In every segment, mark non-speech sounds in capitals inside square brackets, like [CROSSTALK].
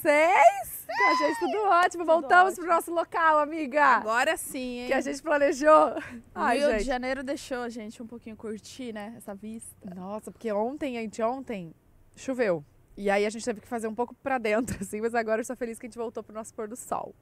vocês? Que a gente tudo ótimo. Tudo Voltamos ótimo. pro nosso local, amiga. Agora sim, hein? Que a gente planejou. Ai, Rio gente. de Janeiro deixou a gente um pouquinho curtir, né? Essa vista. Nossa, porque ontem, anteontem, choveu. E aí a gente teve que fazer um pouco para dentro, [LAUGHS] assim, mas agora eu estou feliz que a gente voltou pro nosso pôr do sol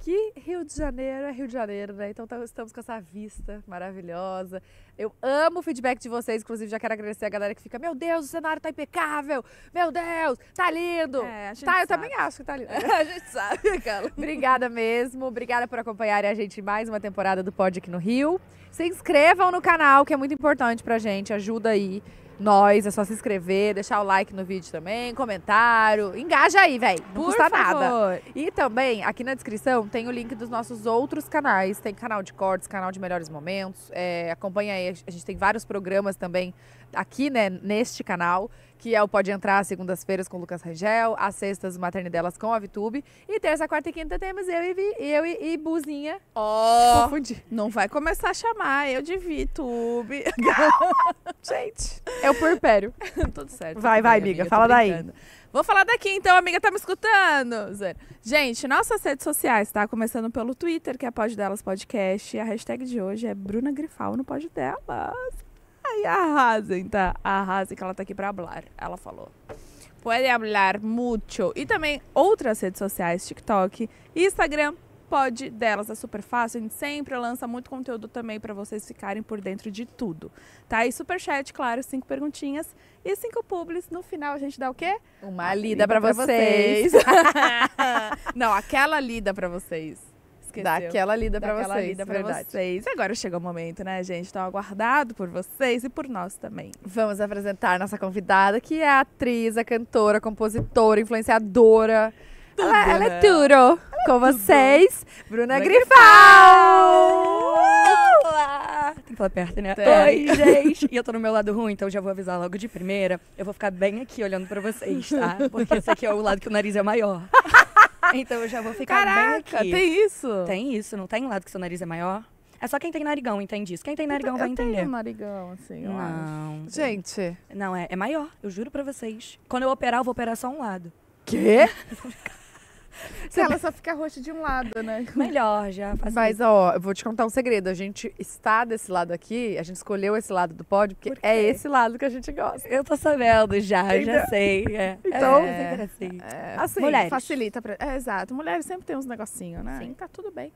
que Rio de Janeiro é Rio de Janeiro, né? Então tá, estamos com essa vista maravilhosa. Eu amo o feedback de vocês, inclusive já quero agradecer a galera que fica, meu Deus, o cenário tá impecável, meu Deus, tá lindo. É, tá, sabe. eu também acho que tá lindo. [LAUGHS] a gente sabe, cara. obrigada mesmo, obrigada por acompanhar a gente em mais uma temporada do Pod aqui no Rio. Se inscrevam no canal, que é muito importante pra gente, ajuda aí nós, é só se inscrever, deixar o like no vídeo também, comentário, engaja aí, velho, não Por custa favor. nada. E também, aqui na descrição tem o link dos nossos outros canais, tem canal de cortes, canal de melhores momentos, é, acompanha aí, a gente tem vários programas também aqui, né, neste canal, que é o Pode Entrar segundas-feiras com o Lucas Rangel, às sextas o Maternidelas com a Vitube, e terça, quarta e quinta temos eu e, Vi, eu e, e Buzinha. Ó, oh, não vai começar a chamar eu de Vitube. [LAUGHS] Gente, é o porpério. [LAUGHS] Tudo certo. Vai, vai, amiga, amiga fala daí. Vou falar daqui então, amiga, tá me escutando? Gente, nossas redes sociais, tá? Começando pelo Twitter, que é Pode Delas Podcast, a hashtag de hoje é Bruna Grifal no Pode Delas. Ai, arrasem, tá? Arrasem que ela tá aqui pra falar. Ela falou. Pode hablar muito. E também outras redes sociais, TikTok e Instagram. Pode delas, é super fácil. A gente sempre lança muito conteúdo também para vocês ficarem por dentro de tudo. Tá? E superchat, claro, cinco perguntinhas e cinco publis. No final a gente dá o quê? Uma, Uma lida, lida para vocês. vocês. [LAUGHS] Não, aquela lida para vocês esqueceu. Dá aquela lida para vocês. Lida pra verdade. vocês. Agora chegou o momento, né, gente? Tão aguardado por vocês e por nós também. Vamos apresentar nossa convidada, que é a atriz, a cantora, a compositora, influenciadora. Tudo, ela, é, ela, é tudo. Né? Ela é Com é vocês, tudo. Bruna, Bruna Grifal! Tem que falar perto, né? Tem. Oi, gente! E eu tô no meu lado ruim, então já vou avisar logo de primeira. Eu vou ficar bem aqui olhando pra vocês, tá? Porque esse aqui é o lado que o nariz é maior então eu já vou ficar Caraca, bem aqui. tem isso? Tem isso, não tem lado que seu nariz é maior? É só quem tem narigão entende isso. Quem tem narigão eu vai entender. Tenho narigão, assim, eu não. Acho. Gente. Não, é, é maior, eu juro pra vocês. Quando eu operar, eu vou operar só um lado. Quê? [LAUGHS] Se [LAUGHS] ela só fica roxa de um lado, né? Melhor, já faz Mas, ó, eu vou te contar um segredo. A gente está desse lado aqui, a gente escolheu esse lado do pódio, porque Por é esse lado que a gente gosta. Eu tô sabendo já, Eu já sei. É. [LAUGHS] Então, é, é assim. É, é, assim, mulheres. facilita. Pra, é, exato. Mulheres sempre tem uns negocinhos, né? Sim. tá tudo bem.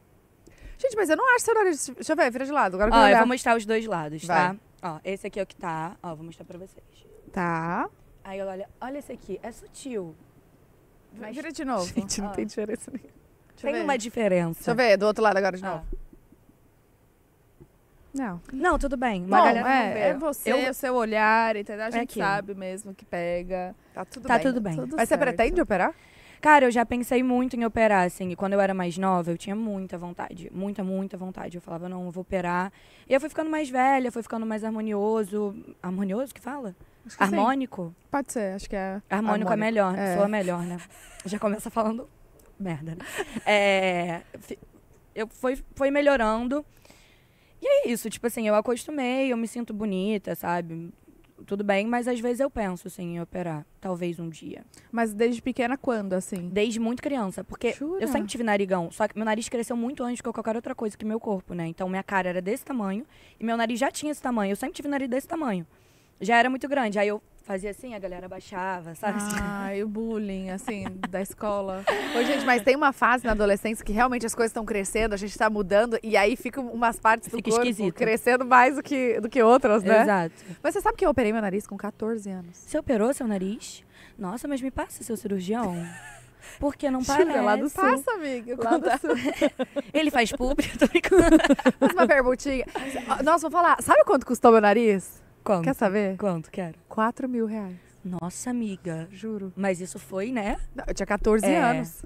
Gente, mas eu não acho seu nariz... Deixa eu ver, vira de lado. Agora eu ó, eu vou mostrar os dois lados, tá? Vai. tá? Ó, esse aqui é o que tá. Ó, vou mostrar pra vocês. Tá. Aí olha, olha esse aqui. É sutil. Mas... Vira de novo. Gente, não ah. tem diferença nenhuma. Deixa tem uma diferença. Deixa eu ver, do outro lado agora de ah. novo. Não. Não, tudo bem. Uma Bom, galera é, é você, eu... o seu olhar, entendeu? A é gente Aqui. sabe mesmo que pega. Tá tudo tá bem. Tá tudo né? bem. Tudo Mas certo. você pretende operar? Cara, eu já pensei muito em operar, assim. E quando eu era mais nova, eu tinha muita vontade. Muita, muita vontade. Eu falava, não, eu vou operar. E eu fui ficando mais velha, fui ficando mais harmonioso. Harmonioso que fala? Harmônico? Sim. Pode ser, acho que é. Harmônico, harmônico. é melhor, é. soa melhor, né? [LAUGHS] Já começa falando merda, né? É, eu foi, foi melhorando. E é isso, tipo assim, eu acostumei, eu me sinto bonita, sabe? Tudo bem, mas às vezes eu penso, assim, em operar. Talvez um dia. Mas desde pequena quando, assim? Desde muito criança, porque Jura? eu sempre tive narigão. Só que meu nariz cresceu muito antes que qualquer outra coisa que meu corpo, né? Então minha cara era desse tamanho e meu nariz já tinha esse tamanho. Eu sempre tive nariz desse tamanho já era muito grande. Aí eu fazia assim, a galera baixava, sabe? Ah, e o bullying, assim, [LAUGHS] da escola. Ô, gente, mas tem uma fase na adolescência que realmente as coisas estão crescendo, a gente está mudando, e aí ficam umas partes do corpo esquisito. crescendo mais do que, do que outras, né? Exato. Mas você sabe que eu operei meu nariz com 14 anos. Você operou seu nariz? Nossa, mas me passa, seu cirurgião. [LAUGHS] Porque não parece. Lá do sul. Passa, amiga. Lá do sul. [LAUGHS] Ele faz público, tô Faz uma perguntinha. Nossa, vou falar. Sabe quanto custou meu nariz? Quanto? Quer saber? Quanto, quero. 4 mil reais. Nossa, amiga. Juro. Mas isso foi, né? Não, eu tinha 14 é. anos.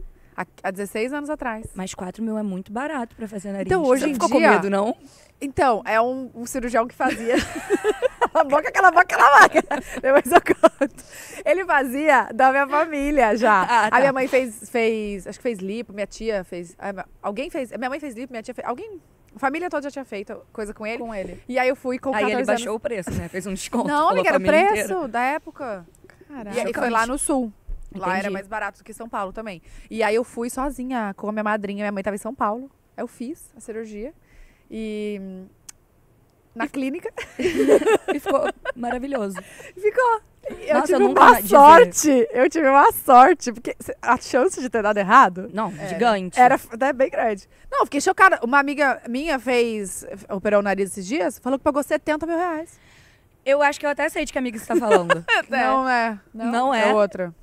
Há 16 anos atrás. Mas 4 mil é muito barato pra fazer nariz. Então, hoje Você em ficou dia... com medo, não? Então, é um, um cirurgião que fazia... [LAUGHS] A boca, aquela boca, aquela boca. Depois eu conto. Ele fazia da minha família já. [LAUGHS] Ah, tá. A minha mãe fez, fez... Acho que fez lipo, minha tia fez... Alguém fez... Minha mãe fez lipo, minha tia fez... Alguém a família toda já tinha feito coisa com ele. Com ele. E aí eu fui com Aí ele baixou anos. o preço, né? Fez um desconto. Não, amiga, era o preço inteira. da época. Caraca. E aí foi lá no sul. Entendi. Lá era mais barato do que São Paulo também. E aí eu fui sozinha com a minha madrinha. Minha mãe estava em São Paulo. Eu fiz a cirurgia. E hum, na clínica. [LAUGHS] e ficou maravilhoso. [LAUGHS] Ficou. Eu Nossa, tive eu nunca uma sorte. Dizer. Eu tive uma sorte, porque a chance de ter dado errado. Não, era, é, gigante. Era até né, bem grande. Não, fiquei chocada. Uma amiga minha fez. operou o nariz esses dias, falou que pagou 70 mil reais. Eu acho que eu até sei de que amiga você tá falando. [LAUGHS] não é. Não, não é. É outra.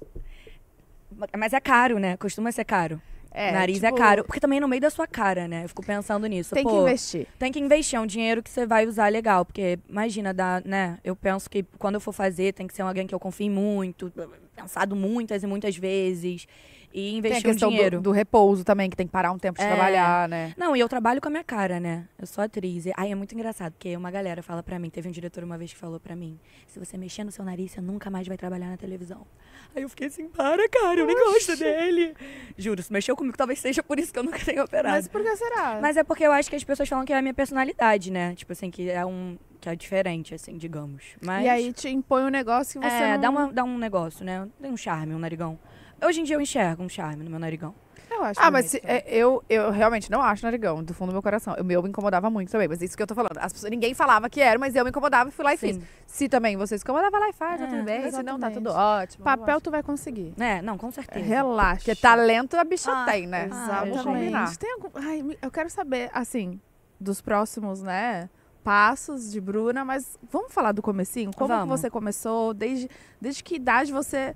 Mas é caro, né? Costuma ser caro. É, Nariz é tipo... é caro. Porque também é no meio da sua cara, né? Eu fico pensando nisso. Tem Pô, que investir. Tem que investir. É um dinheiro que você vai usar legal. Porque, imagina, dá, né? Eu penso que quando eu for fazer, tem que ser alguém que eu confie muito, pensado muitas e muitas vezes e investir tem a questão um dinheiro. Do, do repouso também, que tem que parar um tempo de é. trabalhar, né? Não, e eu trabalho com a minha cara, né? Eu sou atriz. Aí é muito engraçado, porque uma galera fala pra mim, teve um diretor uma vez que falou pra mim, se você mexer no seu nariz, você nunca mais vai trabalhar na televisão. Aí eu fiquei assim, para, cara, eu nem gosto dele. Juro, se mexeu comigo, talvez seja por isso que eu nunca tenho operado. Mas por que será? Mas é porque eu acho que as pessoas falam que é a minha personalidade, né? Tipo assim, que é um que é diferente, assim, digamos. Mas, e aí te impõe um negócio que você. É, não... dá, uma, dá um negócio, né? Tem um charme, um narigão. Hoje em dia eu enxergo um charme no meu narigão. Eu acho. Ah, mas se- é, eu, eu realmente não acho narigão, do fundo do meu coração. O meu me incomodava muito também, mas isso que eu tô falando. As pessoas, ninguém falava que era, mas eu me incomodava e fui lá e fiz. Se também você se incomodava lá e faz, tá é, tudo bem. Se não, tá tudo ótimo. Papel tu vai conseguir. É, não, com certeza. Relaxa. Porque talento a bicha Ah, tem, né? Ah, combinar. Exatamente. Tem algum... Ai, eu quero saber, assim, dos próximos, né, passos de Bruna, mas vamos falar do comecinho? Como que você começou? Desde, desde que idade você...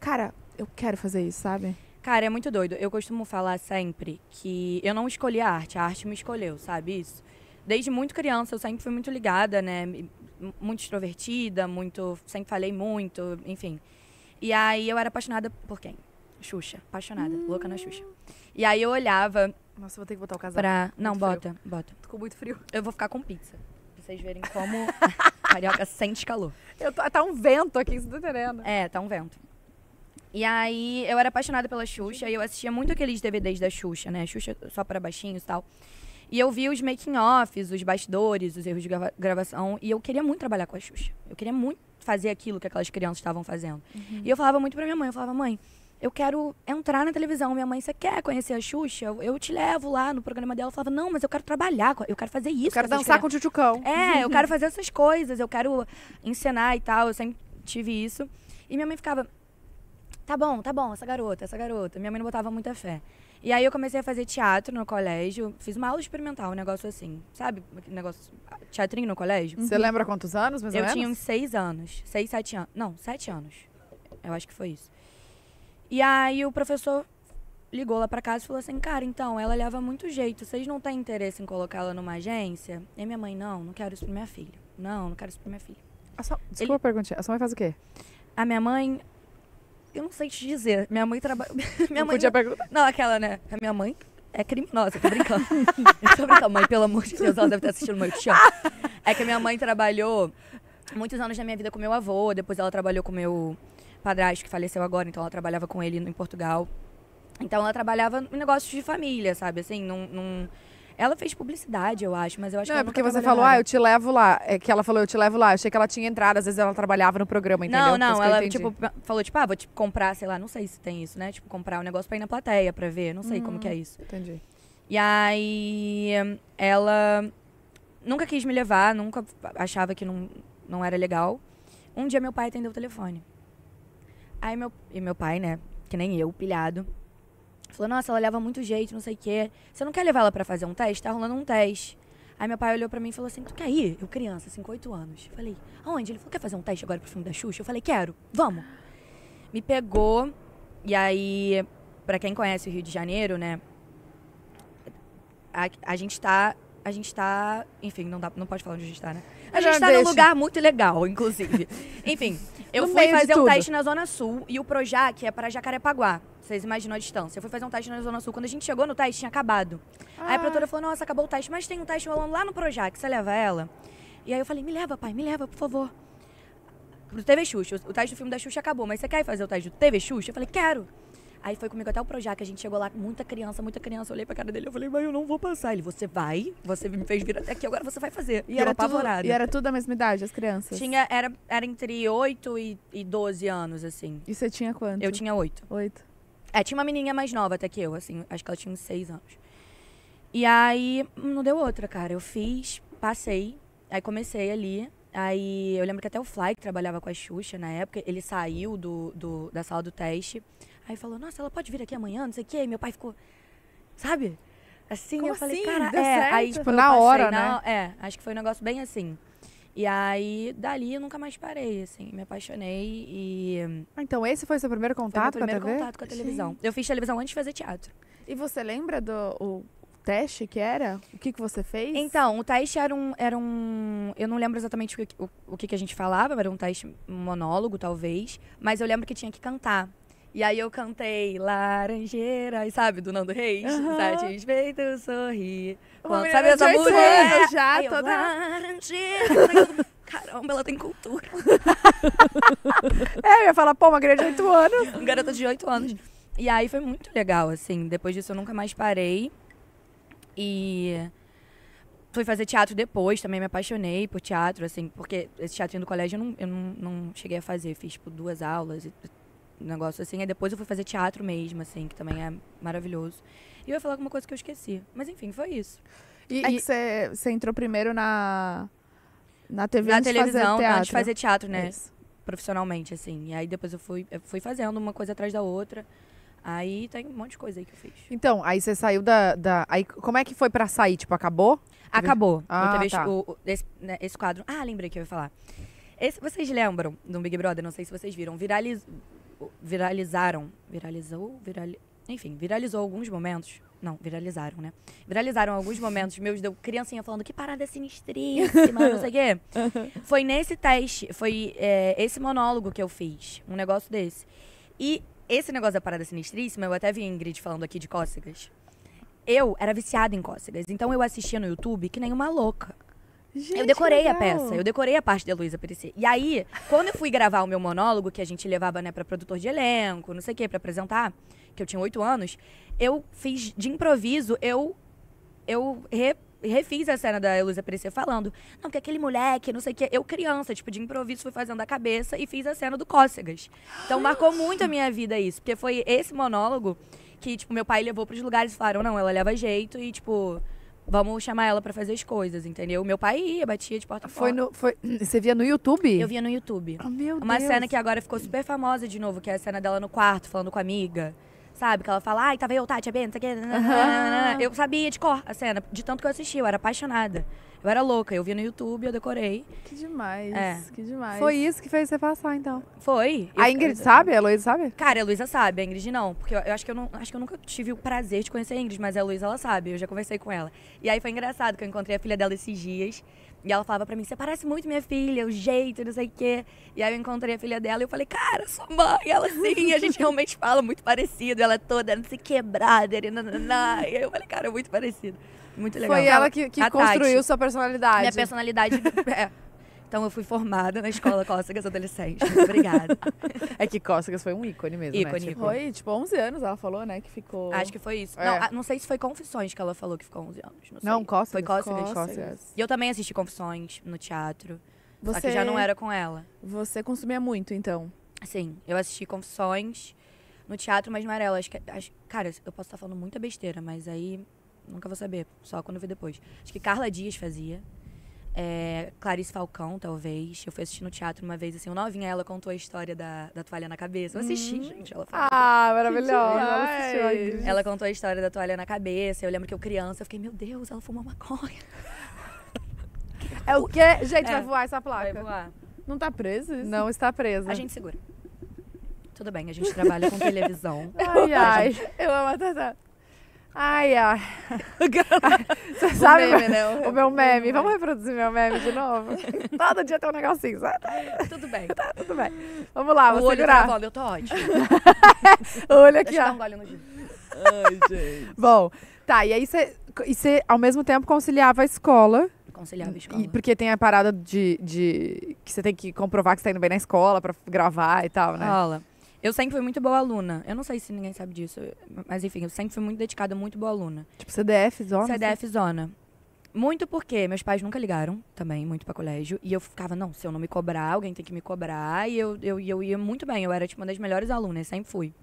Cara, eu quero fazer isso, sabe? Cara, é muito doido. Eu costumo falar sempre que eu não escolhi a arte, a arte me escolheu, sabe isso? Desde muito criança eu sempre fui muito ligada, né? Muito extrovertida, muito, sempre falei muito, enfim. E aí eu era apaixonada por quem? Xuxa, apaixonada, hum. louca na Xuxa. E aí eu olhava. Nossa, vou ter que botar o casaco. Pra... Não, bota, frio. bota. Ficou muito frio. Eu vou ficar com pizza. Pra vocês verem como a [LAUGHS] carioca sente calor. Eu tô, tá um vento aqui, você tá entendendo? É, tá um vento. E aí eu era apaixonada pela Xuxa e eu assistia muito aqueles DVDs da Xuxa, né? Xuxa só para baixinhos e tal. E eu vi os making-offs, os bastidores, os erros de grava gravação. E eu queria muito trabalhar com a Xuxa. Eu queria muito fazer aquilo que aquelas crianças estavam fazendo. Uhum. E eu falava muito pra minha mãe. Eu falava, mãe, eu quero entrar na televisão. Minha mãe, você quer conhecer a Xuxa? Eu te levo lá no programa dela. Eu falava, não, mas eu quero trabalhar, eu quero fazer isso. Eu quero dançar crianças. com o Tchutchucão. É, eu quero [LAUGHS] fazer essas coisas, eu quero encenar e tal. Eu sempre tive isso. E minha mãe ficava, tá bom, tá bom, essa garota, essa garota. Minha mãe não botava muita fé. E aí eu comecei a fazer teatro no colégio, fiz uma aula experimental, um negócio assim, sabe? negócio, teatrinho no colégio. Você uhum. lembra quantos anos, mais ou Eu tinha uns seis anos, seis, sete anos, não, sete anos. Eu acho que foi isso. E aí o professor ligou lá pra casa e falou assim, cara, então, ela leva muito jeito, vocês não têm interesse em colocá-la numa agência? E minha mãe, não, não quero isso pra minha filha. Não, não quero isso pra minha filha. A sua, desculpa Ele... a perguntinha, a sua mãe faz o quê? A minha mãe, eu não sei te dizer. Minha mãe trabalha. [LAUGHS] minha mãe. Podia perguntar. Não, aquela, né? A minha mãe é criminosa, tô brincando. eu tô brincando, mãe, pelo amor de Deus, ela deve estar assistindo meu tio. É que a minha mãe trabalhou muitos anos da minha vida com meu avô, depois ela trabalhou com meu padrasto, que faleceu agora, então ela trabalhava com ele em Portugal. Então ela trabalhava em negócios de família, sabe? Assim, num, num ela fez publicidade, eu acho, mas eu acho não, que Não, é porque você falou, ah, eu te levo lá. É que ela falou, eu te levo lá. Eu achei que ela tinha entrado, às vezes ela trabalhava no programa, entendeu? Não, não, ela tipo, falou, tipo, ah, vou tipo, comprar, sei lá, não sei se tem isso, né? Tipo, comprar um negócio pra ir na plateia pra ver, não sei hum, como que é hum, isso. Entendi. E aí ela nunca quis me levar, nunca achava que não, não era legal. Um dia meu pai atendeu o telefone. Aí meu, e meu pai, né, que nem eu, pilhado, Falou, nossa, ela leva muito jeito, não sei o quê. Você não quer levar ela para fazer um teste? Tá rolando um teste. Aí meu pai olhou para mim e falou assim: Tu quer ir? Eu, criança, 5, 8 anos. Eu falei, aonde? Ele falou: Quer fazer um teste agora pro filme da Xuxa? Eu falei: Quero, vamos. Me pegou, e aí, para quem conhece o Rio de Janeiro, né? A, a gente tá. A gente tá. Enfim, não, dá, não pode falar onde a gente tá, né? A gente tá num lugar muito legal, inclusive. enfim, [LAUGHS] eu no fui fazer um teste na Zona Sul e o Projac é para Jacarepaguá. Vocês imaginam a distância. Eu fui fazer um teste na Zona Sul. Quando a gente chegou no teste, tinha acabado. Ah. Aí a ah. produtora falou, nossa, acabou o teste, mas tem um teste rolando lá no Projac, você leva ela? E aí eu falei, me leva, pai, me leva, por favor. Pro TV Xuxa. O teste do filme da Xuxa acabou, mas você quer fazer o teste do TV Xuxa? Eu falei, quero. Aí foi comigo até o Projac, a gente chegou lá, muita criança, muita criança. Eu olhei pra cara dele, eu falei, mas eu não vou passar. Ele, você vai, você me fez vir até aqui, agora você vai fazer. E eu era apavorada. Tudo, e era tudo da mesma idade, as crianças? Tinha, era, era entre 8 e, e 12 anos, assim. E você tinha quanto? Eu tinha 8. 8. É, tinha uma menininha mais nova até que eu, assim, acho que ela tinha uns seis anos. E aí, hum, não deu outra, cara. Eu fiz, passei, aí comecei ali. Aí eu lembro que até o Fly, que trabalhava com a Xuxa na época, ele saiu do, do da sala do teste. Aí falou, nossa, ela pode vir aqui amanhã, não sei o quê. meu pai ficou, sabe? Assim, Como eu assim? falei, cara, é, aí, tipo, na hora, na, né? É, acho que foi um negócio bem assim. E aí, dali eu nunca mais parei, assim, me apaixonei e. Ah, então esse foi seu primeiro contato com a TV? contato com a televisão. Sim. Eu fiz televisão antes de fazer teatro. E você lembra do o teste que era? O que, que você fez? Então, o teste era um. Era um eu não lembro exatamente o, que, o, o que, que a gente falava, era um teste monólogo, talvez, mas eu lembro que tinha que cantar. E aí eu cantei Laranjeira, sabe, do Nando Reis? Uhum. Satisfeito, eu sorri. Quando, sabe é essa música? É. Já, aí toda... Eu, laranjeira. Caramba, ela tem cultura. [LAUGHS] é, eu ia falar, pô, uma criança de 8 anos. Um garota de 8 anos. E aí foi muito legal, assim. Depois disso eu nunca mais parei. E fui fazer teatro depois, também me apaixonei por teatro, assim, porque esse teatrinho do colégio eu não, eu não, não cheguei a fazer. Fiz, tipo, duas aulas e negócio assim. Aí depois eu fui fazer teatro mesmo, assim, que também é maravilhoso. E eu ia falar alguma coisa que eu esqueci. Mas enfim, foi isso. E, é que você entrou primeiro na, na TV na antes televisão, de fazer antes de fazer teatro, né? Isso. Profissionalmente, assim. E aí depois eu fui, eu fui fazendo uma coisa atrás da outra. Aí tem um monte de coisa aí que eu fiz. Então, aí você saiu da. da aí, como é que foi pra sair? Tipo, acabou? Acabou. Ah, TV, tá. o, o, esse, né, esse quadro. Ah, lembrei que eu ia falar. Esse, vocês lembram do Big Brother? Não sei se vocês viram. Viraliz, viralizaram, viralizou, virali, enfim, viralizou alguns momentos. Não, viralizaram, né? Viralizaram alguns momentos meus de criancinha falando que parada sinistríssima, não sei o quê. [LAUGHS] Foi nesse teste, foi é, esse monólogo que eu fiz, um negócio desse. E esse negócio da parada sinistríssima, eu até vi Ingrid falando aqui de cócegas. Eu era viciada em cócegas, então eu assistia no YouTube que nem uma louca. Gente, eu decorei a peça, eu decorei a parte da Luísa Perissé. E aí, quando eu fui gravar o meu monólogo, que a gente levava, né, pra produtor de elenco, não sei o quê, pra apresentar, que eu tinha oito anos, eu fiz de improviso, eu, eu re, refiz a cena da Luísa Perissé falando, não, que aquele moleque, não sei o quê. Eu criança, tipo, de improviso, fui fazendo a cabeça e fiz a cena do Cócegas. Então marcou muito a minha vida isso, porque foi esse monólogo que, tipo, meu pai levou pros lugares e falaram, não, ela leva jeito e, tipo Vamos chamar ela para fazer as coisas, entendeu? Meu pai ia, batia de porta porta. Foi no, foi... Você via no YouTube? Eu via no YouTube. Oh, meu Uma Deus. cena que agora ficou super famosa de novo, que é a cena dela no quarto, falando com a amiga. Sabe? Que ela fala, ai, tava eu, Tati, a Benta, Uhum. Eu sabia de cor a cena, de tanto que eu assisti, eu era apaixonada. Eu era louca, eu via no YouTube, eu decorei. Que demais, é. que demais. Foi isso que fez você passar, então? Foi. A Ingrid eu, sabe? A Luísa sabe? Cara, a Luísa sabe, a Ingrid não. Porque eu, eu, acho, que eu não, acho que eu nunca tive o prazer de conhecer a Ingrid, mas a Luísa, ela sabe, eu já conversei com ela. E aí foi engraçado que eu encontrei a filha dela esses dias. E ela falava pra mim, você parece muito minha filha, o jeito, não sei o quê. E aí eu encontrei a filha dela e eu falei, cara, sua mãe, ela sim, a gente [LAUGHS] realmente fala muito parecido. Ela é toda não sei quebrada, e, aí eu falei, cara, é muito parecido. Muito legal. Foi ela que, que construiu Tati. sua personalidade. Minha personalidade. [LAUGHS] é. Então eu fui formada na escola Cócegas Adolescente. Obrigada. [LAUGHS] É que Cócegas foi um ícone mesmo, né? ícone, né? Tipo... Foi, tipo, 11 anos ela falou, né, que ficou... Acho que foi isso. É. Não, ah, não sei se foi Confissões que ela falou que ficou 11 anos, não Não, Cócegas. Foi Cócegas. Cócegas. Cócegas. E eu também assisti Confissões no teatro, Você... só que já não era com ela. Você consumia muito, então? Sim, eu assisti Confissões no teatro, mas não era ela. Acho que, acho... Cara, eu posso estar falando muita besteira, mas aí nunca vou saber, só quando ver depois. Acho que Carla Dias fazia. É, Clarice Falcão, talvez. Eu fui assistir no teatro uma vez, assim, eu novinha, ela contou a história da, da toalha na cabeça. Eu assisti, hum. gente, ela falou. Ah, maravilhosa! Ela, ela contou a história da toalha na cabeça. Eu lembro que eu criança, eu fiquei, meu Deus, ela fumou maconha. [LAUGHS] É o quê? Gente, é, vai voar essa placa. Vai voar. Não tá presa? Isso? Não está presa. A gente segura. Tudo bem, a gente trabalha com televisão. Ai, ai, gente... [LAUGHS] eu amo a Tatá. Ai, ai. [LAUGHS] Tá você o sabe meme, né? o, o meu meme. Vamos reproduzir meu meme de novo? [LAUGHS] Todo dia tem um negocinho, sabe? Tudo bem. Tá, tudo bem. Vamos lá, vamos vou Tá eu tô ótimo. [LAUGHS] olha aqui, Deixa ó. Um gole no Ai, gente. Bom, tá. E aí você, ao mesmo tempo, conciliava a escola conciliar a escola. E porque tem a parada de, de que você tem que comprovar que você tá indo bem na escola para gravar e tal, né? Rola. Eu sempre fui muito boa aluna. Eu não sei se ninguém sabe disso, mas enfim, eu sempre fui muito dedicada, muito boa aluna. Tipo CDF zona? CDF assim? zona. Muito porque meus pais nunca ligaram também, muito para colégio. E eu ficava, não, se eu não me cobrar, alguém tem que me cobrar. E eu, eu, eu ia muito bem. Eu era, tipo, uma das melhores alunas, sempre fui.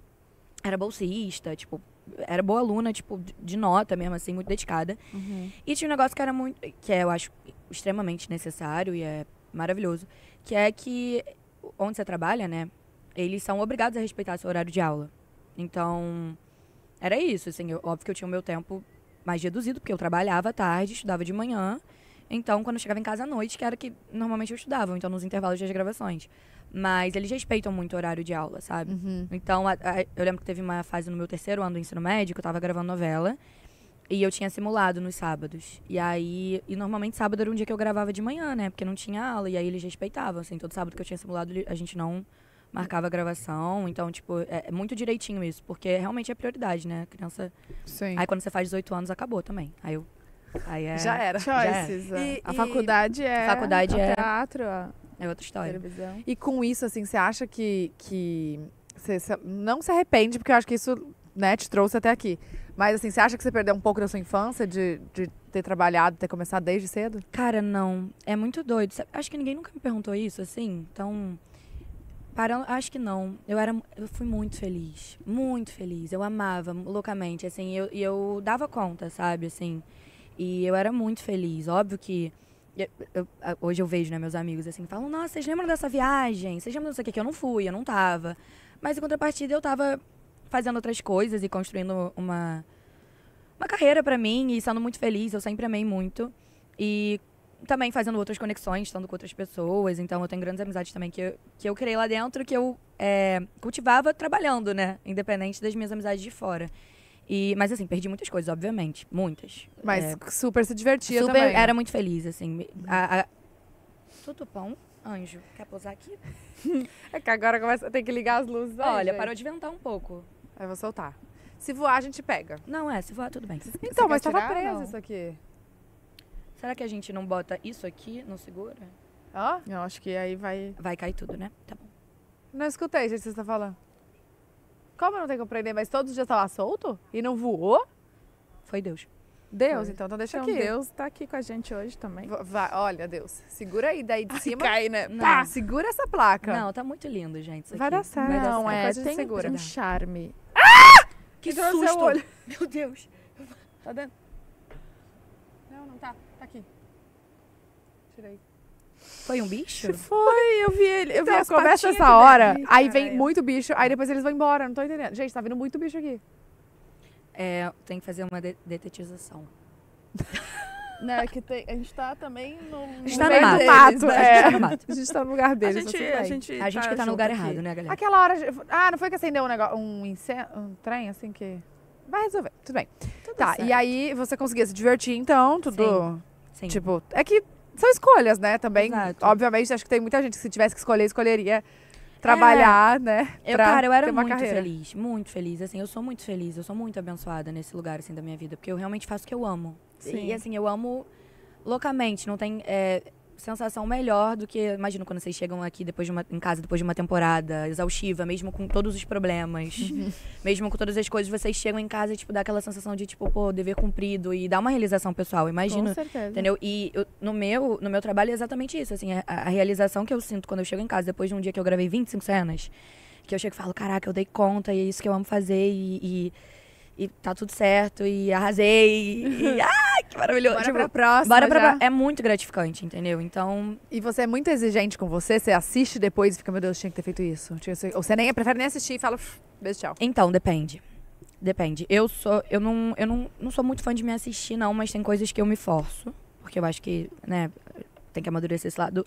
Era bolsista, tipo, era boa aluna, tipo, de nota mesmo, assim, muito dedicada. Uhum. E tinha um negócio que era muito. que é, eu acho extremamente necessário e é maravilhoso, que é que onde você trabalha, né? eles são obrigados a respeitar seu horário de aula. Então, era isso, assim, eu, óbvio que eu tinha o meu tempo mais reduzido, porque eu trabalhava à tarde, estudava de manhã. Então, quando eu chegava em casa à noite, que era que normalmente eu estudava, então nos intervalos das gravações. Mas eles respeitam muito o horário de aula, sabe? Uhum. Então, a, a, eu lembro que teve uma fase no meu terceiro ano do ensino médio, que eu tava gravando novela. E eu tinha simulado nos sábados. E aí, e normalmente sábado era um dia que eu gravava de manhã, né? Porque não tinha aula. E aí eles respeitavam, assim, todo sábado que eu tinha simulado, a gente não marcava a gravação. Então, tipo, é, é muito direitinho isso, porque realmente é prioridade, né? A criança. Sim. Aí quando você faz 18 anos, acabou também. Aí eu. Aí é, já era. Já Choices. E, é. a faculdade é. A faculdade é. Teatro. É outra história. Televisão. E com isso, assim, você acha que. que você, você não se arrepende, porque eu acho que isso né, te trouxe até aqui. Mas assim, você acha que você perdeu um pouco da sua infância de, de ter trabalhado, ter começado desde cedo? Cara, não. É muito doido. Acho que ninguém nunca me perguntou isso, assim. Então. Parando, acho que não. Eu era, eu fui muito feliz, muito feliz. Eu amava loucamente, assim, eu, eu dava conta, sabe, assim. E eu era muito feliz. Óbvio que eu, eu, hoje eu vejo, né, meus amigos assim, falam: "Nossa, vocês lembram dessa viagem? Vocês lembram disso aqui que eu não fui, eu não tava". Mas em contrapartida eu tava fazendo outras coisas e construindo uma uma carreira para mim e sendo muito feliz, eu sempre amei muito. E também fazendo outras conexões, estando com outras pessoas. Então, eu tenho grandes amizades também que eu, que eu criei lá dentro, que eu é, cultivava trabalhando, né? Independente das minhas amizades de fora. E, mas assim, perdi muitas coisas, obviamente. Muitas. Mas é, super se divertia super também. Era muito feliz, assim. A, a... Tudo bom? Anjo, quer pousar aqui? [LAUGHS] é que agora começa, tem que ligar as luzes. Né, Olha, parou de ventar um pouco. Aí vou soltar. Se voar, a gente pega. Não, é, se voar, tudo bem. Então, mas tava preso isso aqui. Será que a gente não bota isso aqui no segura? Ó? Oh? Eu acho que aí vai. Vai cair tudo, né? Tá bom. Não escutei, gente, o que você tá falando. Como eu não tenho que aprender, mas todos os dias tava tá solto? E não voou? Foi Deus. Deus, Foi. então, então deixa então, aqui. Deus tá aqui com a gente hoje também. Vai, olha, Deus. Segura aí daí de cima. Cai, né? Pá, segura essa placa. Não, tá muito lindo, gente. Vai dar certo. Vai dar não, é, é tem segura. um charme. Ah! Que, que susto! Meu Deus. Tá dando? Não, não tá. Aqui. Tirei. Foi um bicho? [LAUGHS] Foi, eu vi ele. Eu então, vi as conversas nessa hora. aí vem é. muito bicho, aí depois eles vão embora. Não tô entendendo. Gente, tá vindo muito bicho aqui. É, tem que fazer uma de detetização. [LAUGHS] Né, que tem, a gente tá também no, no está no mato. Deles, né? é. A gente né? tá no [LAUGHS] mato. A gente tá no lugar deles. A gente, a gente, a gente tá que tá no lugar aqui. errado, né, galera? Aquela hora. Ah, não foi que acendeu um negócio. Um incêndio. Um trem, assim que. Vai resolver. Tudo bem. Tudo tá, certo. e aí você conseguia se divertir, então, tudo. Sim. Sim. Tipo, é que são escolhas, né? Também, Exato. obviamente, acho que tem muita gente que se tivesse que escolher, escolheria trabalhar, é. né? Eu, cara, eu era muito carreira. feliz, muito feliz. Assim, eu sou muito feliz, eu sou muito abençoada nesse lugar, assim, da minha vida. Porque eu realmente faço o que eu amo. Sim. E, assim, eu amo loucamente. Não tem... É, sensação melhor do que, imagino, quando vocês chegam aqui depois de uma, em casa depois de uma temporada exaustiva, mesmo com todos os problemas, [LAUGHS] mesmo com todas as coisas, vocês chegam em casa e, tipo, dá aquela sensação de, tipo, pô, dever cumprido e dá uma realização pessoal, imagino. Com certeza. Entendeu? E eu, no, meu, no meu trabalho é exatamente isso, assim, a, a realização que eu sinto quando eu chego em casa, depois de um dia que eu gravei 25 cenas, que eu chego e falo, caraca, eu dei conta e é isso que eu amo fazer e, e e tá tudo certo, e arrasei, e ah, [LAUGHS] que maravilhoso. Bora tipo, pra próxima. Bora pra É muito gratificante, entendeu? Então. E você é muito exigente com você, você assiste depois e fica, meu Deus, tinha que ter feito isso. Ou você nem prefere nem assistir e fala, beijo, tchau. Então, depende. Depende. Eu sou. Eu não, eu não, não sou muito fã de me assistir, não, mas tem coisas que eu me forço. Porque eu acho que, né, tem que amadurecer esse lado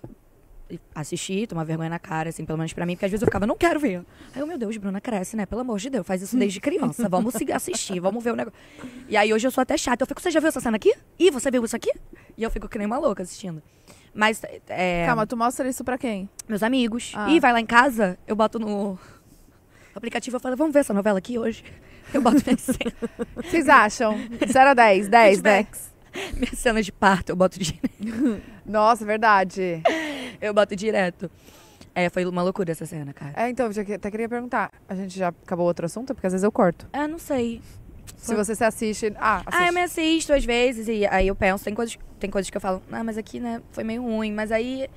assistir, tomar vergonha na cara, assim, pelo menos pra mim, porque às vezes eu ficava, não quero ver. Aí eu, meu Deus, Bruna cresce, né? Pelo amor de Deus, faz isso desde criança. Vamos assistir, vamos ver o negócio. E aí hoje eu sou até chata. Eu fico, você já viu essa cena aqui? E você viu isso aqui? E eu fico que nem uma louca assistindo. Mas. É... Calma, tu mostra isso pra quem? Meus amigos. Ah. E vai lá em casa, eu boto no aplicativo, eu falo, vamos ver essa novela aqui hoje. Eu boto minha [LAUGHS] cena. Vocês acham? 0 a 10, 10, 10. Minhas cenas de parto, eu boto de. [LAUGHS] Nossa, verdade eu boto direto. É, foi uma loucura essa cena, cara. É, então, eu até queria perguntar. A gente já acabou outro assunto? Porque às vezes eu corto. É, não sei. Se você se assiste. Ah, assiste. ah, eu me assisto às vezes e aí eu penso. Tem coisas, tem coisas que eu falo, ah, mas aqui, né, foi meio ruim. Mas aí.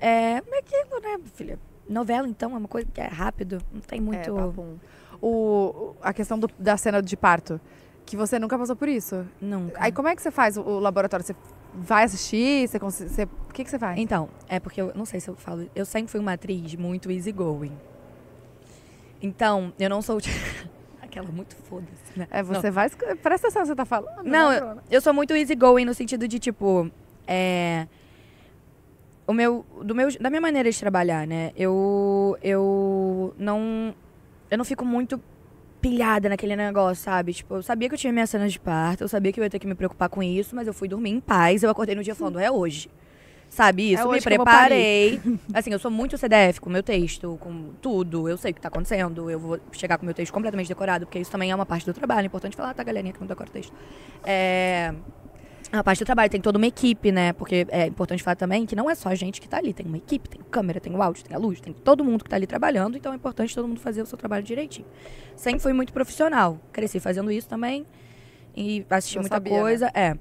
É, é aquilo, né, filha? Novela, então, é uma coisa que é rápido. Não tem é, muito. É, papo. o, a questão do, da cena de parto. Que você nunca passou por isso. Nunca. Aí como é que você faz o, o laboratório? Você vai assistir? Você, você, o que, que você faz? Então, é porque eu não sei se eu falo. Eu sempre fui uma atriz muito easygoing. Então, eu não sou. Tipo [LAUGHS] Aquela muito foda-se, né? É, você não. vai. Presta atenção que você tá falando. Não, né, eu, eu sou muito easygoing no sentido de, tipo. É, o meu, do meu, da minha maneira de trabalhar, né? Eu, eu não, eu não fico muito pilhada naquele negócio, sabe? Tipo, eu sabia que eu tinha minhas cenas de parto, eu sabia que eu ia ter que me preocupar com isso, mas eu fui dormir em paz. Eu acordei no dia falando, é hoje. Sabe é isso? É me preparei. [LAUGHS] assim, eu sou muito CDF com meu texto, com tudo. Eu sei o que tá acontecendo. Eu vou chegar com meu texto completamente decorado, porque isso também é uma parte do trabalho. É importante falar, tá, galerinha, que não decora o texto. É a parte do trabalho tem toda uma equipe, né? Porque é importante falar também que não é só a gente que tá ali, tem uma equipe, tem câmera, tem o áudio, tem a luz, tem todo mundo que tá ali trabalhando, então é importante todo mundo fazer o seu trabalho direitinho. Sempre fui muito profissional, cresci fazendo isso também e assisti eu muita sabia, né? coisa, né? é.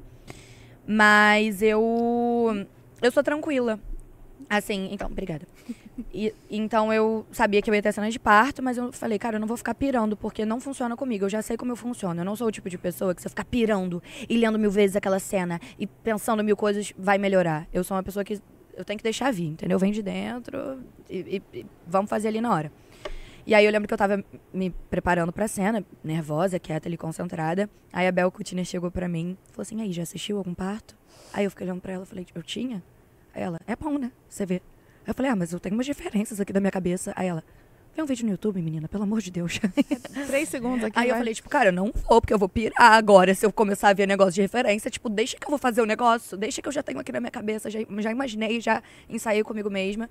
Mas eu eu sou tranquila. Assim, então, obrigada. E, então eu sabia que eu ia ter cena de parto, mas eu falei, cara, eu não vou ficar pirando, porque não funciona comigo. Eu já sei como eu funciono. Eu não sou o tipo de pessoa que se ficar pirando e lendo mil vezes aquela cena e pensando mil coisas, vai melhorar. Eu sou uma pessoa que eu tenho que deixar vir, entendeu? Vem de dentro e, e, e vamos fazer ali na hora. E aí eu lembro que eu tava me preparando pra cena, nervosa, quieta ali, concentrada. Aí a Bel Coutinho chegou pra mim e falou assim, aí, já assistiu algum parto? Aí eu fiquei olhando pra ela e falei, eu tinha? Aí ela, é bom, né? Você vê eu falei, ah, mas eu tenho umas diferenças aqui da minha cabeça. Aí ela, Vê um vídeo no YouTube, menina, pelo amor de Deus. [LAUGHS] Três segundos aqui. Aí vai. eu falei, tipo, cara, eu não vou, porque eu vou pirar agora se eu começar a ver negócio de referência. Tipo, deixa que eu vou fazer o negócio, deixa que eu já tenho aqui na minha cabeça, já, já imaginei, já ensaiei comigo mesma.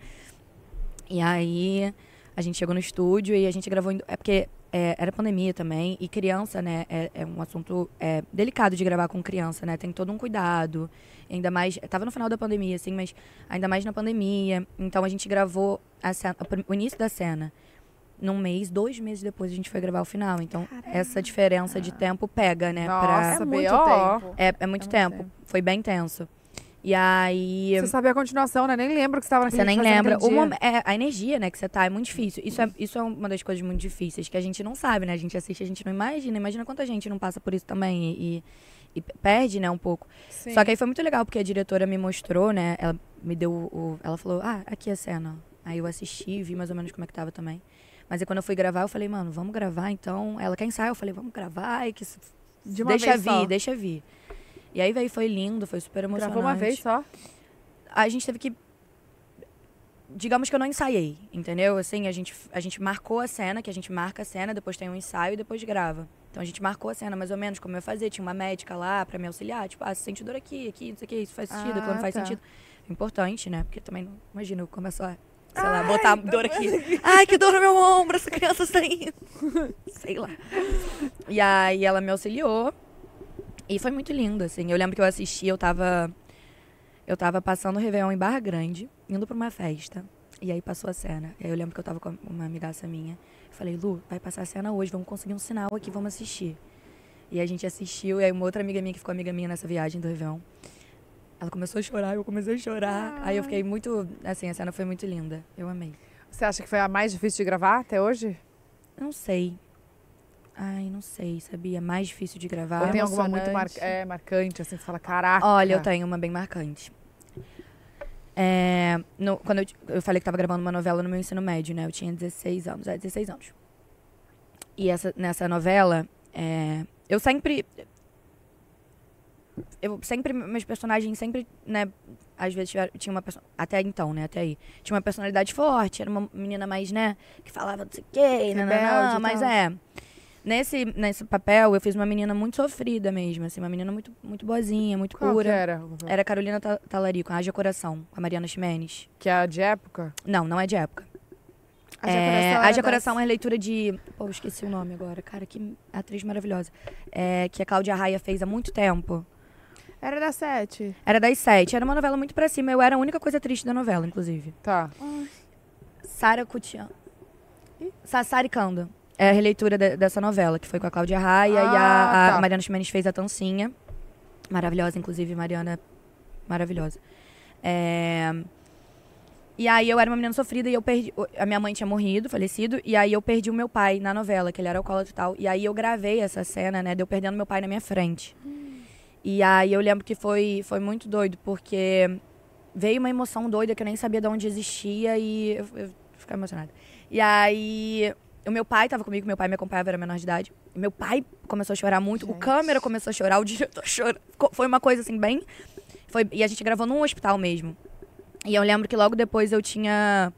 E aí a gente chegou no estúdio e a gente gravou. É porque é, era pandemia também, e criança, né, é, é um assunto é, delicado de gravar com criança, né? Tem todo um cuidado. Ainda mais, tava no final da pandemia, assim, mas ainda mais na pandemia. Então a gente gravou a cena, o início da cena. Num mês, dois meses depois a gente foi gravar o final. Então, Caramba. essa diferença de tempo pega, né? Nossa, pra... é muito tempo. É, é muito é tempo. Foi bem tenso. E aí. Você sabe a continuação, né? Nem lembro que você tava Você nem lembra. é, a energia, né, que você tá é muito difícil. Isso é, isso é uma das coisas muito difíceis que a gente não sabe, né? A gente assiste, a gente não imagina. Imagina quanto a gente não passa por isso também. E, e e perde, né, um pouco. Sim. Só que aí foi muito legal, porque a diretora me mostrou, né, ela me deu o... Ela falou, ah, aqui é a cena. Aí eu assisti, vi mais ou menos como é que tava também. Mas aí quando eu fui gravar, eu falei, mano, vamos gravar então. Ela quer ensaiar, eu falei, vamos gravar, e que De uma deixa vir, só. deixa vir. E aí veio, foi lindo, foi super emocionante. Gravou uma vez só? A gente teve que digamos que eu não ensaiei, entendeu? Assim, a gente a gente marcou a cena, que a gente marca a cena, depois tem um ensaio e depois grava. Então a gente marcou a cena mais ou menos como eu fazia. Tinha uma médica lá para me auxiliar. Tipo, ah, sente dor aqui, aqui, não sei o que, isso faz ah, sentido, ah, não faz tá. sentido. Importante, né? Porque também, não, imagina, eu começo a, sei lá, botar dor aqui. Ai, que dor no meu ombro, essa criança tá saindo. [LAUGHS] sei lá. E aí ela me auxiliou. E foi muito lindo, assim. Eu lembro que eu assisti, eu tava. Eu tava passando o Réveillon em Barra Grande, indo pra uma festa. E aí passou a cena. E aí eu lembro que eu tava com uma amigaça minha falei, Lu, vai passar a cena hoje, vamos conseguir um sinal aqui, vamos assistir. E a gente assistiu, e aí uma outra amiga minha que ficou amiga minha nessa viagem do Réveillon, ela começou a chorar, eu comecei a chorar. Aí eu fiquei muito, assim, a cena foi muito linda, eu amei. Você acha que foi a mais difícil de gravar até hoje? Não sei. Ai, não sei, sabia? Mais difícil de gravar. Ou tem alguma muito mar é, marcante, assim, você fala, caraca. Olha, eu tenho uma bem marcante. É, no, quando eu, eu, falei que tava gravando uma novela no meu ensino médio, né? Eu tinha 16 anos, é, 16 anos. E essa, nessa novela, é, eu sempre. Eu sempre, meus personagens sempre, né? Às vezes tiveram, tinha uma Até então, né? Até aí. Tinha uma personalidade forte, era uma menina mais, né? Que falava não sei o quê, não, mas é. Nesse, nesse papel, eu fiz uma menina muito sofrida mesmo, assim, uma menina muito, muito boazinha, muito Qual pura. Que era? Era Carolina Talarico, Ágia Coração, com a Mariana Ximenes. Que é de época? Não, não é de época. Ágia é, Coração, Haja Coração é leitura de. Pô, esqueci o nome agora. Cara, que atriz maravilhosa. É, que a Cláudia Raia fez há muito tempo. Era das sete. Era das sete. Era uma novela muito pra cima. Eu era a única coisa triste da novela, inclusive. Tá. Sara Cutian. Sassari Kanda. É a releitura de, dessa novela, que foi com a Cláudia Raia ah, e a, ah, a tá. Mariana Ximenes fez a Tancinha. Maravilhosa, inclusive, Mariana. Maravilhosa. É... E aí eu era uma menina sofrida e eu perdi. A minha mãe tinha morrido, falecido, e aí eu perdi o meu pai na novela, que ele era alcoólatra e tal. E aí eu gravei essa cena, né, de eu perdendo meu pai na minha frente. Hum. E aí eu lembro que foi, foi muito doido, porque veio uma emoção doida que eu nem sabia de onde existia e eu, eu emocionada. E aí o meu pai estava comigo, meu pai me acompanhava, era menor de idade. Meu pai começou a chorar muito, Gente. o câmera começou a chorar, o [LAUGHS] diretor chorou. Foi uma coisa assim, bem. Foi, e a gente gravou num hospital mesmo. E eu lembro que logo depois eu tinha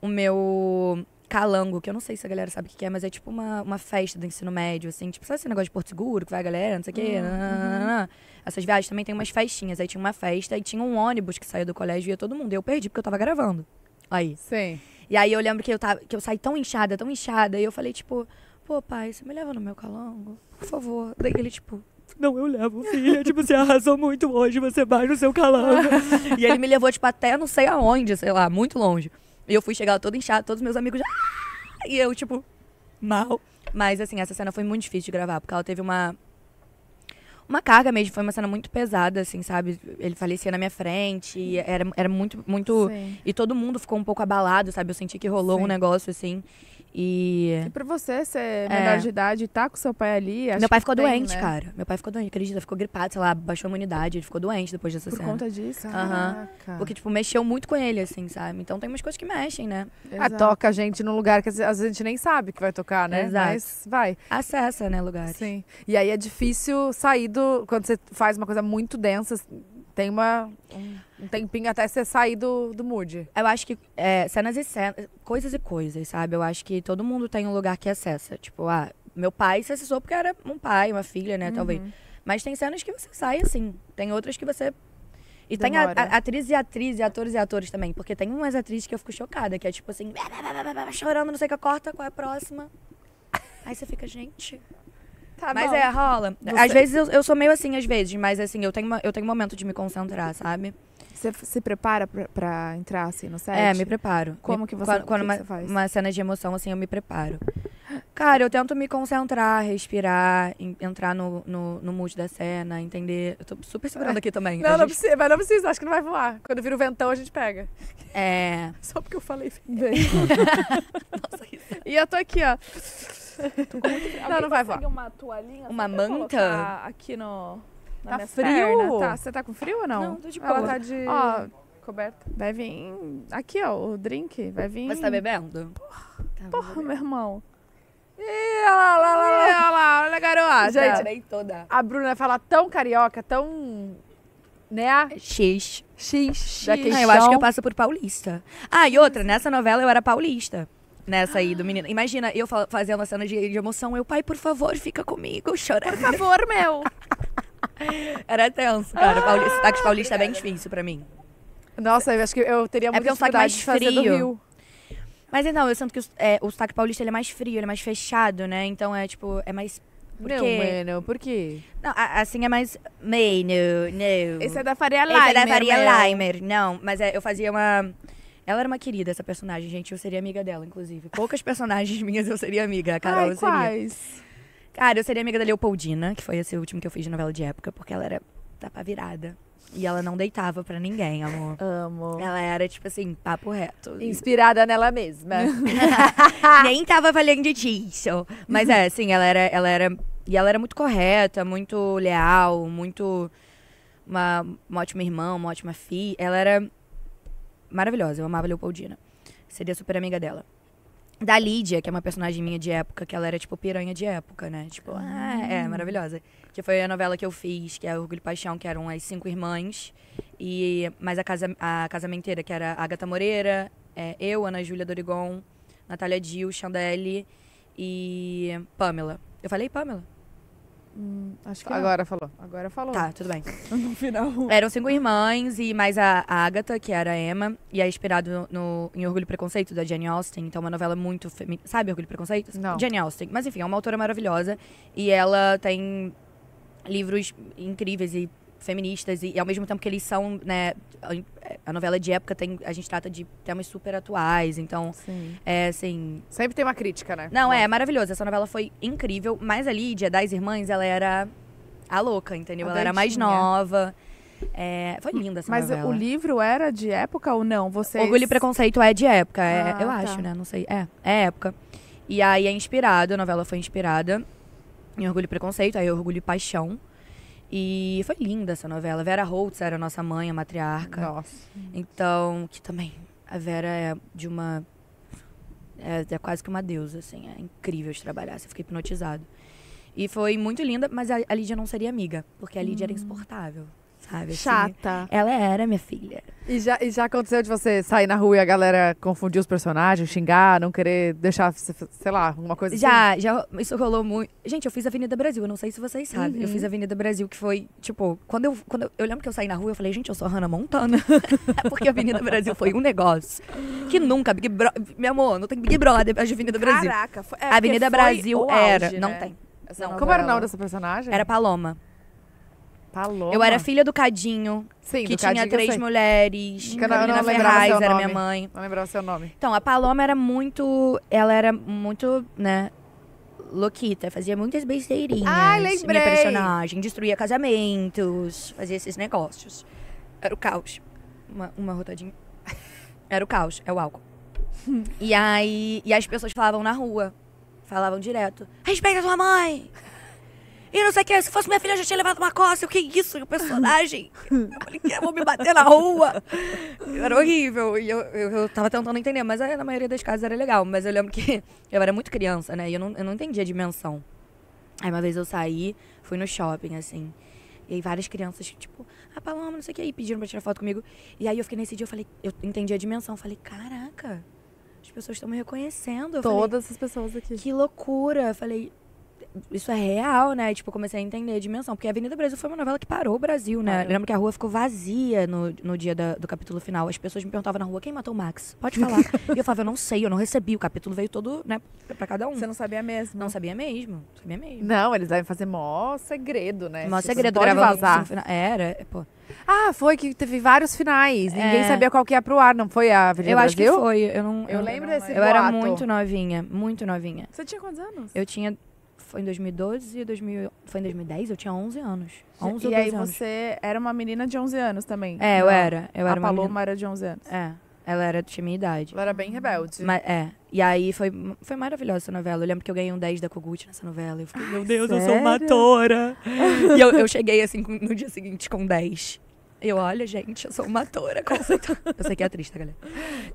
o meu calango, que eu não sei se a galera sabe o que é, mas é tipo uma, uma festa do ensino médio, assim, tipo, sabe esse negócio de Porto Seguro, que vai a galera, não sei o quê. Uhum. Essas viagens também tem umas festinhas. Aí tinha uma festa e tinha um ônibus que saiu do colégio e ia todo mundo. E eu perdi porque eu tava gravando. Aí. Sim. E aí eu lembro que eu, tava, que eu saí tão inchada, tão inchada. E eu falei, tipo, pô, pai, você me leva no meu calango? Por favor. Daí ele, tipo, não, eu levo, filha. tipo, você assim, arrasou muito hoje, você vai no seu calango. [LAUGHS] e ele me levou, tipo, até não sei aonde, sei lá, muito longe. E eu fui chegar toda inchada, todos meus amigos já... E eu, tipo, mal. Mas, assim, essa cena foi muito difícil de gravar, porque ela teve uma uma carga mesmo, foi uma cena muito pesada, assim, sabe? Ele falecia na minha frente, era, era muito, muito. Sim. E todo mundo ficou um pouco abalado, sabe? Eu senti que rolou Sim. um negócio, assim. E, e pra você ser é é. menor é. de idade e tá com seu pai ali. Meu pai ficou tem, doente, né? cara. Meu pai ficou doente, acredita? Ficou gripado, sei lá, baixou a imunidade, ele ficou doente depois dessa Por cena. Por conta disso? Aham. Uhum. Porque, tipo, mexeu muito com ele, assim, sabe? Então tem umas coisas que mexem, né? Ah, toca a gente num lugar que às vezes a gente nem sabe que vai tocar, né? Exato. Mas vai. Acessa, né, lugares. Sim. E aí é difícil sair do. Quando você faz uma coisa muito densa tem uma, um tempinho até você sair do, do mood. Eu acho que é, cenas e cenas, coisas e coisas, sabe? Eu acho que todo mundo tem um lugar que acessa. Tipo, ah, meu pai se acessou porque era um pai, uma filha, né? Uhum. Talvez. Mas tem cenas que você sai assim. Tem outras que você. E Demora. tem atrizes e atrizes, atores e atores também. Porque tem umas atrizes que eu fico chocada, que é tipo assim, chorando, não sei o que, corta, qual é a próxima? Aí você fica, gente, Tá mas bom. é, rola. Você... Às vezes eu, eu sou meio assim, às vezes, mas assim, eu tenho, eu tenho um momento de me concentrar, sabe? Você se prepara pra, entrar, assim, no set? É, me preparo. Como me, que você, quando, quando que uma, você faz? Uma cena de emoção, assim, eu me preparo. Cara, eu tento me concentrar, respirar, em, entrar no, no, no mood da cena, entender. Eu tô super segurando aqui também. Não, gente... não precisa, mas não precisa, acho que não vai voar. Quando vira o ventão, a gente pega. É. [LAUGHS] Só porque eu falei. [LAUGHS] Nossa, que... [LAUGHS] e eu tô aqui, ó. Tô com muito frio. não vai voar. uma toalhinha? Uma manta? Aqui no... Na Tá frio? perna. Tá, você tá com frio ou não? Não, tô de Ela tá de... Ó, Coberta. vai vir... Aqui, ó, o drink. Vai vir... Mas tá bebendo? Tá, Porra, meu irmão. Ih, olha lá, olha lá, olha lá, olha a garota. Gente, nem tá toda. a Bruna fala tão carioca, tão... Né? X. X. Ah, eu acho que eu passo por paulista. Ah, e outra, nessa novela eu era paulista nessa aí do menino. Imagina eu fazendo uma cena de, de emoção, eu, pai, por favor, fica comigo, chorando. Por favor, meu. [LAUGHS] Era tenso, cara. Pauli sotaque paulista é bem difícil pra mim. Nossa, eu acho que eu teria é muita é um mais de fazer frio. do Rio. Mas então, eu sinto que o, é, o sotaque paulista ele é mais frio, ele é mais fechado, né? Então é tipo, é mais por não, quê? mano, por quê? Não, assim é mais. Mano, não. Esse é da Faria Limer. Esse é da Faria Limer, não. Mas é, eu fazia uma. Ela era uma querida, essa personagem, gente. Eu seria amiga dela, inclusive. Poucas personagens [LAUGHS] minhas eu seria amiga. A Carol Ai, eu seria. Cara, eu seria amiga da Leopoldina, que foi esse último que eu fiz de novela de época, porque ela era tapa tá virada. E ela não deitava para ninguém, amor. [LAUGHS] É Amo. Ela era, tipo assim, papo reto. Inspirada nela mesma. [LAUGHS] Nem tava valendo disso. Mas é, assim, ela era, ela era. E ela era muito correta, muito leal, muito. Uma, uma ótima irmã, uma ótima filha. Ela era maravilhosa, eu amava Leopoldina. Seria super amiga dela. Da Lídia, que é uma personagem minha de época, que ela era tipo piranha de época, né? Tipo, ah, é, ah. maravilhosa. Que foi a novela que eu fiz, que é Orgulho e Paixão, que eram as cinco irmãs. E mais a, casa, a casamenteira, que era a Agatha Moreira, é, eu, Ana Júlia Dorigon, Natália Dil, Chandelle e Pamela. Eu falei Pamela? Hum, acho que Agora não. falou. Agora falou. Tá, tudo bem. [LAUGHS] No final. Eram cinco irmãs e mais a Agatha, que era a Emma, e é inspirado no, em Orgulho e Preconceito, da Jane Austen. Então, uma novela muito feminina. Sabe Orgulho e Preconceito? Não. Jane Austen. Mas, enfim, é uma autora maravilhosa. E ela tem livros incríveis e feministas e, e, ao mesmo tempo que eles são, né, a novela de época tem a gente trata de temas super atuais, então Sim. é assim, sempre tem uma crítica, né? Não, é, é maravilhoso. Essa novela foi incrível, mas a Lídia das Irmãs, ela era a louca, entendeu? A ela era mais nova. É, foi linda essa Mas novela. Mas o livro era de época ou não? Vocês... Orgulho e Preconceito é de época, é, ah, eu tá. acho, né? Não sei. É, é época. E aí é inspirado, a novela foi inspirada em Orgulho e Preconceito, aí Orgulho e Paixão. E foi linda essa novela. Vera Holtz era nossa mãe, a matriarca. Nossa. Então, que também. A Vera é de uma. É, é quase que uma deusa, assim. É incrível de trabalhar. Você fica hipnotizado. E foi muito linda, mas a, a Lídia não seria amiga, porque a Lídia hum. era insuportável sabe? Assim, Chata. ela era minha filha. E já, e já aconteceu de você sair na rua e a galera confundir os personagens, xingar, não querer deixar, sei lá, alguma coisa assim? já, assim? Já, isso rolou muito. Gente, eu fiz Avenida Brasil, eu não sei se vocês sabem. Uhum. Eu fiz Avenida Brasil, que foi, tipo, quando eu, quando eu, eu lembro que eu saí na rua, eu falei, gente, eu sou a Hannah Montana. [LAUGHS] É porque Avenida Brasil foi um negócio que nunca, Big Brother, meu amor, não tem Big Brother, a Avenida Brasil. Caraca, foi, é, Avenida Brasil era, auge, não né? tem. Não, como era o nome dessa personagem? Era Paloma. Paloma? Tá eu era filha do Cadinho, Sim, que do tinha Cadinho, três mulheres. Carolina Ferraz era minha mãe. Não lembrava seu nome. Então, a Paloma era muito. Ela era muito, né? Loquita, fazia muitas besteirinhas. Ah, lembrei! Minha personagem, destruía casamentos, fazia esses negócios. Era o caos. Uma, uma rotadinha. [LAUGHS] Era o caos, é o álcool. [LAUGHS] e aí, e as pessoas falavam na rua, falavam direto: respeita a sua mãe! E não sei o que, se fosse minha filha, eu já tinha levado uma coça. O que é isso? O personagem. Eu [LAUGHS] falei, que eu vou me bater na rua. Era horrível. E eu, eu, eu tava tentando entender, mas na maioria das casas era legal. Mas eu lembro que [LAUGHS] eu era muito criança, né? E eu não, eu não entendia a dimensão. Aí uma vez eu saí, fui no shopping, assim. E aí várias crianças, tipo, ah, Paloma, não sei o que, aí pediram pra tirar foto comigo. E aí eu fiquei nesse dia, eu falei, eu entendi a dimensão. Falei, caraca, as pessoas estão me reconhecendo. Eu Todas falei, as pessoas aqui. Que loucura. Eu falei, isso é real, né? tipo, eu comecei a entender a dimensão. Porque a Avenida Brasil foi uma novela que parou o Brasil, né? Eu lembro que a rua ficou vazia no, no dia da, do capítulo final. As pessoas me perguntavam na rua, quem matou o Max? Pode falar. [LAUGHS] e eu falava, eu não sei, eu não recebi. O capítulo veio todo, né, pra cada um. Você não sabia mesmo? Não sabia mesmo. Sabia mesmo. Não, eles devem fazer mó segredo, né? Mó segredo. Pode vazar. era, pô. Ah, foi que teve vários finais. É. Ninguém sabia qual que ia pro ar, não foi a Avenida eu Brasil? Eu acho que foi. Eu, não, eu, eu lembro não, desse Eu boato. era muito novinha, muito novinha. Você tinha quantos anos? Eu tinha foi em 2012 e 2000, foi em 2010, eu tinha 11 anos. 11 e aí anos. você era uma menina de 11 anos também? É, eu era. Eu era a Paloma menina... era de 11 anos. É. Ela era, tinha minha idade. Ela era bem rebelde. Mas, é. E aí foi, foi maravilhosa essa novela. Eu lembro que eu ganhei um 10 da Kogut nessa novela. Eu fiquei, ah, meu Deus, Sério? eu sou uma tora. [LAUGHS] e eu, eu cheguei assim no dia seguinte com 10. Eu, olha, gente, eu sou uma atora conceituada. [LAUGHS] eu sei que é atriz, tá, galera?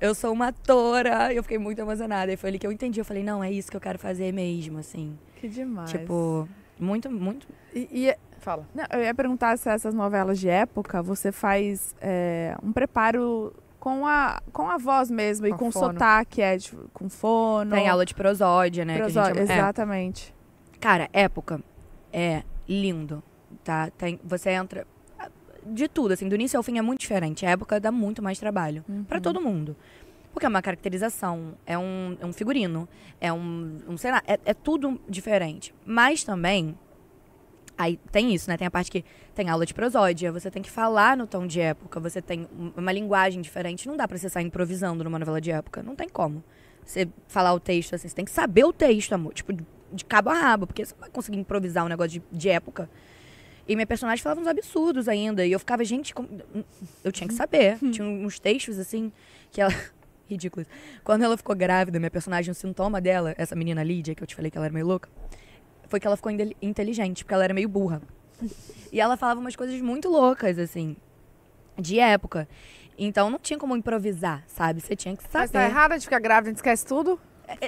Eu sou uma atora. Eu fiquei muito emocionada. E foi ali que eu entendi. Eu falei, não, é isso que eu quero fazer mesmo, assim. Que demais. Tipo, muito, muito. E, e é fala. Não, eu ia perguntar se essas novelas de época você faz é, um preparo com a, com a voz mesmo com e com fono. sotaque, é, tipo, com fono. Tem aula de prosódia, né? Prosódia, é. exatamente. É. Cara, época é lindo, tá? Tem, você entra de tudo, assim, do início ao fim é muito diferente. A época dá muito mais trabalho uhum. para todo mundo. Porque é uma caracterização, é um, é um figurino, é um, um cenário, é, é tudo diferente. Mas também, aí tem isso, né? Tem a parte que tem aula de prosódia, você tem que falar no tom de época, você tem uma linguagem diferente. Não dá pra você sair improvisando numa novela de época, não tem como. Você falar o texto assim, você tem que saber o texto, amor. Tipo, de cabo a rabo, porque você não vai conseguir improvisar um negócio de, de época. E minha personagem falava uns absurdos ainda. E eu ficava, gente, como... eu tinha que saber. Uhum. tinha uns textos assim que ela. [LAUGHS] Ridículos. Quando ela ficou grávida, minha personagem, o sintoma dela, essa menina Lídia, que eu te falei que ela era meio louca, foi que ela ficou inteligente, porque ela era meio burra. E ela falava umas coisas muito loucas, assim, de época. Então não tinha como improvisar, sabe? Você tinha que saber. Mas tá errada de ficar grávida, e esquece tudo?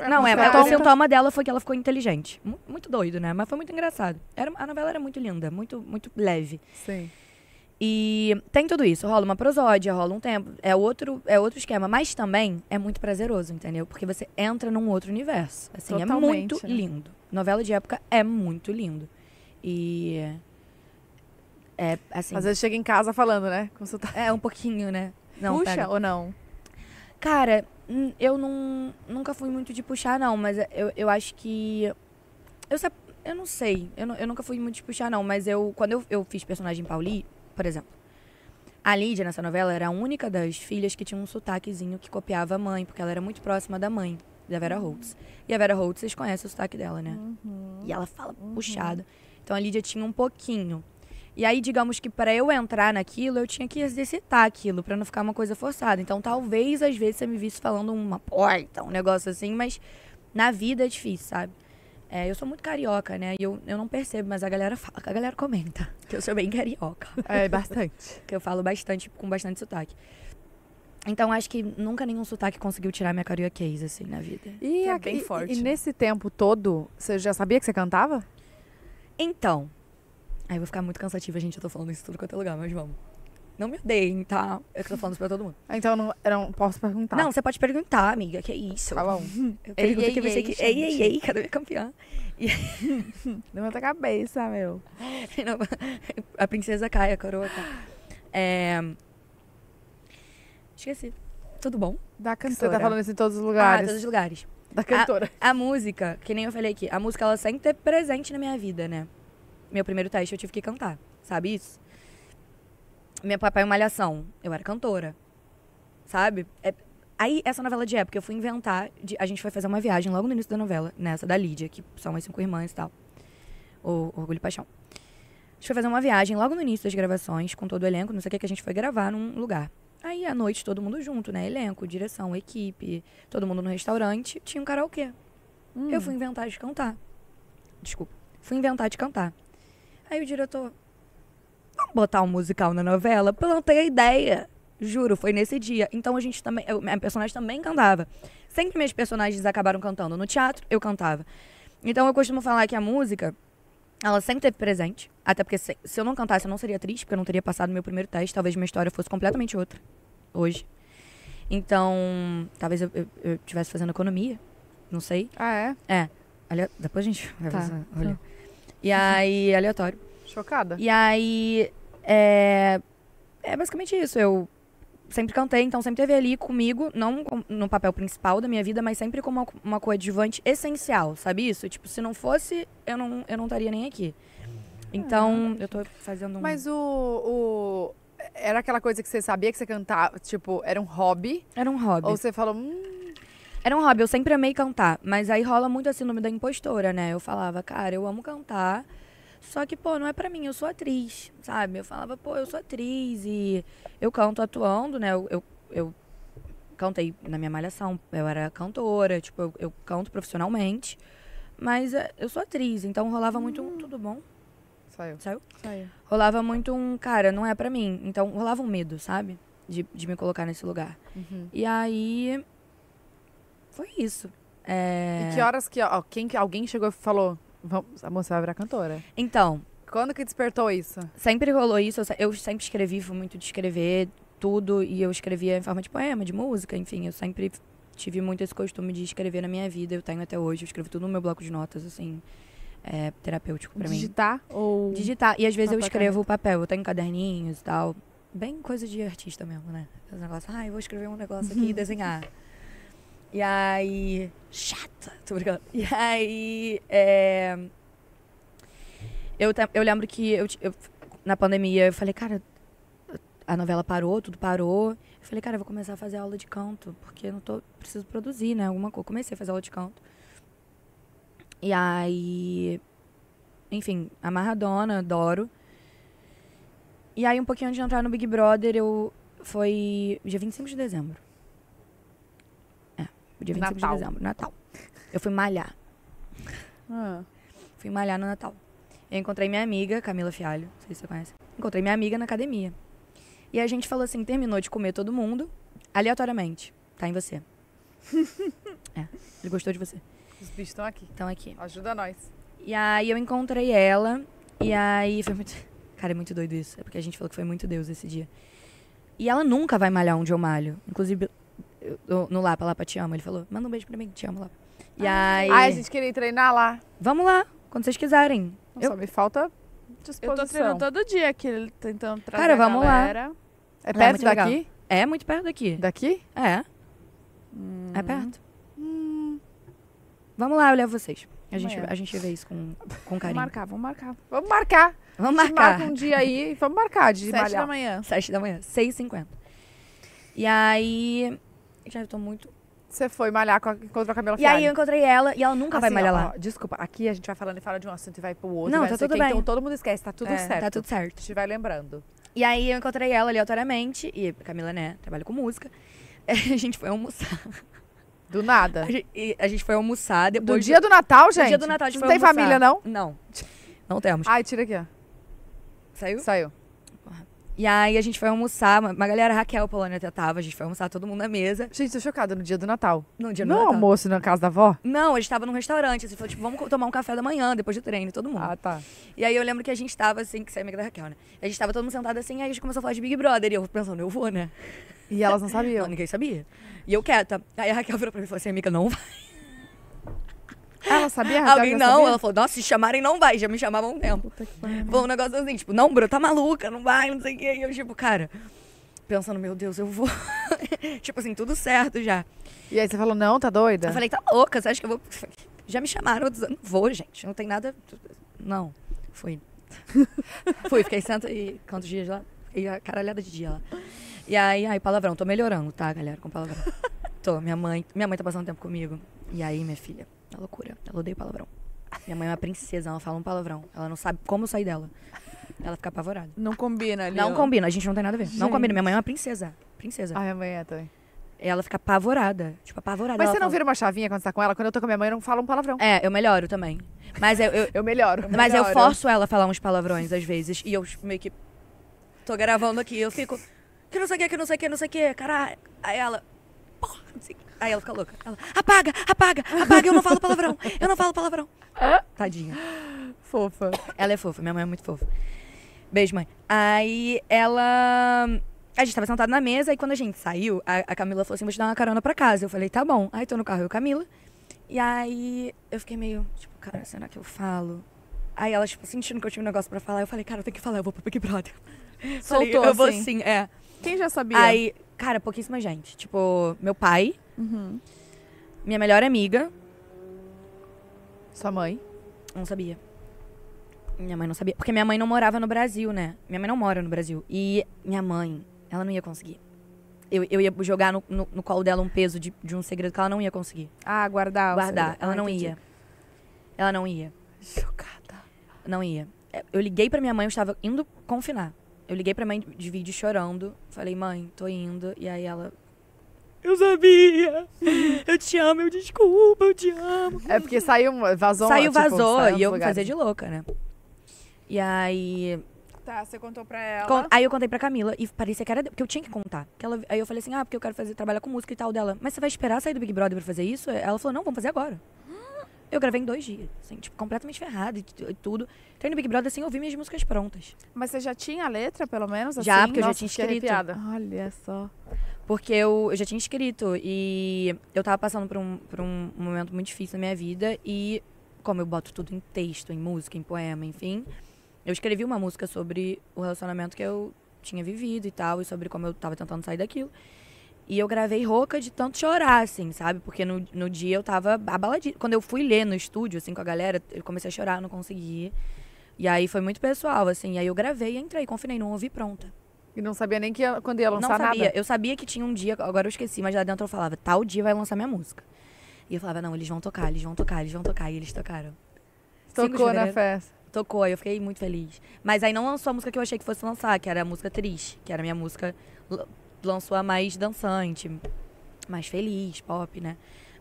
Não, é, mas o sintoma dela foi que ela ficou inteligente. Muito doido, né? Mas foi muito engraçado. Era, a novela era muito linda, muito, muito leve. Sim. E tem tudo isso, rola uma prosódia, rola um tempo, é outro, é outro esquema, mas também é muito prazeroso, entendeu? Porque você entra num outro universo. Assim, é Totalmente, é muito né? lindo. Novela de época é muito lindo. E é assim. Às vezes chega em casa falando, né? Tá... É um pouquinho, né? Não, Puxa pega. ou não? Cara, Hum, eu não, nunca fui muito de puxar, não, mas é, eu, eu acho que. Eu, eu não sei. Eu, eu nunca fui muito de puxar, não, mas eu. Quando eu, eu fiz personagem Pauli, por exemplo. A Lídia, nessa novela, era a única das filhas que tinha um sotaquezinho que copiava a mãe, porque ela era muito próxima da mãe, da Vera uhum. Holtz. E a Vera Holtz, vocês conhecem o sotaque dela, né? Uhum. E ela fala uhum. puxado. Então a Lídia tinha um pouquinho. E aí, digamos que para eu entrar naquilo, eu tinha que exercitar aquilo, para não ficar uma coisa forçada. Então, talvez às vezes você me visse falando uma porta, um negócio assim, mas na vida é difícil, sabe? É, eu sou muito carioca, né? E eu, eu não percebo, mas a galera fala, a galera comenta [LAUGHS] que eu sou bem carioca. É, é bastante. [LAUGHS] que eu falo bastante, com bastante sotaque. Então acho que nunca nenhum sotaque conseguiu tirar minha carioquês, assim, na vida. E é bem e, forte. E, nesse tempo todo, você já sabia que você cantava? Então, Aí eu vou ficar muito cansativa, gente. Eu tô falando isso tudo quanto é lugar, mas vamos. Não me odeiem, tá? É eu tô falando isso pra todo mundo. Ah, então não, eu não posso perguntar. Não, você pode perguntar, amiga. Que é isso? Tá bom. Eu pergunto ei, que você que. Ei, ei, ei, cadê minha campeã? E... Deu [LAUGHS] muita cabeça, meu. [LAUGHS] a princesa cai, a coroa cai. É... Esqueci. Tudo bom? Da cantora. Você tá falando isso em todos os lugares. Ah, todos os lugares. Da cantora. A, a música, que nem eu falei aqui, a música ela sempre é presente na minha vida, né? meu primeiro teste eu tive que cantar, sabe isso? Meu papai é malhação, eu era cantora, sabe? É, aí, essa novela de época, eu fui inventar, de, a gente foi fazer uma viagem logo no início da novela, nessa né, da Lídia, que são as cinco irmãs e tal, o Orgulho e Paixão. A gente foi fazer uma viagem logo no início das gravações, com todo o elenco, não sei o que, que a gente foi gravar num lugar. Aí, à noite, todo mundo junto, né? Elenco, direção, equipe, todo mundo no restaurante. Tinha um karaokê. Hum. Eu fui inventar de cantar. Desculpa. Fui inventar de cantar. Aí o diretor, vamos botar um musical na novela? Plantei a ideia. Juro, foi nesse dia. Então a gente também. Eu, minha personagem também cantava. Sempre meus personagens acabaram cantando. No teatro, eu cantava. Então eu costumo falar que a música, ela sempre teve presente. Até porque se, se eu não cantasse, eu não seria triste, porque eu não teria passado meu primeiro teste. Talvez minha história fosse completamente outra hoje. Então, talvez eu, estivesse fazendo economia. Não sei. Ah, é? É. Olha, depois a gente vai tá. Fazer, olha. E uhum. aí, aleatório. Chocada. E aí, é, é basicamente isso. Eu sempre cantei, então sempre teve ali comigo, não no papel principal da minha vida, mas sempre como uma, coadjuvante essencial, sabe isso? Tipo, se não fosse, eu não, eu não estaria nem aqui. Ah, então, eu tô fazendo um... Mas o, o... Era aquela coisa que você sabia que você cantava, tipo, era um hobby? Era um hobby. Ou você falou, hum, era um hobby, eu sempre amei cantar. Mas aí rola muito assim o nome da impostora, né? Eu falava, cara, eu amo cantar. Só que, pô, não é pra mim, eu sou atriz, sabe? Eu falava, pô, eu sou atriz e eu canto atuando, né? Eu, eu, eu cantei na minha malhação, eu era cantora, tipo, eu, eu canto profissionalmente. Mas eh, eu sou atriz, então rolava muito hum. um, tudo bom? Saiu. Saiu? Saiu. Rolava muito um, cara, não é pra mim. Então rolava um medo, sabe? De, de me colocar nesse lugar. Uhum. E aí foi isso. É... E que horas que ó, quem, alguém chegou e falou: Vamos, a moça vai virar cantora? Então. Quando que despertou isso? Sempre rolou isso. Eu sempre escrevi, fui muito de escrever tudo. E eu escrevia em forma de poema, de música, enfim. Eu sempre tive muito esse costume de escrever na minha vida. Eu tenho até hoje. Eu escrevo tudo no meu bloco de notas, assim. É terapêutico para mim. Digitar ou. Digitar. E às vezes eu escrevo o papel. Eu tenho caderninhos e tal. Bem coisa de artista mesmo, né? Os negócios. Ah, eu vou escrever um negócio aqui e [LAUGHS] desenhar. E aí. Chata! Tô brincando. E aí. É... Eu, eu lembro que eu, eu, na pandemia eu falei, cara, a novela parou, tudo parou. Eu falei, cara, eu vou começar a fazer aula de canto, porque eu não tô. Preciso produzir, né? Alguma coisa. Comecei a fazer aula de canto. E aí. Enfim, amarradona, adoro. E aí, um pouquinho antes de entrar no Big Brother, eu. Foi dia 25 de dezembro. Tipo, dia 25 Natal. de dezembro, Natal. Eu fui malhar. Ah. Fui malhar no Natal. Eu encontrei minha amiga, Camila Fialho, não sei se você conhece. Encontrei minha amiga na academia. E a gente falou assim: terminou de comer todo mundo, aleatoriamente. Tá em você. [LAUGHS] é, ele gostou de você. Os bichos estão aqui. Estão aqui. Ajuda nós. E aí eu encontrei ela, e aí foi muito. Cara, é muito doido isso. É porque a gente falou que foi muito Deus esse dia. E ela nunca vai malhar onde eu malho. Inclusive, eu, no Lapa, Lapa, te amo. Ele falou, manda um beijo pra mim, te amo, Lapa. E ah. aí... Ai, a gente queria treinar lá. Vamos lá, quando vocês quiserem. Nossa, eu... me falta disposição. Eu tô treinando todo dia aqui, tá tentando trazer Cara, vamos é lá. É perto é daqui? Legal. É, muito perto daqui. Daqui? É. Hum. É perto. Hum. Vamos lá, eu levo vocês. A gente, a gente vê isso com, com carinho. Vamos marcar, vamos marcar. Vamos marcar. Vamos marcar. Marca um dia aí e vamos marcar de Sete malhar. da manhã. Sete da manhã. Seis e cinquenta. E aí já estou muito. Você foi malhar, com a, encontrou a Camila E Fiari. aí eu encontrei ela e ela nunca vai assim, malhar ó, lá. ó, desculpa, aqui a gente vai falando e fala de um assunto e vai pro outro. Não, tá tudo bem. Então todo mundo esquece, tá tudo É, tá certo. Tá tudo certo. A gente vai lembrando. E aí eu encontrei ela aleatoriamente, e a Camila, né, trabalha com música. [LAUGHS] A gente foi almoçar. Do nada. A gente, e a gente foi almoçar depois. Do dia do Natal, gente? dia do Natal a gente Não foi tem almoçar. família, não? Não. Não temos. Ai, tira aqui, ó. Saiu? Saiu. E aí a gente foi almoçar, uma galera, Raquel Polônia até tava, a gente foi almoçar todo mundo na mesa. Gente, tô chocada, no dia do Natal. No dia do Não é Natal. Não almoço na casa da avó? Não, a gente tava num restaurante, assim, falou, tipo, vamos tomar um café da manhã, depois do treino, todo mundo. Ah, tá. E aí eu lembro que a gente tava, assim, que você é amiga da Raquel, né? A gente tava todo mundo sentado assim, aí a gente começou a falar de Big Brother, e eu pensando, eu vou, né? E elas não sabiam. [LAUGHS] Não, ninguém sabia. E eu quieta. Aí a Raquel virou pra mim e falou assim, amiga, não vai. Ela sabia? Alguém não, sabia? ela falou, nossa, se chamarem não vai, já me chamavam um tempo. Foi um negócio assim, tipo, não, bro, tá maluca, não vai, não sei o quê. E eu, tipo, cara, pensando, meu Deus, eu vou. [LAUGHS] tipo assim, tudo certo já. E aí você falou, não, tá doida? Eu falei, tá louca, você acha que eu vou. [LAUGHS] Já me chamaram, eu não vou, gente, não tem nada. Não, fui. [LAUGHS] fui, fiquei santa e quantos dias lá? E a caralhada de dia lá. E aí, aí, palavrão, tô melhorando, tá, galera, com palavrão. tô, minha mãe, minha mãe tá passando tempo comigo. E aí, minha filha, é loucura. Ela odeia palavrão. Minha mãe é uma princesa, ela fala um palavrão. Ela não sabe como sair dela. Ela fica apavorada. Não combina ali. Não combina, a gente não tem nada a ver. Gente. Não combina. Minha mãe é uma princesa. Princesa. Ah, minha mãe é também. Ela fica apavorada. Tipo, apavorada. Mas ela você não vira uma chavinha quando você tá com ela? Quando eu tô com minha mãe, eu não falo um palavrão. É, eu melhoro também. Mas eu. Eu, [LAUGHS] eu melhoro. [LAUGHS] Mas melhoro. eu forço ela a falar uns palavrões às vezes. E eu meio que. Tô gravando aqui. Eu fico. Que não sei o que, que não sei o que, não sei o que. Caralho. Aí ela porra. Assim. Aí ela fica louca. Ela, apaga, apaga, apaga, eu não falo palavrão, eu não falo palavrão. Tadinha. Fofa. Ela é fofa, minha mãe é muito fofa. Beijo, mãe. Aí ela. A gente tava sentado na mesa, e quando a gente saiu, a, a, Camila falou assim: vou te dar uma carona pra casa. Eu falei, tá bom. Aí tô no carro eu e Camila. E aí eu fiquei meio, tipo, cara, será que eu falo? Aí ela, tipo, sentindo que eu tinha um negócio pra falar, eu falei, cara, eu tenho que falar, eu vou pro Big Brother. Soltou, [LAUGHS] falei, eu vou assim. sim, é. Quem já sabia? Aí, Cara, pouquíssima gente. Tipo, meu pai, Uhum. minha melhor amiga. Sua mãe? Não sabia. Minha mãe não sabia. Porque minha mãe não morava no Brasil, né? Minha mãe não mora no Brasil. E minha mãe, ela não ia conseguir. Eu, eu ia jogar no, no, no colo dela um peso de, de um segredo que ela não ia conseguir Ah, guardar. o guardar. Ela Ah, não entendi. ia. Ela não ia. Chocada. Não ia. Eu liguei pra minha mãe, eu estava indo confinar. Eu liguei pra mãe de vídeo chorando. Falei, mãe, tô indo. E aí ela. Eu sabia! Eu te amo, eu desculpa, eu te amo. É porque saiu, vazou Saiu, tipo, vazou. e eu lugar. fazia de louca, né? E aí. Tá, você contou pra ela. Con aí eu contei pra Camila e parecia que era. Porque eu tinha que contar. Que ela, aí eu falei assim: ah, porque eu quero fazer, trabalhar com música e tal dela. Mas você vai esperar sair do Big Brother pra fazer isso? Ela falou: não, vamos fazer agora. Eu gravei em dois dias, assim, tipo, completamente ferrada e tudo. Entrei no Big Brother sem ouvir minhas músicas prontas. Mas você já tinha a letra, pelo menos? Já, assim? porque Nossa, eu já tinha escrito. Olha só. Porque eu, eu já tinha escrito e eu tava passando por um, por um momento muito difícil na minha vida e como eu boto tudo em texto, em música, em poema, enfim, eu escrevi uma música sobre o relacionamento que eu tinha vivido e tal, e sobre como eu tava tentando sair daquilo. E eu gravei rouca de tanto chorar, assim, sabe? Porque no, no dia eu tava abaladinha. Quando eu fui ler no estúdio, assim, com a galera, eu comecei a chorar, não consegui. E aí foi muito pessoal, assim. E aí eu gravei, entrei, confinei, não ouvi, pronta. E não sabia nem que ia, quando ia lançar não sabia. Nada. Eu sabia que tinha um dia, agora eu esqueci, mas lá dentro eu falava, tal dia vai lançar minha música. E eu falava, não, eles vão tocar, eles vão tocar, eles vão tocar. E eles tocaram. Tocou na festa. Tocou, aí eu fiquei muito feliz. Mas aí não lançou a música que eu achei que fosse lançar, que era a música Triste, que era a minha música lançou a mais dançante, mais feliz, pop, né?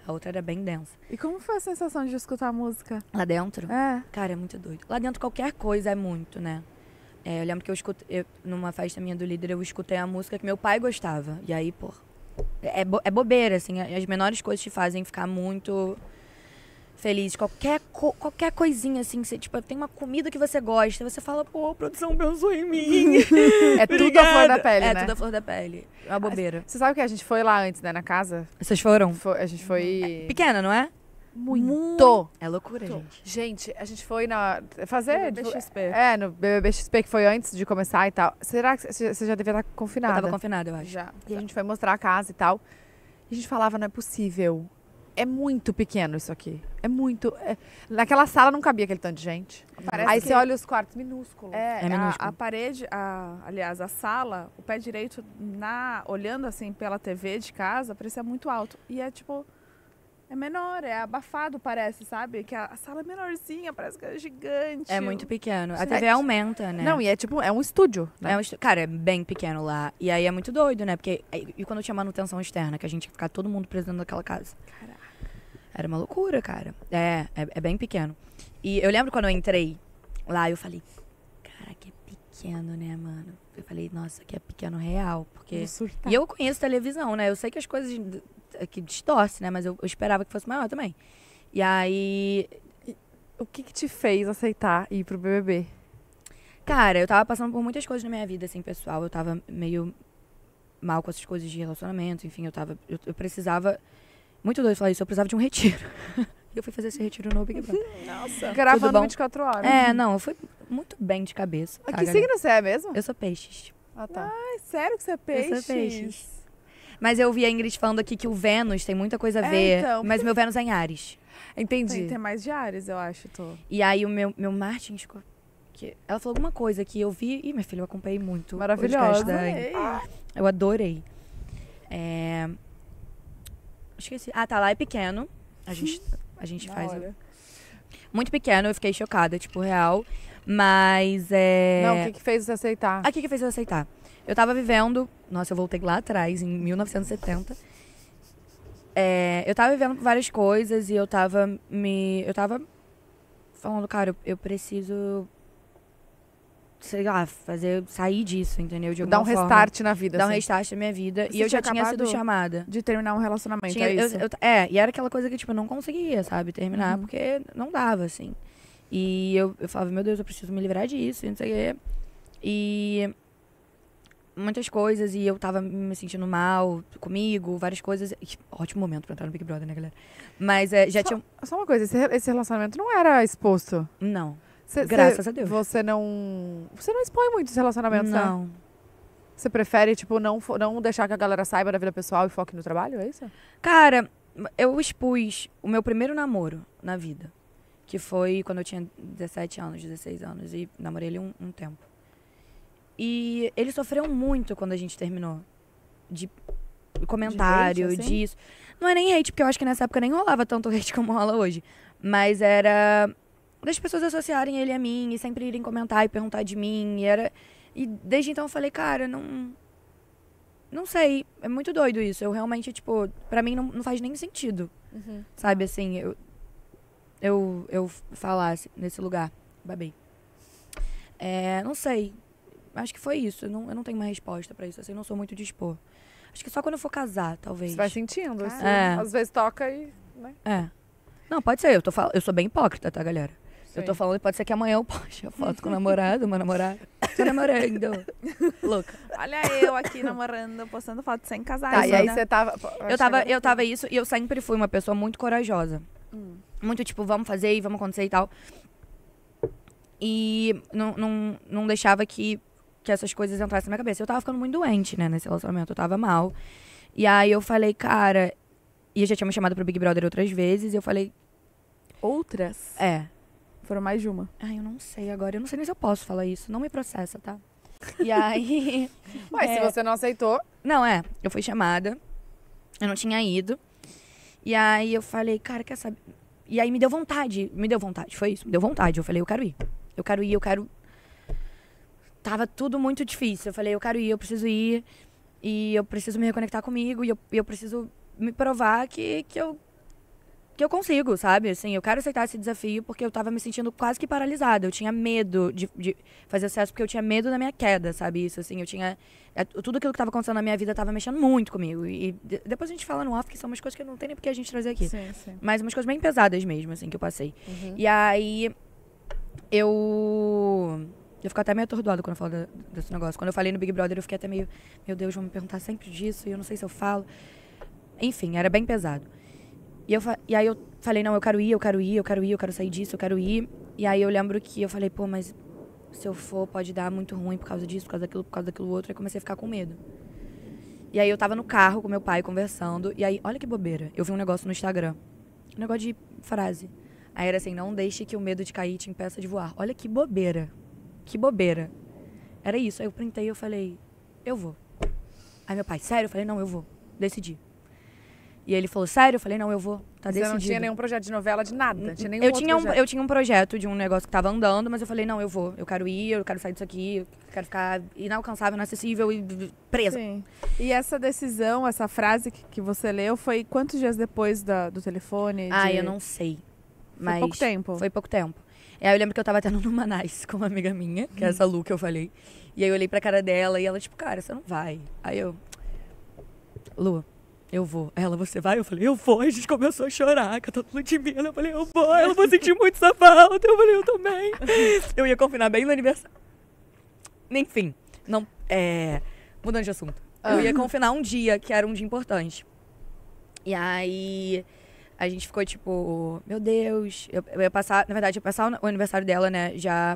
A outra era bem densa. E como foi a sensação de escutar a música? Lá dentro? É. Cara, é muito doido. Lá dentro qualquer coisa é muito, né? É, eu lembro que eu escutei, eu, numa festa minha do líder, eu escutei a música que meu pai gostava. E aí, pô. É, é bo é bobeira, assim. As menores coisas te fazem ficar muito feliz. Qualquer, co qualquer coisinha assim, você, tipo, tem uma comida que você gosta, você fala, pô, produção pensou em mim. [LAUGHS] é tudo a flor da pele, é, né? É tudo a flor da pele. É uma bobeira. Você sabe que a gente foi lá antes, né, na casa? Vocês foram? Foi, a gente foi. É pequena, não é? Muito. Muito. É loucura, Muito. gente. Gente, a gente foi na. Fazer. BBXP. É, no BBXP, que foi antes de começar e tal. Será que você já devia estar tá confinada? Eu tava confinada, eu acho. Já. E a gente foi mostrar a casa e tal. E a gente falava, não é possível é muito pequeno isso aqui. É muito. É... Naquela sala não cabia aquele tanto de gente. Parece Aí que... você olha os quartos minúsculos. É, é minúsculo. a, a, parede, a, aliás, a sala, o pé direito, na olhando assim pela TV de casa, parecia muito alto. E é tipo. É menor, é abafado, parece, sabe? Que a, a sala é menorzinha, parece que é gigante. É muito pequeno. A TV aumenta, né? Não, e é tipo, é um estúdio. Né? É um Cara, é bem pequeno lá. E aí é muito doido, né? Porque. É, e quando tinha manutenção externa, que a gente ia ficar todo mundo preso dentro daquela casa. Caraca. Era uma loucura, cara. É, é, é bem pequeno. E eu lembro quando eu entrei lá, eu falei, cara, que é pequeno, né, mano? Eu falei, nossa, que é pequeno real, porque... E eu conheço televisão, né? Eu sei que as coisas é que distorcem, né? Mas eu, eu esperava que fosse maior também. E aí... O que que te fez aceitar ir pro BBB? Cara, eu tava passando por muitas coisas na minha vida, assim, pessoal. Eu tava meio mal com essas coisas de relacionamento, enfim, eu tava... eu, eu precisava muito doido falar isso, eu precisava de um retiro. [LAUGHS] e eu fui fazer esse retiro no Big Brother. Nossa. Gravando 24 horas. É, não, eu fui muito bem de cabeça. Ah, que signo você é mesmo? Eu sou peixes. Ah, tá. Ai, sério que você é peixes? Eu sou peixes. Mas eu vi a Ingrid falando aqui que o Vênus tem muita coisa a é, ver. É, então, mas meu Vênus é em Ares. Entendi. Tem, tem mais de Ares, eu acho. Tô. E aí o meu, meu Marte ficou... Que ela falou alguma coisa que eu vi. Ih, minha filha, eu acompanhei muito. Maravilhosa. Da... Eu adorei. É, Esqueci. Ah, tá. Lá é pequeno. A [LAUGHS] gente, a gente faz. Muito pequeno, eu fiquei chocada, tipo, real. Mas é. Não, o que, que fez você aceitar? Ah, o que, que fez eu aceitar? Eu tava vivendo. Nossa, eu voltei lá atrás, em 1970. É, eu tava vivendo várias coisas e eu tava me. Eu tava falando, cara, eu, eu preciso sei lá, fazer, sair disso, entendeu? De Dar um forma. restart na vida. Dar assim. um restart na minha vida. Você e eu já tinha sido chamada. De terminar um relacionamento, tinha, é isso? Eu, é, e era aquela coisa que, tipo, eu não conseguia, sabe, terminar, uhum. porque não dava, assim. E eu, eu falava, meu Deus, eu preciso me livrar disso, e não sei o quê. E muitas coisas e eu tava me sentindo mal comigo, várias coisas. ótimo momento pra entrar no Big Brother, né, galera? Mas é, já só, tinha. Só uma coisa, esse, esse relacionamento não era exposto. Não. Cê, Graças cê, a Deus. Você não. Você não expõe os relacionamentos, né? não. né? Você prefere, tipo, não, não deixar que a galera saiba da vida pessoal e foque no trabalho, é isso? Cara, eu expus o meu primeiro namoro na vida. Que foi quando eu tinha 17 anos, 16 anos. E namorei ele um, um tempo. E ele sofreu muito quando a gente terminou. De comentário, de hate, assim? disso. Não é nem hate, porque eu acho que nessa época nem rolava tanto [LAUGHS] hate como rola hoje. Mas era das pessoas associarem ele a mim e sempre irem comentar e perguntar de mim. E, era... e desde então eu falei, cara, não. Não sei, é muito doido isso. Eu realmente, tipo, pra mim não, não faz nem sentido. Uhum. Sabe, assim, eu, eu, eu falar assim, nesse lugar. Babei. É, não sei. Acho que foi isso. Eu não, eu não tenho uma resposta para isso. Assim, não sou muito dispor. Acho que só quando eu for casar, talvez. Você vai sentindo. assim, é. Às vezes toca e. Né? É. Não, pode ser. Eu, tô fal... eu sou bem hipócrita, tá, galera? Sim. Eu tô falando, pode ser que amanhã eu poste a foto com o [LAUGHS] namorado, meu namorado. Tô namorando. [LAUGHS] Louca. Olha eu aqui namorando, postando foto sem casar. Tá, e aí você tava. Eu tava, eu tava isso e eu sempre fui uma pessoa muito corajosa. Hum. Muito tipo, vamos fazer e vamos acontecer e tal. E não, não, não deixava que, que essas coisas entrassem na minha cabeça. Eu tava ficando muito doente, né, nesse relacionamento. Eu tava mal. E aí eu falei, cara. E eu já tinha me chamado pro Big Brother outras vezes. E eu falei. Outras? É. Foram mais de uma. Ai, eu não sei agora. Eu não sei nem se eu posso falar isso. Não me processa, tá? E aí. [LAUGHS] Mas é... se você não aceitou. Não, é. Eu fui chamada. Eu não tinha ido. E aí eu falei, cara, quer saber? E aí me deu vontade. Me deu vontade. Foi isso. Me deu vontade. Eu falei, eu quero ir. Eu quero ir, eu quero. Tava tudo muito difícil. Eu falei, eu quero ir, eu preciso ir. E eu preciso me reconectar comigo. E eu, eu preciso me provar que, que eu que eu consigo, sabe? Assim, eu quero aceitar esse desafio porque eu tava me sentindo quase que paralisada. Eu tinha medo de, de fazer sucesso porque eu tinha medo da minha queda, sabe? Isso, assim, eu tinha. É, tudo aquilo que tava acontecendo na minha vida tava mexendo muito comigo. E depois a gente fala no off que são umas coisas que não tem nem porque a gente trazer aqui. Sim, sim. Mas umas coisas bem pesadas mesmo, assim, que eu passei. Uhum. E aí. Eu. Eu fico até meio atordoado quando eu falo desse negócio. Quando eu falei no Big Brother, eu fiquei até meio. Meu Deus, vão me perguntar sempre disso e eu não sei se eu falo. Enfim, era bem pesado. E, eu, e aí eu falei, não, eu quero ir, eu quero ir, eu quero ir, eu quero sair disso, eu quero ir. E aí eu lembro que eu falei, pô, mas se eu for pode dar muito ruim por causa disso, por causa daquilo, por causa daquilo outro. Aí comecei a ficar com medo. E aí eu tava no carro com meu pai conversando. E aí, olha que bobeira. Eu vi um negócio no Instagram. Um negócio de frase. Aí era assim, não deixe que o medo de cair te impeça de voar. Olha que bobeira. Que bobeira. Era isso. Aí eu printei e eu falei, eu vou. Aí meu pai, sério? Eu falei, não, eu vou. Decidi. E ele falou, sério? Eu falei, não, eu vou. Tá Você decidido. não tinha nenhum projeto de novela, de nada? Não tinha nenhum eu, tinha um, projeto. eu tinha um projeto de um negócio que tava andando, mas eu falei, não, eu vou. Eu quero ir, eu quero sair disso aqui, eu quero ficar inalcançável, inacessível e presa. Sim. E essa decisão, essa frase que, que você leu, foi quantos dias depois da, do telefone? De... Ah, eu não sei. Mas foi pouco tempo. Foi pouco tempo. E aí eu lembro que eu tava tendo no Manais [LAUGHS] com uma amiga minha, que é essa hum. Lu que eu falei. E aí eu olhei pra cara dela e ela, tipo, cara, você não vai. Aí eu. Lua eu vou. Ela, você vai? Eu falei, eu vou. A gente começou a chorar, de Ludmilla. Eu falei, eu vou. Ela, vou sentir muito essa falta. Eu falei, eu também. [LAUGHS] Eu ia confinar bem no aniversário. Enfim, não, é... Mudando de assunto. Eu ia ah. confinar um dia, que era um dia importante. E aí a gente ficou tipo, meu Deus. Eu, eu ia passar, na verdade, ia passar o aniversário dela, né, já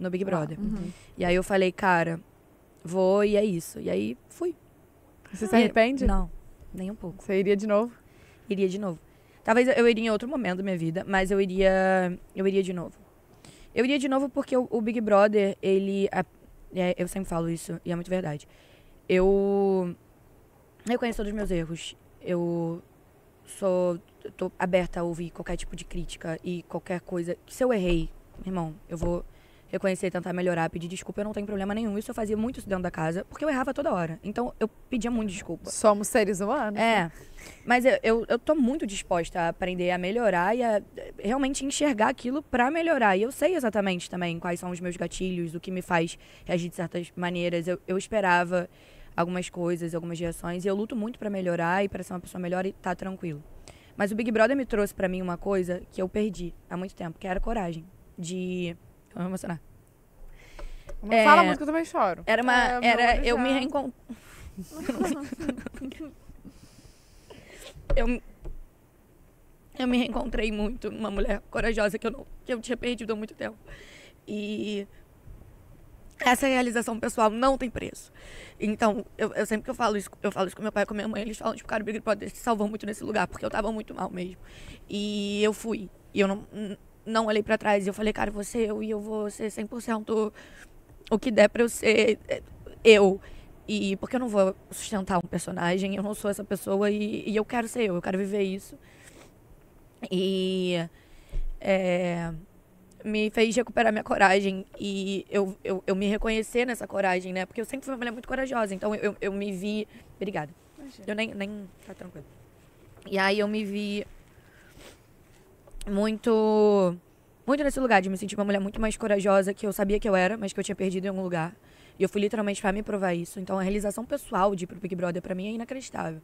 no Big Brother. uhum. E aí eu falei, cara, vou e é isso. E aí fui. Você se arrepende? Não nem um pouco. Você iria de novo? Iria de novo. Talvez eu iria em outro momento da minha vida, mas eu iria, eu iria de novo. Eu iria de novo porque o, Big Brother, ele, é, eu sempre falo isso e é muito verdade. Eu reconheço todos os meus erros. Eu sou tô aberta a ouvir qualquer tipo de crítica e qualquer coisa. Se eu errei, irmão, eu vou eu conhecer, tentar melhorar, pedir desculpa, eu não tenho problema nenhum. Isso eu fazia muito dentro da casa, porque eu errava toda hora. Então eu pedia muito desculpa. Somos seres humanos. É. Né? Mas eu, eu, eu tô muito disposta a aprender a melhorar e a eh, realmente enxergar aquilo para melhorar. E eu sei exatamente também quais são os meus gatilhos, o que me faz reagir de certas maneiras. Eu, eu esperava algumas coisas, algumas reações, e eu luto muito para melhorar e para ser uma pessoa melhor e tá tranquilo. Mas o Big Brother me trouxe para mim uma coisa que eu perdi há muito tempo, que era coragem de eu vou emocionar. Não é, fala muito que eu também choro. Era uma. É, eu era, eu me reencontrei. [LAUGHS] eu, eu me reencontrei muito numa mulher corajosa que eu, não, que eu tinha perdido há muito tempo. E essa realização pessoal não tem preço. Então, eu, eu, sempre que eu falo isso, eu falo isso com meu pai e com minha mãe, eles falam, tipo, cara, o Big Brother se salvou muito nesse lugar, porque eu tava muito mal mesmo. E eu fui. E eu não não olhei para trás. Eu falei, cara, você eu e eu vou ser 100% o que der para eu ser eh, eu. E porque eu não vou sustentar um personagem, eu não sou essa pessoa e, e eu quero ser eu, eu quero viver isso. E é, me fez recuperar minha coragem e eu, eu, eu, me reconhecer nessa coragem, né? Porque eu sempre fui uma mulher muito corajosa, então eu, eu me vi. Obrigada. Eu nem, nem. Tá tranquilo. E aí eu me vi muito muito nesse lugar de me sentir uma mulher muito mais corajosa que eu sabia que eu era, mas que eu tinha perdido em algum lugar. E eu fui literalmente para me provar isso. Então a realização pessoal de ir pro Big Brother para mim é inacreditável.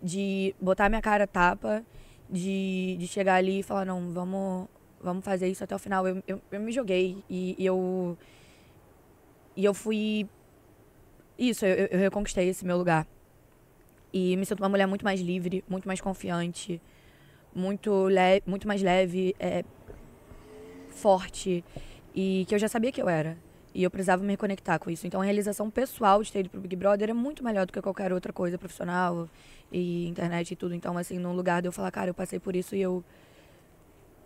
De botar minha cara tapa, de, de chegar ali e falar, não, vamos, vamos fazer isso até o final. Eu, eu, eu me joguei e, e, eu. E eu fui. Isso, eu, eu reconquistei esse meu lugar. E me sinto uma mulher muito mais livre, muito mais confiante muito, muito mais leve, é, forte e que eu já sabia que eu era. E eu precisava me conectar com isso. Então a realização pessoal de ter ido pro Big Brother é muito melhor do que qualquer outra coisa profissional e internet e tudo. Então, assim, num lugar de eu falar, cara, eu passei por isso e eu.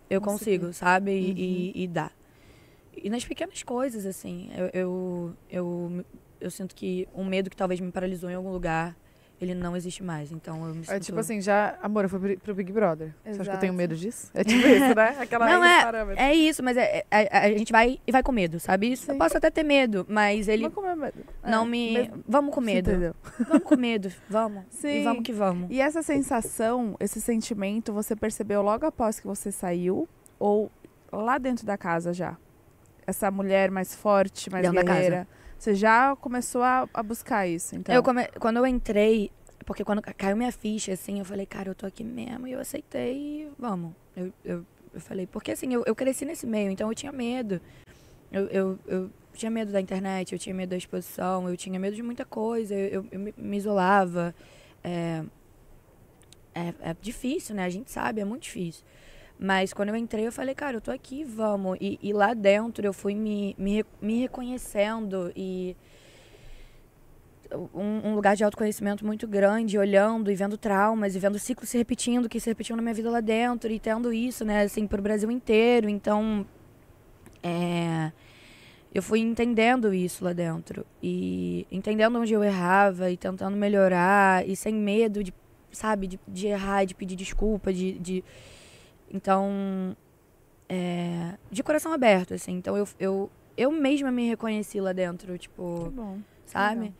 Eu consigo, sabe? E, uhum. e, e, dá. E nas pequenas coisas, assim, eu, eu, eu, eu sinto que um medo que talvez me paralisou em algum lugar ele não existe mais. Então eu me é sinto... É tipo assim, já, amor, eu fui pro Big Brother. Exato. Você acha que eu tenho medo disso? É tipo isso, né? [LAUGHS] Aquela não, é, é isso, mas é, é, é, a gente vai e vai com medo, sabe? Sim. Eu posso até ter medo, mas ele. Vamos com medo. Não é, me. Mesmo... Vamos com medo. Entendeu? Vamos com medo. Vamos. Sim. [LAUGHS] E vamos que vamos. E essa sensação, esse sentimento, você percebeu logo após que você saiu ou lá dentro da casa já? Essa mulher mais forte, mais dentro guerreira. Da casa você já começou a, a buscar isso, então? Eu come... Quando eu entrei, porque quando caiu minha ficha, assim, eu falei, cara, eu tô aqui mesmo, e eu aceitei, e vamos. Eu, eu, eu falei, porque assim, eu, eu cresci nesse meio, então eu tinha medo. Eu, eu, eu tinha medo da internet, eu tinha medo da exposição, eu tinha medo de muita coisa, eu, eu, eu me isolava. É, é, é difícil, né? A gente sabe, é muito difícil. Mas quando eu entrei, eu falei, cara, eu tô aqui, vamos. E, e lá dentro eu fui me, me, me reconhecendo e. Um, um, lugar de autoconhecimento muito grande, olhando e vendo traumas e vendo ciclos se repetindo, que se repetiam na minha vida lá dentro e tendo isso, né, assim, pro Brasil inteiro. Então. É eu fui entendendo isso lá dentro e entendendo onde eu errava e tentando melhorar e sem medo de sabe de, de errar de pedir desculpa de, de então, é, de coração aberto, assim. Então, eu, eu, eu mesma me reconheci lá dentro, tipo... Que bom. Sabe? Legal.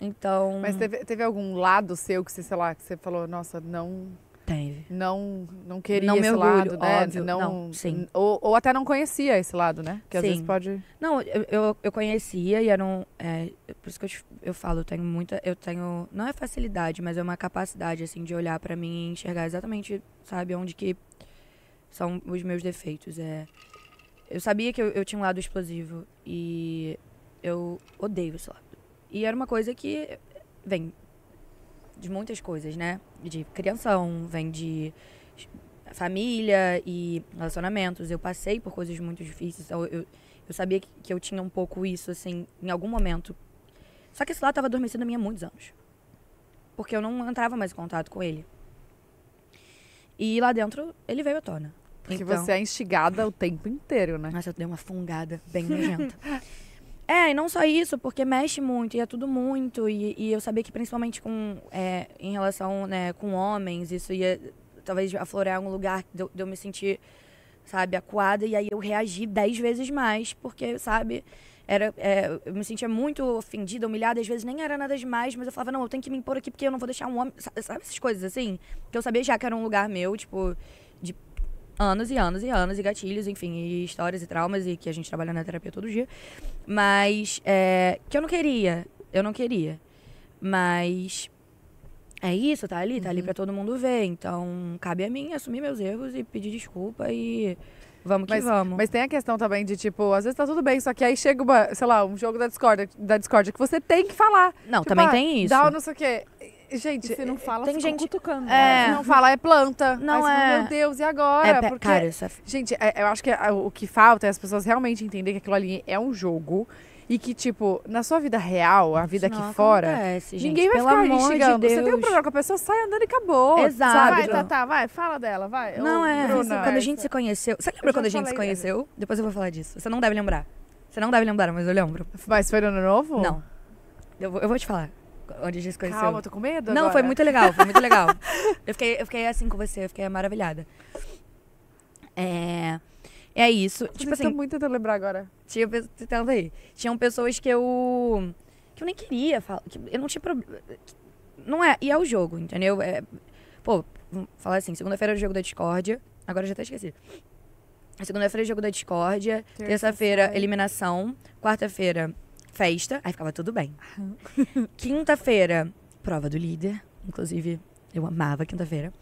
Então... Mas teve, teve algum lado seu que você, sei lá, que você falou, nossa, não... Teve. Não, não queria não esse orgulho, lado, né? Óbvio, não, não, sim. Ou, ou até não conhecia esse lado, né? Que sim. às vezes pode. Não, eu, eu, eu conhecia e era um... É, por isso que eu, te, eu falo, eu tenho muita. Eu tenho. Não é facilidade, mas é uma capacidade, assim, de olhar para mim e enxergar exatamente, sabe, onde que são os meus defeitos. É, eu sabia que eu, eu tinha um lado explosivo e eu odeio esse lado. E era uma coisa que vem de muitas coisas, né? De criação, vem de família e relacionamentos. Eu passei por coisas muito difíceis. Então eu, eu sabia que, que eu tinha um pouco isso, assim, em algum momento. Só que esse lado estava adormecendo a mim há muitos anos. Porque eu não entrava mais em contato com ele. E lá dentro ele veio à tona. Porque então, você é instigada o tempo inteiro, né? Nossa, eu dei uma fungada bem nojenta. [LAUGHS] é, e não só isso, porque mexe muito, e é tudo muito. E, e eu sabia que principalmente com, é, em relação né, com homens, isso ia talvez aflorar algum lugar de, de eu me sentir, sabe, acuada. E aí eu reagi dez vezes mais, porque, sabe, era, é, eu me sentia muito ofendida, humilhada, às vezes nem era nada demais, mas eu falava, não, eu tenho que me impor aqui porque eu não vou deixar um homem. Sabe essas coisas assim? Que eu sabia já que era um lugar meu, tipo, de anos e anos e anos, e gatilhos, enfim, e histórias e traumas, e que a gente trabalha na terapia todo dia. Mas é, que eu não queria. Eu não queria. Mas é isso, tá ali, tá uhum. ali para todo mundo ver. Então, cabe a mim assumir meus erros e pedir desculpa e Vamos que mas, vamos. Mas tem a questão também de, tipo, às vezes tá tudo bem, só que aí chega, uma, sei lá, um jogo da Discord, da Discord que você tem que falar. Não, tipo, também ah, tem isso. Dá não sei o quê. Gente, se não é, fala, tem gente cutucando. É, né? se não fala, é planta. Não é. meu Deus, e agora? É, porque, cara, isso é... Gente, é, eu acho que é, o que falta é as pessoas realmente entenderem que aquilo ali é um jogo e que, tipo, na sua vida real, a vida aqui fora, acontece, ninguém vai ficar ali De Você tem um problema com a pessoa, sai andando e acabou. Exato. Sabe? Vai, Tatá, tá, vai, fala dela, vai. Não Ô, é, Bruna, é quando a gente se né? conheceu. Você lembra quando a gente se conheceu? Dele. Depois eu vou falar disso. Você não deve lembrar. Você não deve lembrar, mas eu lembro. Mas foi ano novo? Não. Eu vou, eu vou te falar onde a gente se conheceu. Calma, tô com medo Não, agora. foi muito legal, foi muito legal. [LAUGHS] eu, fiquei, eu fiquei assim com você, eu fiquei maravilhada. É... É isso. Você tipo, tipo assim, assim muito tentando lembrar agora. Tinha, tenta aí. Tinham pessoas que eu. que eu nem queria falar. Que eu não tinha problema. Não é. E é o jogo, entendeu? É, pô, falar assim, segunda-feira é o jogo da discórdia. Agora eu já até esqueci. Segunda-feira é jogo da discórdia. Terça-feira, eliminação. Quarta-feira, festa. Aí ficava tudo bem. [LAUGHS] quinta-feira, prova do líder. Inclusive, eu amava quinta-feira.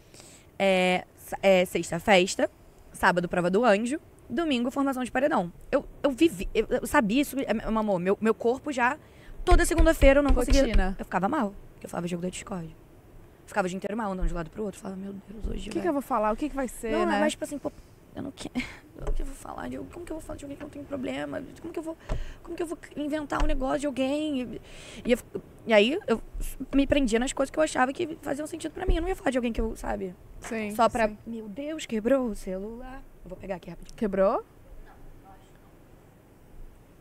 É, é, sexta, festa. Sábado, prova do anjo domingo, formação de paredão. Eu, eu vivi, eu, eu sabia isso, é, amor, meu, meu corpo já. Toda segunda-feira eu não Rotina. conseguia. Eu ficava mal, porque eu falava jogo da Discord. Ficava o dia inteiro mal, andando de um lado pro outro. Falava, meu Deus, hoje. O que, que, eu vou falar? O que, que vai ser? Não, né? mas tipo assim, pô, eu não quero. [LAUGHS] O que eu vou falar de Como que eu vou falar de alguém que não tem problema? Como que eu vou, como que eu vou inventar um negócio de alguém? E, eu, e aí eu me prendia nas coisas que eu achava que faziam sentido pra mim. Eu não ia falar de alguém que eu, sabe? Sim. Só pra. Sim. Meu Deus, quebrou o celular. Eu vou pegar aqui rapidinho. Quebrou?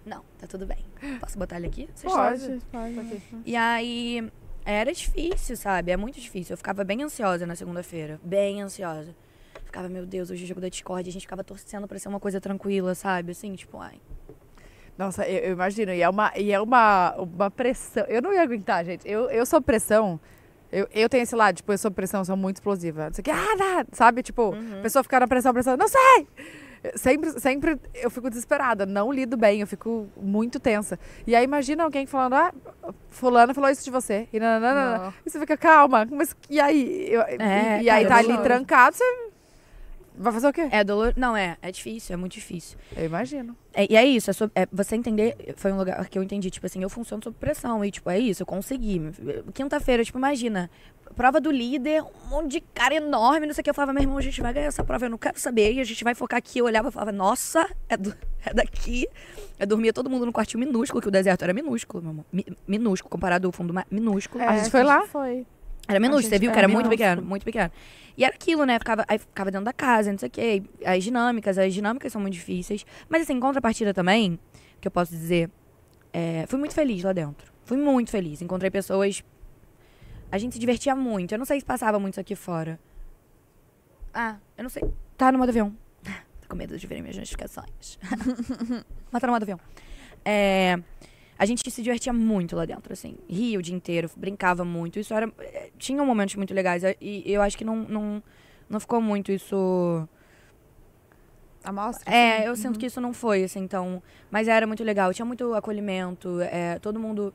Não, tá tudo bem. Posso botar ele aqui? pode, pode, tá E aí, era difícil, sabe? É muito difícil. Eu ficava bem ansiosa na segunda-feira. Bem ansiosa. Ficava, meu Deus, hoje o é jogo da Discord. A gente ficava torcendo pra ser uma coisa tranquila, sabe? Assim, tipo, ai, nossa, eu, eu, imagino. E é, uma, e é uma, uma pressão. Eu não ia aguentar, gente. Eu, eu sou pressão eu, eu tenho esse lado, tipo, eu sou pressão, eu sou muito explosiva. o que ah, dá! sabe? Tipo, uhum. pessoa ficar na pressão, pressão, não sei! Sempre, sempre eu fico desesperada, não lido bem, eu fico muito tensa. E aí imagina alguém falando, ah, fulano falou isso de você. E, nananana, e você fica, calma, mas e aí? Eu, é, e, e, aí tá, tá ali trancado, você Vai fazer o quê? É dolor. Não, é. É difícil, é muito difícil. Eu imagino. É, e é isso, é, é você entender. Foi um lugar que eu entendi, tipo assim, eu funciono sob pressão. E, tipo, é isso, eu consegui. Quinta-feira, tipo, imagina. Prova do líder, um monte de cara enorme, não sei o que. Eu falava, meu irmão, a gente vai ganhar essa prova, eu não quero saber. E a gente vai focar aqui. Eu olhava e falava, nossa, é, do... é daqui. Eu dormia todo mundo no quartinho minúsculo, que o deserto era minúsculo, meu amor. Mi... minúsculo, comparado ao fundo minúsculo. É, a gente foi lá? Foi. Era menor, você viu que era, era muito pequeno, muito pequeno. E era aquilo, né? Ficava, aí ficava dentro da casa, não sei o quê. As dinâmicas, as dinâmicas são muito difíceis. Mas assim, em contrapartida também, que eu posso dizer, é, fui muito feliz lá dentro. Fui muito feliz. Encontrei pessoas. A gente se divertia muito. Eu não sei se passava muito isso aqui fora. Ah, eu não sei. Tá no modo avião. [LAUGHS] Tô com medo de ver minhas notificações. [LAUGHS] Mas tá no modo avião. É a gente se divertia muito lá dentro, assim. Ria o dia inteiro, brincava muito. Isso era. Eh, tinha momentos muito legais. Eh, e eu acho que não, não, não ficou muito isso. Amostra? É, assim? eu uhum. sinto que isso não foi, assim, então. Mas era muito legal. Tinha muito acolhimento. É, todo mundo.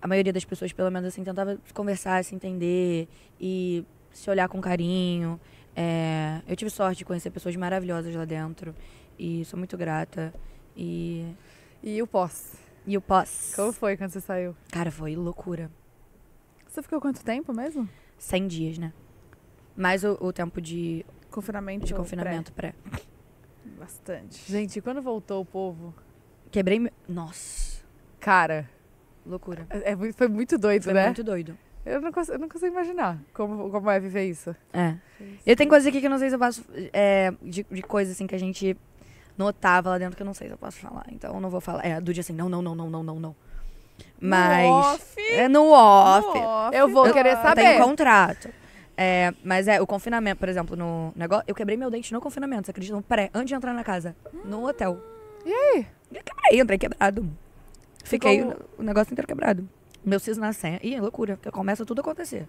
A maioria das pessoas, pelo menos, assim, tentava conversar, se entender e se olhar com carinho. É, eu tive sorte de conhecer pessoas maravilhosas lá dentro. E sou muito grata. E. E o pós? E o pós. Como foi quando você saiu? Cara, foi loucura. Você ficou quanto tempo mesmo? 100 dias, né? Mais o, o tempo de. Confinamento. De confinamento pré. pré. Bastante. Gente, quando voltou o povo? Quebrei. Nossa. Cara. Loucura. É, é foi muito doido, foi né? Foi muito doido. Eu não, consigo, eu não consigo imaginar como, como é viver isso. É. Eu tenho coisas aqui que eu não sei se eu faço. É, de, de coisas assim que a gente notava lá dentro que eu não sei se eu posso falar, então eu não vou falar. É, do dia assim, não, não, não, não, não, não, não. Mas. No off? É, no off. eu vou querer ah, saber. tem um contrato. É, mas é, o confinamento, por exemplo, no negócio. Eu quebrei meu dente no confinamento, você acredita? Pré, antes de entrar na casa, no hotel. E aí? Eu quebrei, entrei quebrado. Fiquei Ficou... o, negócio inteiro quebrado. Meu siso na senha. Ih, é loucura, porque começa tudo a acontecer.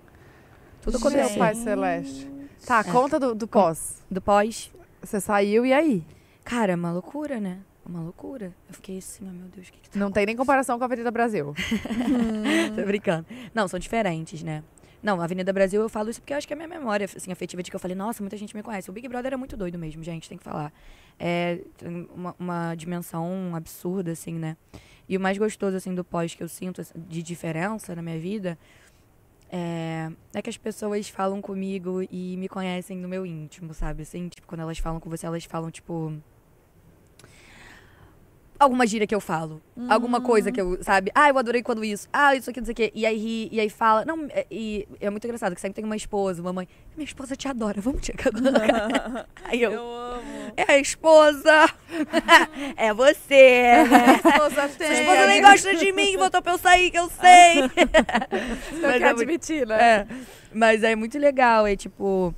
Tudo aconteceu. Pai Celeste. Tá, é. conta do, do pós. Do pós. Você saiu e aí? Cara, é uma loucura, né? É uma loucura. Eu fiquei assim, oh, meu Deus, o que, que tá Não tem nem comparação com a Avenida Brasil. [LAUGHS] Hum. Tô brincando. Não, são diferentes, né? Não, Avenida Brasil eu falo isso porque eu acho que é a minha memória assim, afetiva de que eu falei, nossa, muita gente me conhece. O Big Brother era muito doido mesmo, gente, tem que falar. É uma, uma dimensão absurda, assim, né? E o mais gostoso, assim, do pós que eu sinto assim, de diferença na minha vida é, é, que as pessoas falam comigo e me conhecem no meu íntimo, sabe? Assim, tipo, quando elas falam com você, elas falam, tipo, alguma gíria que eu falo, hum. alguma coisa que eu, sabe? Ah, eu adorei quando isso. Ah, isso aqui, não sei o quê. E aí ri, e aí fala. Não, é, e, é muito engraçado que sempre tem uma esposa, uma mãe. Minha esposa te adora, vamos te acabar. [LAUGHS] aí eu, eu amo. É a esposa. [LAUGHS] é você. É a né? esposa tem. Sua esposa nem gosta de mim, botou pra eu sair, que eu sei. Não [LAUGHS] quer é admitir, né? É. Mas é muito legal, é tipo...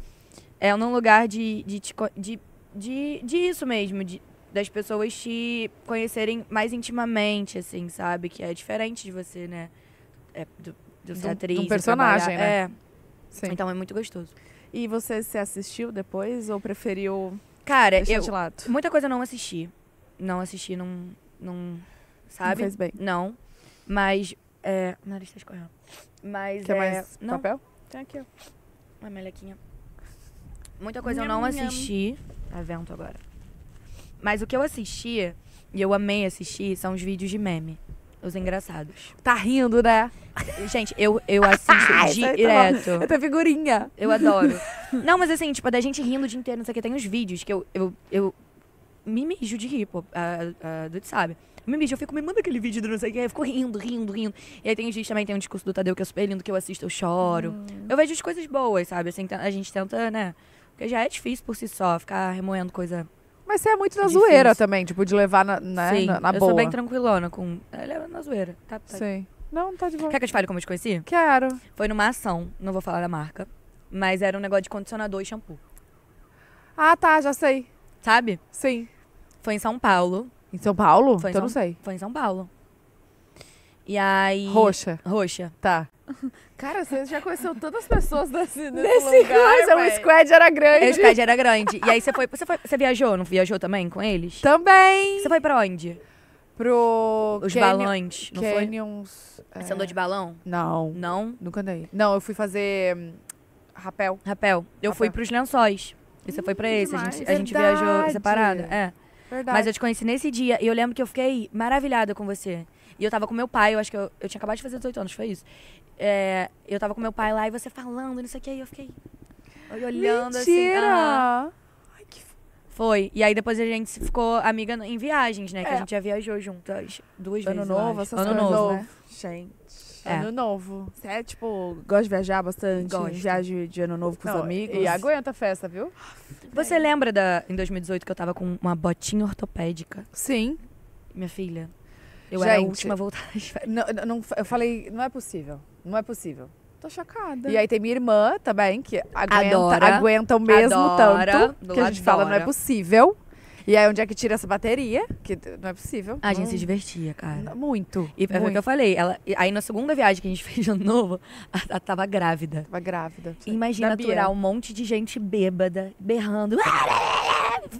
É num lugar de, de, de, de, de isso mesmo, de das pessoas te conhecerem mais intimamente, assim, sabe? Que é diferente de você, né? É, do, ser do, atriz. Do personagem, né? É. Sim. Então é muito gostoso. E você se assistiu depois ou preferiu. Cara, eu. De lado? Muita coisa eu não assisti. Não assisti, não. não sabe? Não fez bem. Não. Mas. É... O nariz tá escorrendo. Mas. Quer é... mais não. papel? Tem aqui, ó. Uma melequinha. Muita coisa eu não assisti. Tá vento agora. Mas o que eu assistia, e eu amei assistir, são os vídeos de meme. Os engraçados. Tá rindo, né? Gente, eu, eu assisto [LAUGHS] ah, tá direto. Eu tô figurinha. Eu adoro. Não, mas assim, tipo, da gente rindo o dia inteiro, não sei o que, tem uns vídeos que eu, eu, eu me mijo de rir, pô. A, a Dudu sabe. me mijo, eu fico, me manda aquele vídeo do não sei o que, eu fico rindo, rindo, rindo. E aí tem gente também, tem um discurso do Tadeu que é super lindo, que eu assisto, eu choro. Hum. Eu vejo as coisas boas, sabe? Assim, a gente tenta, né? Porque já é difícil por si só, ficar remoendo coisa mas você é muito na Difícil. zoeira também, tipo, de levar na, na, né, Sim, na, na eu boa. Eu sou bem tranquilona com. É, leva na zoeira. Tá, tá. Sim. Não, tá de boa. Quer que eu te fale como eu te conheci? Quero. Foi numa ação, não vou falar da marca, mas era um negócio de condicionador e shampoo. Ah, tá, já sei. Sabe? Sim. Foi em São Paulo. Em São Paulo? Foi então São... não sei. Foi em São Paulo. E aí. Roxa. Roxa. Tá. Cara, você já conheceu tantas pessoas desse, desse Nesse lugar, coisa, o squad era grande. O squad era grande. E aí você foi, você foi, você viajou, não viajou também com eles? Também. Você foi pra onde? Pro... Os balões, não Canyons, foi? É... Você andou de balão? Não. Não? Nunca andei. Não, eu fui fazer hum, rapel. Rapel. Eu rapel. fui pros lençóis. E você hum, foi pra esse. A gente, a gente viajou separado. É. Verdade. Mas eu te conheci nesse dia e eu lembro que eu fiquei maravilhada com você. E eu tava com meu pai, eu acho que eu, eu tinha acabado de fazer 18 anos, foi isso. É, eu tava com meu pai lá e você falando, não sei o que, aí eu fiquei olhando assim, Mentira! assim. Uh Ai, que... Foi. E aí depois a gente ficou amiga em viagens, né? Que é. a gente já viajou juntas duas ano vezes. Novo, essas ano novo, novo. Né? Gente. É. Ano novo. Você é, tipo, gosta de viajar bastante? Gosto. Viaja de ano novo com Não, os então, amigos? E aguenta a festa, viu? Você lembra da, em 2018 que eu tava com uma botinha ortopédica? Sim. Minha filha, eu Gente, era a última a voltar. Não, não, eu falei, não é possível. Não é possível. Tô chocada. E aí tem minha irmã também, que aguenta, adora, aguenta o mesmo adora, tanto. Que a gente adora. fala, não é possível. E aí, onde é que tira essa bateria? Que não é possível. A gente hum. se divertia, cara. Muito. E foi o que eu falei. Ela, aí, na segunda viagem que a gente [LAUGHS] fez de novo, ela tava grávida. Tava grávida. Imagina aturar um monte de gente bêbada, berrando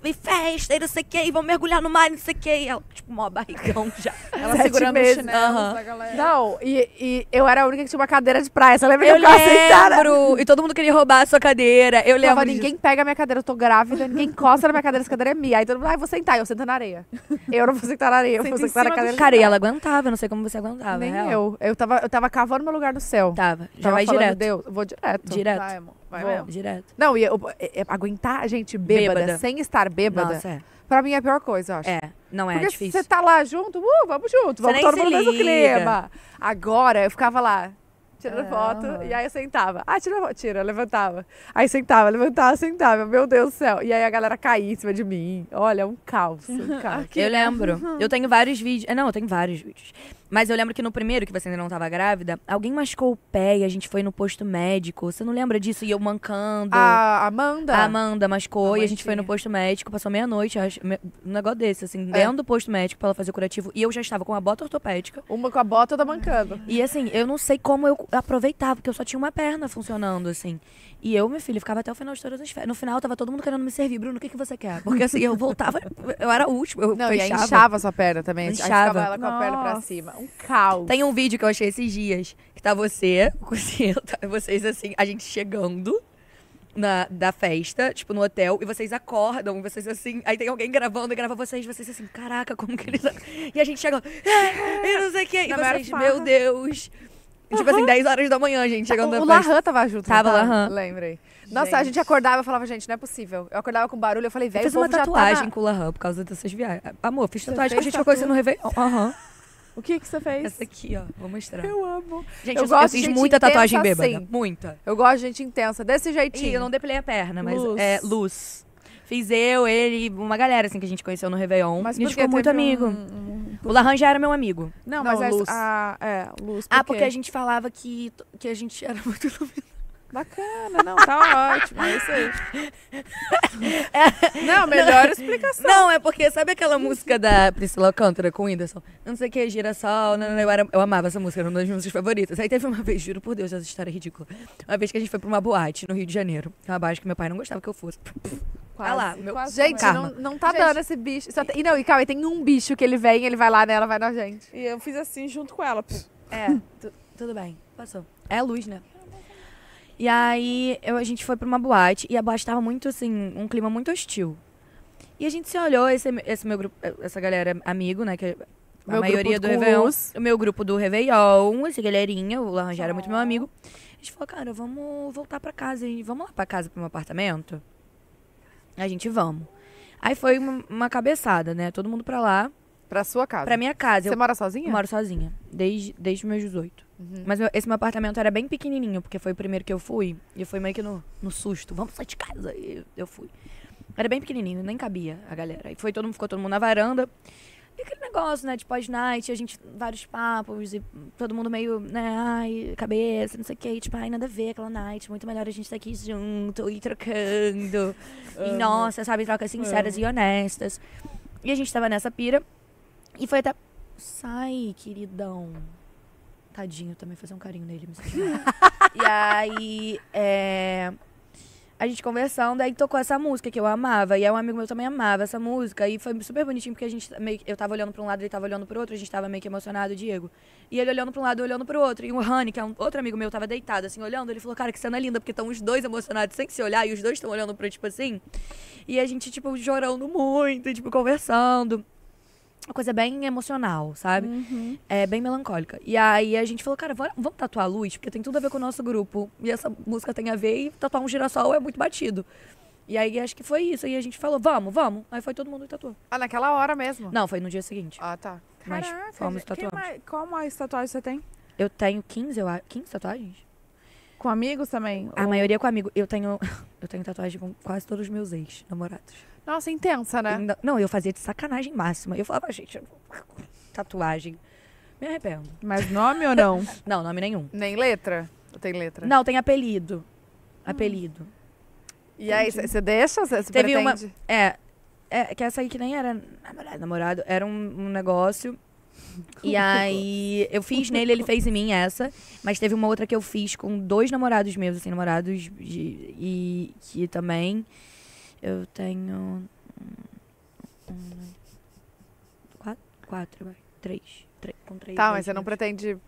e festa, e não sei o que, e vão mergulhar no mar, e não sei o que. ela, tipo, mó barrigão já. Ela Sete segurando meses. o chinelo uhum. da galera. Não, e, e eu era a única que tinha uma cadeira de praia. Você lembra eu que eu lembro. E todo mundo queria roubar a sua cadeira. Eu lembro. ninguém pega a minha cadeira, eu tô grávida, ninguém encosta na minha cadeira, essa cadeira é minha. Aí todo mundo, ah, vou sentar, eu sento na areia. Eu não vou sentar na areia, eu vou sentar na cadeira. Cara, e ela aguentava, eu não sei como você aguentava. Nem real. eu. Eu tava, eu tava cavando meu lugar no céu. Tava, já tava vai falando, direto. Deus, vou direto. Direto. Tá, amor. Vai Vou, mesmo. direto. Não, e eu, é, é aguentar a gente bêbada, Bêbada. sem estar bêbada, Nossa, é. pra mim é a pior coisa, eu acho. É, não é, Porque difícil. você tá lá junto, uh, vamos junto, vamos todo mundo no mesmo clima. Agora, eu ficava lá, tirando é, foto, e aí eu sentava. Ah, tira foto, tira, levantava. Aí sentava, levantava, sentava, meu Deus do céu. E aí a galera caía em cima de mim. Olha, um caos, um [LAUGHS] caos. Eu lembro. [LAUGHS] Eu tenho vários vídeos. é, Não, eu tenho vários vídeos. Mas eu lembro que no primeiro, que você ainda não tava grávida, alguém machucou o pé e a gente foi no posto médico. Você não lembra disso? E eu mancando. A Amanda? A Amanda machucou a e a gente foi no posto médico. Passou meia-noite, um negócio desse, assim, é. dentro do posto médico pra ela fazer o curativo. E eu já estava com a bota ortopédica. Uma com a bota, outra mancando. E assim, eu não sei como eu aproveitava, porque eu só tinha uma perna funcionando, assim. E eu, meu filho, ficava até o final de todas as férias. No final, tava todo mundo querendo me servir. Bruno, o que, que você quer? Porque assim, eu voltava, eu era o último. Eu não, fechava. e inchava sua perna também. Inchava. ela com Nossa. a perna pra cima. Um caos. Tem um vídeo que eu achei esses dias, que tá você, tá vocês assim, a gente chegando na, da festa, tipo, no hotel, e vocês acordam, vocês assim, aí tem alguém gravando e grava vocês, vocês assim, caraca, como que eles. E a gente chega, ah, eu não sei o que, e vocês, meu Deus, Uhum. Tipo assim, 10 horas da manhã, gente, tá, chegando O, o Lahan tava junto. Tava, tava tá? Lahan. Lembrei. Nossa, a gente acordava e falava, gente, não é possível. Eu acordava com barulho, eu falei, velho, eu fiz uma tá tatuagem tá com o Lahan por causa dessas viagens. Amor, fiz você tatuagem que a gente ficou no Réveillon. Aham. O que que você fez? Essa aqui, ó. Vou mostrar. Eu amo. Gente, eu, eu, gosto eu fiz muita tatuagem bêbada. Assim. Muita. Eu gosto de gente intensa, desse jeitinho. E eu não depilei a perna, mas luz. é luz. Fiz eu, ele, uma galera assim que a gente conheceu no Réveillon. Mas a gente ficou muito amigo. Um... O Laranja era meu amigo. Não, Não mas Luz. A, ah, é, Luz. Porque... Ah, porque a gente falava que, que a gente era [LAUGHS] muito iluminado. Bacana, não, tá ótimo, é isso aí. É, [LAUGHS] não, melhor não, explicação. Não, é porque sabe aquela música da Priscila Alcântara com o Whindersson? Não sei o que, girassol, não, não, eu, era, eu amava essa música, era uma das minhas músicas favoritas. Aí teve uma vez, juro por Deus, essa história é ridícula. Uma vez que a gente foi pra uma boate no Rio de Janeiro, uma boate que meu pai não gostava que eu fosse. Tá quase, lá, meu... Gente, não, não tá gente, dando esse bicho. Tem... E não, e calma, tem um bicho que ele vem, ele vai lá nela, vai na gente. E eu fiz assim junto com ela. É, tu, tudo bem, passou. É a luz, né? E aí eu, a gente foi pra uma boate e a boate tava muito assim, um clima muito hostil. E a gente se olhou, esse, esse meu grupo, essa galera é amigo, né? Que é a meu maioria do Réveillon. O meu grupo do Réveillon, esse galerinha, o Laranjeira era é muito meu amigo. A gente falou, cara, vamos voltar pra casa, vamos lá pra casa, pro meu apartamento? A gente, vamos. Aí foi uma, uma cabeçada, né? Todo mundo pra lá. Pra sua casa? Pra minha casa. Você eu, mora sozinha? Eu moro sozinha, desde, desde meus 18. Uhum. Mas esse meu apartamento era bem pequenininho, porque foi o primeiro que eu fui. E foi meio que no, no susto. Vamos sair de casa. E eu fui. Era bem pequenininho, nem cabia a galera. E foi todo mundo, ficou todo mundo na varanda. E aquele negócio, né, de pós-night, a gente, vários papos, e todo mundo meio, né, ai, cabeça, não sei o que, tipo, ai, nada a ver aquela night, muito melhor a gente estar tá aqui junto e trocando. e nossa, sabe, trocas sinceras e honestas. E a gente tava nessa pira. E foi até. Sai, queridão. Tadinho, também fazer um carinho nele. [LAUGHS] e aí, é, a gente conversando, aí tocou essa música que eu amava, e aí um amigo meu também amava essa música, e foi super bonitinho porque a gente meio, eu tava olhando para um lado, ele tava olhando para outro, a gente tava meio que emocionado, o Diego. E ele olhando para um lado, olhando para outro, e o Rani, que é um outro amigo meu, tava deitado assim olhando, ele falou: "Cara, que cena linda, porque estão os dois emocionados sem se olhar e os dois estão olhando para tipo assim". E a gente tipo chorando muito, tipo conversando uma coisa bem emocional, sabe? Uhum. É bem melancólica. E aí a gente falou, cara, vamos tatuar a luz, porque tem tudo a ver com o nosso grupo. E essa música tem a ver, e tatuar um girassol é muito batido. E aí acho que foi isso. E a gente falou, vamos, vamos. Aí foi todo mundo e tatuou. Ah, naquela hora mesmo? Não, foi no dia seguinte. Ah, tá. Caraca, Mas fomos a Mais, qual mais você tem? Eu tenho 15, eu, 15 tatuagens. Com amigos também? A ou... maioria com amigo. Eu tenho, [LAUGHS] eu tenho tatuagem com quase todos os meus ex-namorados. Nossa, intensa, né? Não, não, eu fazia de sacanagem máxima. Eu falava, gente, tatuagem. Me arrependo. Mas nome ou não? [LAUGHS] não, nome nenhum. Nem letra? Ou tem letra? Não, tem apelido. Ah. Apelido. E aí, você deixa? você Teve uma. É, é, que essa aí que nem era namorado, namorado era um, um negócio. [LAUGHS] e aí, eu fiz nele, ele fez em mim essa. Mas teve uma outra que eu fiz com dois namorados meus, assim, namorados de, e que também. Eu tenho. Um, um quatro? Quatro, vai. Três. três com três. Tá, mas você não pretende então,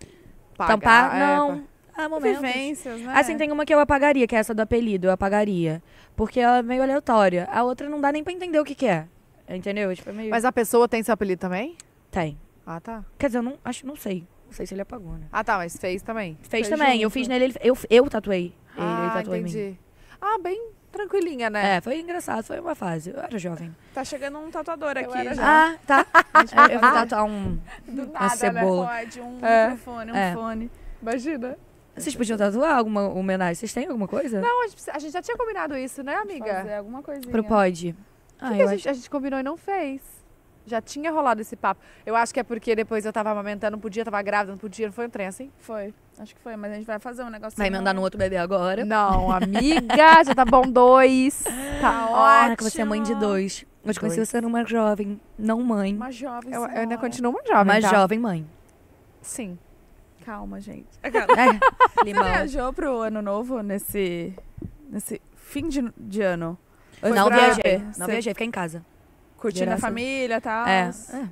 pagar? Tampar? É, não. ah, momentos. Vivências, né? Assim, tem uma que eu apagaria, que é essa do apelido, eu apagaria. Porque ela é meio aleatória. A outra não dá nem pra entender o que, que é. Entendeu? Tipo, é meio... Mas a pessoa tem seu apelido também? Tem. Ah, tá. Quer dizer, eu não, acho, não sei. Não sei se ele apagou, né? Ah, tá, mas fez também. Fez, fez também. Junto. Eu fiz nele, ele, eu, eu tatuei. Ele, ele ah, tatuou entendi. Em mim. Ah, bem tranquilinha, né? É, foi engraçado, foi uma fase. Eu era jovem. Tá chegando um tatuador eu aqui. Já. Ah, tá. [LAUGHS] É, eu vou tatuar um. Do nada, uma né, cebola. né? Pode, um é. microfone, um é. fone. Imagina. Vocês podiam tatuar alguma homenagem? Vocês têm alguma coisa? Não, a gente, a gente já tinha combinado isso, né, amiga? Fazer alguma coisinha. Pro pod. Ah, que que ah, a, gente, acho... a gente combinou e não fez. Já tinha rolado esse papo. Eu acho que é porque depois eu tava amamentando, não podia, tava grávida, não podia, não foi um trem assim? Foi, acho que foi, mas a gente vai fazer um negócio. Vai mandar no outro bebê agora. Não, amiga, [LAUGHS] já tá bom dois. Tá ah, ótimo. que você é mãe de dois. Mas conheci você era uma jovem, não mãe. Uma jovem, eu, eu ainda continuo uma jovem, Uma tá? jovem mãe. Sim. Calma, gente. É, limão. Você viajou pro ano novo nesse, nesse fim de, de ano? Foi não viajei, não Você... viajei, fiquei em casa. Curtindo a família e tal. É. é.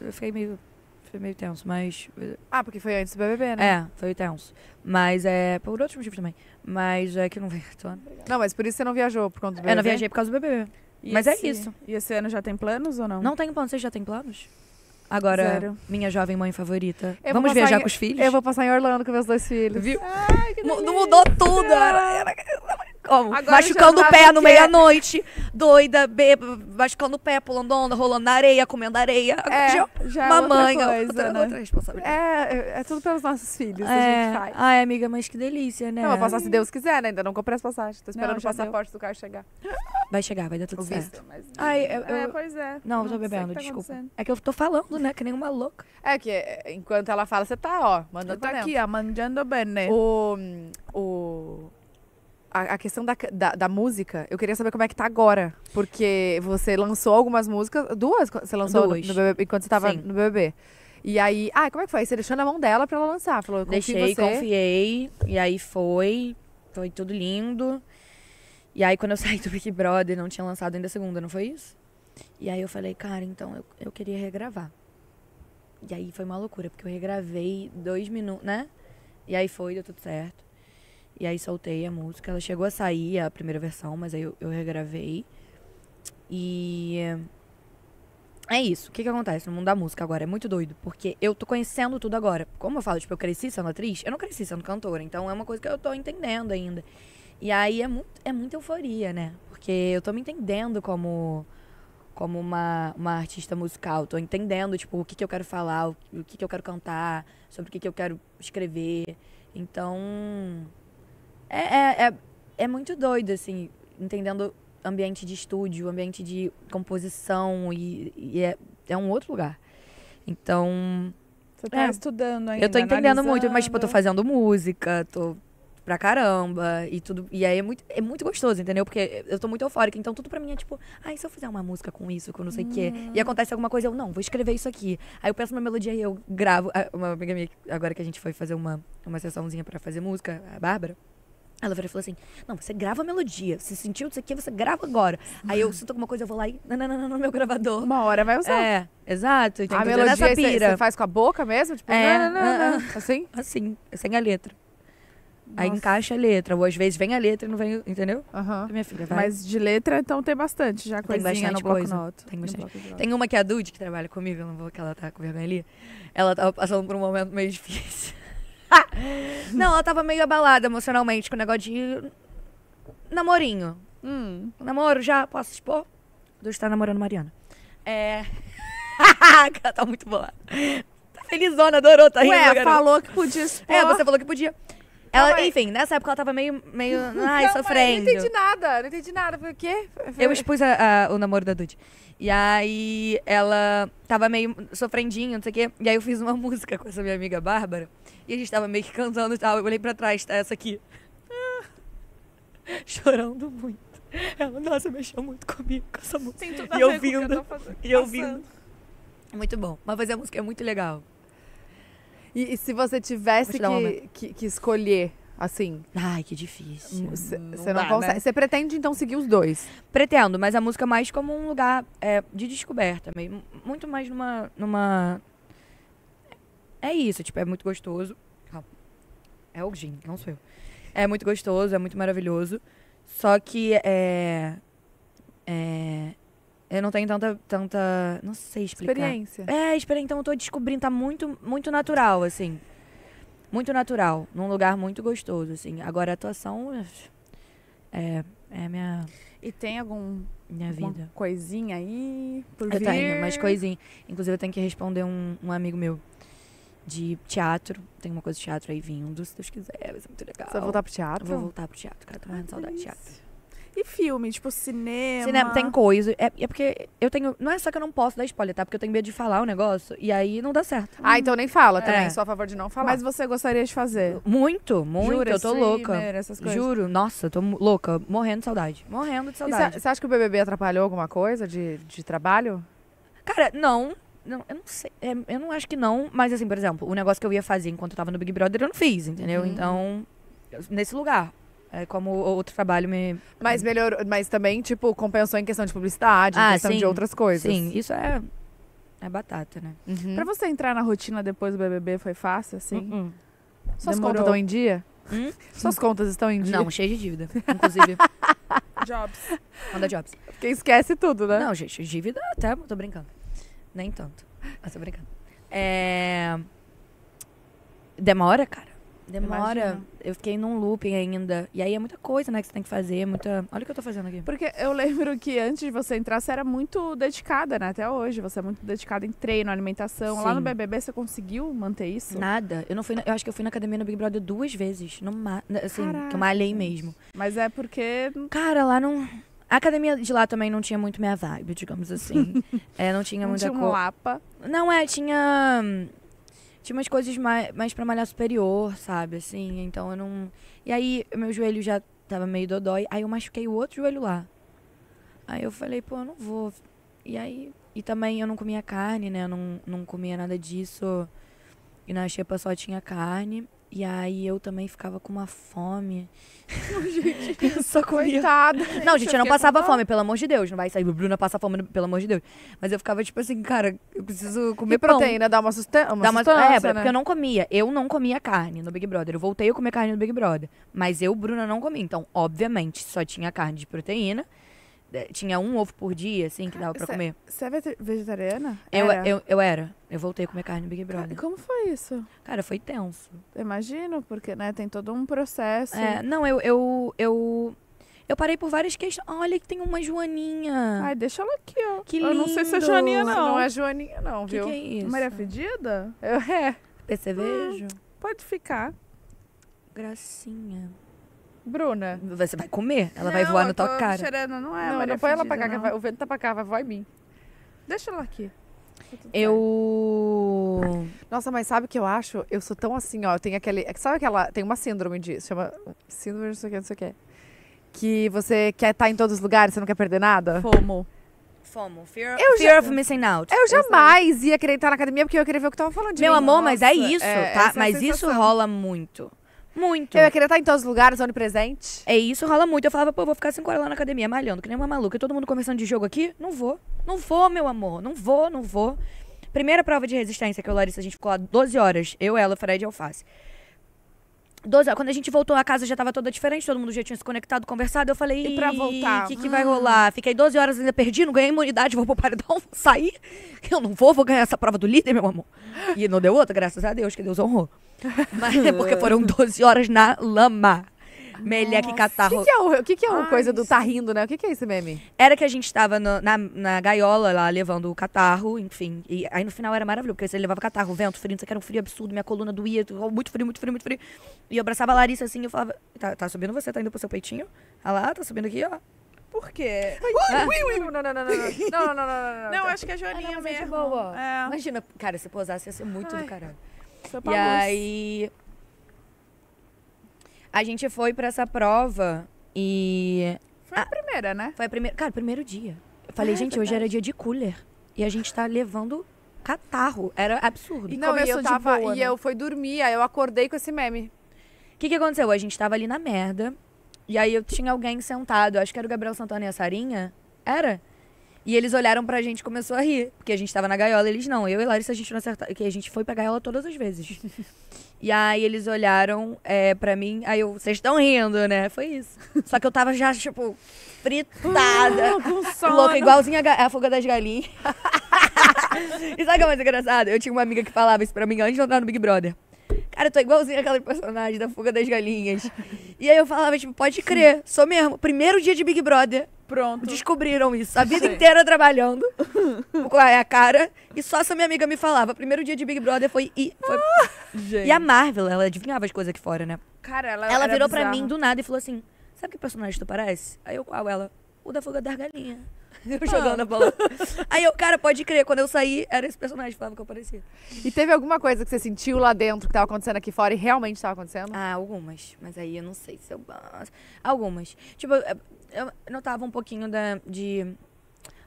Eu fiquei meio. fiquei meio tenso, mas. Ah, porque foi antes do BBB, né? É, foi tenso. Mas é. Por outro motivo também. Mas é que não veio à Não, mas por isso você não viajou por conta do BBB? Eu não viajei por causa do BBB. E mas é esse... é isso. E esse ano já tem planos ou não? Não tenho planos. você já tem planos? Agora, Zero. minha jovem mãe favorita. Eu Vamos viajar em... com os filhos? Eu vou passar em Orlando com meus dois filhos. Viu? Ai, mudou tudo. Era, era... Ó, machucando o pé no meia-noite, é. doida, bêbada, machucando o pé, pulando onda, rolando na areia, comendo areia. É, já, é já mamãe, é outra, coisa, outra, né? outra responsabilidade. É, é tudo pelos nossos filhos, é. a gente faz. Ai, amiga, mas que delícia, né? Eu vou passar se Deus quiser, né? Ainda não comprei as passagens. Tô esperando não, o passaporte deu. do carro chegar. Vai chegar, vai dar tudo certo. Mas... Ai, eu, é, eu... É, pois é. Não, não tô bebendo, tá desculpa. É que eu tô falando, né? Que nem uma louca. É que enquanto ela fala, você tá, ó, mandando. Tá aqui, ó, mandando bem, né? O. O hum, a, a questão da, da, da, música, eu queria saber como é que tá agora. Porque você lançou algumas músicas, duas você lançou Duas. No, no BBB, enquanto você tava Sim. no BBB. E aí, ah, como é que foi? você deixou na mão dela pra ela lançar. Falou, Deixei, confiei, e aí foi, foi tudo lindo. E aí quando eu [LAUGHS] saí do Big Brother, não tinha lançado ainda a segunda, não foi isso? E aí eu falei, cara, então eu, eu queria regravar. E aí foi uma loucura, porque eu regravei dois minutos, né? E aí foi, deu tudo certo. E aí soltei a música. Ela chegou a sair a primeira versão, mas aí eu, eu regravei. E. É isso. O que, que acontece no mundo da música agora? É muito doido, porque eu tô conhecendo tudo agora. Como eu falo, tipo, eu cresci sendo atriz, eu não cresci sendo cantora, então é uma coisa que eu tô entendendo ainda. E aí é muito, é muita euforia, né? Porque eu tô me entendendo como como uma, uma artista musical, tô entendendo, tipo, o que, que eu quero falar, o, o que, que eu quero cantar, sobre o que, que eu quero escrever. Então, é, é, é, é, muito doido, assim, entendendo ambiente de estúdio, ambiente de composição, e, e é, é um outro lugar. Então. Você tá é, estudando ainda. Eu tô entendendo analisando. muito, mas, tipo, eu tô fazendo música, tô pra caramba e tudo. E aí é muito, é muito gostoso, entendeu? Porque eu tô muito eufórica, então tudo pra mim é tipo, ai, ah, se eu fizer uma música com isso, com não sei o hum. quê, e hum. acontece alguma coisa, eu não, vou escrever isso aqui. Aí eu penso uma melodia e eu gravo. Ah, uma amiga minha, agora que a gente foi fazer uma, uma sessãozinha pra fazer música, a Bárbara. Ela virou falou assim: Não, você grava a melodia. Você sentiu isso aqui, você grava agora. Aí eu sinto alguma coisa, eu vou lá e. Não, não, não, no meu gravador. Uma hora vai usar. É, exato. A melodia você faz com a boca mesmo? Tipo, é, não, não ah, ah. assim? Assim, sem a letra. Aí encaixa a letra. Ou às vezes vem a letra e não vem, entendeu? Uhum. Minha filha, vai. Mas de letra, então tem bastante já coisinha tem bastante no bloco coisa. Noto. Tem bastante. No tem uma que é a Dude, que trabalha comigo, eu não vou que ela tá com vergonha ali. Ela tá passando por um momento meio difícil. [LAUGHS] não, ela tava meio abalada emocionalmente com o negócio de namorinho. Hum. Namoro, já posso expor? Do estar namorando Mariana. É. [LAUGHS] ela tá muito boa. Tá felizona, adorou, tá rindo. Ué, falou que podia [LAUGHS] é, expor. É, você falou que podia. Ela, enfim, nessa época ela tava meio, meio ai, não, sofrendo. não entendi nada, não entendi nada. Foi o quê? Foi... Eu expus a, a, o namoro da Dude. E aí ela tava meio sofrendinha, não sei o quê. E aí eu fiz uma música com essa minha amiga Bárbara. E a gente tava meio que cantando e tal. Eu olhei pra trás, tá essa aqui. Ah, [LAUGHS] chorando muito. Ela, nossa, mexeu muito comigo com essa música. e eu e Muito bom. Mas fazer a música é muito legal. E, e se você tivesse que, que, que, escolher, assim. Ai, que difícil. Você hum, não, não, consegue. Você né? pretende, então, seguir os dois? Pretendo, mas a música é mais como um lugar é, de descoberta mesmo. Muito mais numa. numa é isso, tipo, é muito gostoso. Calma. É o gin, não sou eu. É muito gostoso, é muito maravilhoso. Só que é. É. Eu não tenho tanta. tanta não sei explicar. Experiência. É, espera Então eu tô descobrindo, tá muito, muito natural, assim. Muito natural. Num lugar muito gostoso, assim. Agora a atuação. É. É minha. E tem algum. Minha vida. coisinha aí? Por eu vir? tenho mas coisinha. Inclusive eu tenho que responder um, um amigo meu de teatro. Tem uma coisa de teatro aí vindo, se Deus quiser, vai ser muito legal. Você vai voltar pro teatro? vou voltar pro teatro, cara. Tô morrendo de saudade de teatro. E filme, tipo cinema. Cinema tem coisa. É, é, porque eu tenho. Não é só que eu não posso dar spoiler, tá? Porque eu tenho medo de falar o negócio e aí não dá certo. Ah, hum. então nem fala é. também. É. Sou a favor de não falar. Mas você gostaria de fazer? Muito, muito. Juro, eu tô louca. Juro, nossa, tô louca. Morrendo de saudade. Morrendo de saudade. Você acha que o BBB atrapalhou alguma coisa de, de trabalho? Cara, não. Não, eu não sei. É, eu não acho que não, mas assim, por exemplo, o negócio que eu ia fazer enquanto eu tava no Big Brother, eu não fiz, entendeu? Uhum. Então, nesse lugar. É como outro trabalho me. Mas melhor, mas também, tipo, compensou em questão de publicidade, ah, em questão sim, de outras coisas. Sim, isso é. É batata, né? Uhum. Pra você entrar na rotina depois do BBB foi fácil, assim? Uhum. Suas Demorou. contas estão em dia? Hum? Suas contas estão em dia? Não, cheio de dívida, inclusive. [LAUGHS] jobs. Manda jobs. Quem esquece tudo, né? Não, gente, dívida até, tô brincando. Nem tanto. Mas ah, obrigada. brincando. É... Demora, cara. Demora. Imagina. Eu fiquei num looping ainda. E aí é muita coisa, né, que você tem que fazer. É muita... Olha o que eu tô fazendo aqui. Porque eu lembro que antes de você entrar, você era muito dedicada, né? Até hoje. Você é muito dedicada em treino, alimentação. Sim. Lá no BBB, você conseguiu manter isso? Nada. Eu não fui na... eu acho que eu fui na academia no Big Brother duas vezes. No ma... Assim, Caraca. que eu malhei mesmo. Mas é porque... Cara, lá não... A academia de lá também não tinha muito minha vibe, digamos assim. [LAUGHS] é, não tinha muita coisa. Tinha um cor... mapa? Não, é, tinha. Tinha umas coisas mais, mais pra malhar superior, sabe? Assim, então eu não. E aí, meu joelho já tava meio dodói. Aí eu machuquei o outro joelho lá. Aí eu falei, pô, eu não vou. E aí. E também eu não comia carne, né? Eu não, não comia nada disso. E na xepa só tinha carne. E aí eu também ficava com uma fome. Não, gente, [LAUGHS] só comia. Coitada. Não, gente, eu não é passava fome, pelo amor de Deus. Não vai sair. Bruna passa fome, pelo amor de Deus. Mas eu ficava tipo assim, cara, eu preciso comer e pão. proteína, dá uma, susten uma dá uma, é, sustância. É, né? porque eu né? não comia. Eu não comia carne no Big Brother. Eu voltei a comer carne no Big Brother. Mas eu, Bruna, não comia. Então, obviamente, só tinha carne de proteína. É, tinha um ovo por dia, assim, que dava pra cê, comer. Você é vegetariana? Eu era. Eu, eu era. Eu voltei a comer carne no Big Brother. E ah, como foi isso? Cara, foi tenso. imagino, porque, né, tem todo um processo. É, não, eu, eu, eu... Eu parei por várias questões. Olha que tem uma Joaninha. Ai, deixa ela aqui, ó. Que lindo. Eu não sei se é Joaninha, não. Não é Joaninha, não, que viu? Que é isso? Maria Fedida? Eu, é. Percevejo? Ah, hum, pode ficar. Gracinha. Bruna. Você vai comer, ela não, vai voar no tua cara. Cheirando, não é, não, não põe ela pra cá, vai, o vento tá pra cá, vai voar em mim. Deixa ela aqui. Tá eu. Nossa, mas sabe o que eu acho? Eu sou tão assim, ó. Eu tenho aquele. Sabe aquela. Tem uma síndrome disso, chama. Síndrome de não sei o que, não sei o que. Que você quer estar tá em todos os lugares, você não quer perder nada? Fomo. FOMO, Fear, eu fear já, of Missing Out. Eu é jamais ia querer estar na academia porque eu queria ver o que tava falando de Meu mim. amor, Nossa, mas é isso, é, tá? É mas isso rola muito. Muito. Eu ia querer estar em todos os lugares, onipresente. É isso, rola muito. Eu falava, pô, vou ficar 5 horas lá na academia malhando, que nem uma maluca. E todo mundo conversando de jogo aqui? Não vou. Não vou, meu amor. Não vou, não vou. Primeira prova de resistência que eu Larissa, a gente ficou lá 12 horas. Eu, ela, Fred e Alface. 12 horas. Quando a gente voltou, a casa já tava toda diferente, todo mundo já tinha se conectado, conversado. Eu falei, e pra voltar? O que, que vai rolar? Fiquei 12 horas ainda perdi, não ganhei imunidade, vou pro paredão, [LAUGHS] sair. Eu não vou, vou ganhar essa prova do líder, meu amor. E não deu outra, graças a Deus, que Deus honrou. Mas é porque foram 12 [LAUGHS] horas na lama. Meleque catarro. É o que, que, é o que, que é o coisa do tá rindo, né? O que, que é esse meme? Era que a gente tava no- na, na gaiola lá, levando o catarro, enfim. E aí no final era maravilhoso, porque você levava catarro, vento, frio, isso aqui era um frio absurdo, minha coluna doía, oh, muito frio, muito frio, muito frio. E eu abraçava a Larissa assim, eu falava, tá, tá subindo você, tá indo pro seu peitinho? Olha lá, tá subindo aqui, ó. Por quê? Não, não, não, não, não, não, não, não, não, não, não. Não, acho que é Ah, não, Joaninha é de mesmo. boa. É. Imagina, cara, se posasse ia ser muito do caralho. E aí. A gente foi para essa prova e. Foi a, a primeira, né? Foi a primeira. Cara, primeiro dia. Eu falei, ah, é gente, é hoje era dia de cooler. E a gente tá levando catarro. Era absurdo. E não, eu tava. Boa, e né? eu fui dormir, aí eu acordei com esse meme. O que, que aconteceu? A gente tava ali na merda. E aí eu tinha alguém sentado, acho que era o Gabriel Santana e a Sarinha. Era? E eles olharam pra gente e começou a rir. Porque a gente tava na gaiola, eles não. Eu e Larissa, a gente não acertou, Que a gente foi pra gaiola todas as vezes. [LAUGHS] E aí eles olharam é, pra mim, aí eu, vocês estão rindo, né? Foi isso. [LAUGHS] Só que eu tava já, tipo, fritada. Uh, [LAUGHS] louca, igualzinha a, a fuga das galinhas. [LAUGHS] e sabe o que é mais engraçado? Eu tinha uma amiga que falava isso pra mim antes de entrar no Big Brother. Cara, eu tô igualzinha aquela personagem da Fuga das Galinhas. E aí eu falava, tipo, pode crer, Sim. sou mesmo. Primeiro dia de Big Brother, Pronto. Descobriram isso. A vida inteira trabalhando. Qual [LAUGHS] é a cara? E só essa minha amiga me falava. Primeiro dia de Big Brother foi. E, foi... Ah, [LAUGHS] e a Marvel, ela adivinhava as coisas aqui fora, né? Cara, ela. Ela virou bizarro. pra mim do nada e falou assim: Sabe que personagem tu parece? Aí eu, qual? Ela, o da fuga das galinhas. [LAUGHS] Eu jogando a bola. Aí eu, cara, pode crer, quando eu saí, era esse personagem que falava que eu parecia. E teve alguma coisa que você sentiu lá dentro que tava acontecendo aqui fora e realmente tava acontecendo? Ah, algumas. Mas aí eu não sei se eu. Algumas. Tipo, eu notava um pouquinho da, de.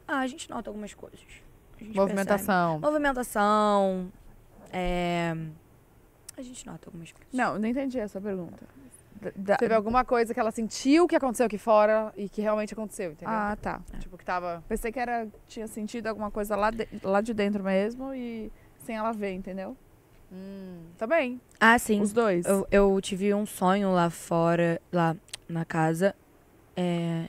Ah, a gente nota algumas coisas. Movimentação. Percebe. Movimentação. É... A gente nota algumas coisas. Não, não entendi essa pergunta. Da, Teve alguma coisa que ela sentiu que aconteceu aqui fora e que realmente aconteceu, entendeu? Ah, tá. Tipo, que tava. Pensei que era, tinha sentido alguma coisa lá de, lá de dentro mesmo e sem ela ver, entendeu? Hum, também. Tá ah, sim. Os dois. Eu, eu tive um sonho lá fora, lá na casa, é,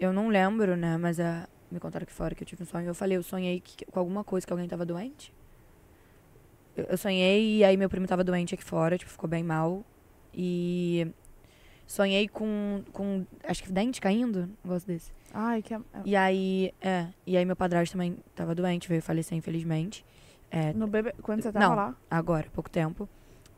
eu não lembro, né? Mas ah, me contaram que fora que eu tive um sonho. Eu falei, eu sonhei que, com alguma coisa que alguém tava doente. Eu, eu, sonhei e aí meu primo tava doente aqui fora, tipo, ficou bem mal. E sonhei com, com acho que dente caindo, um negócio desse. Ai, que... E aí, é, e aí meu padrasto também tava doente, veio falecer, infelizmente. É, no bebê, quando você tava não, lá? agora, pouco tempo.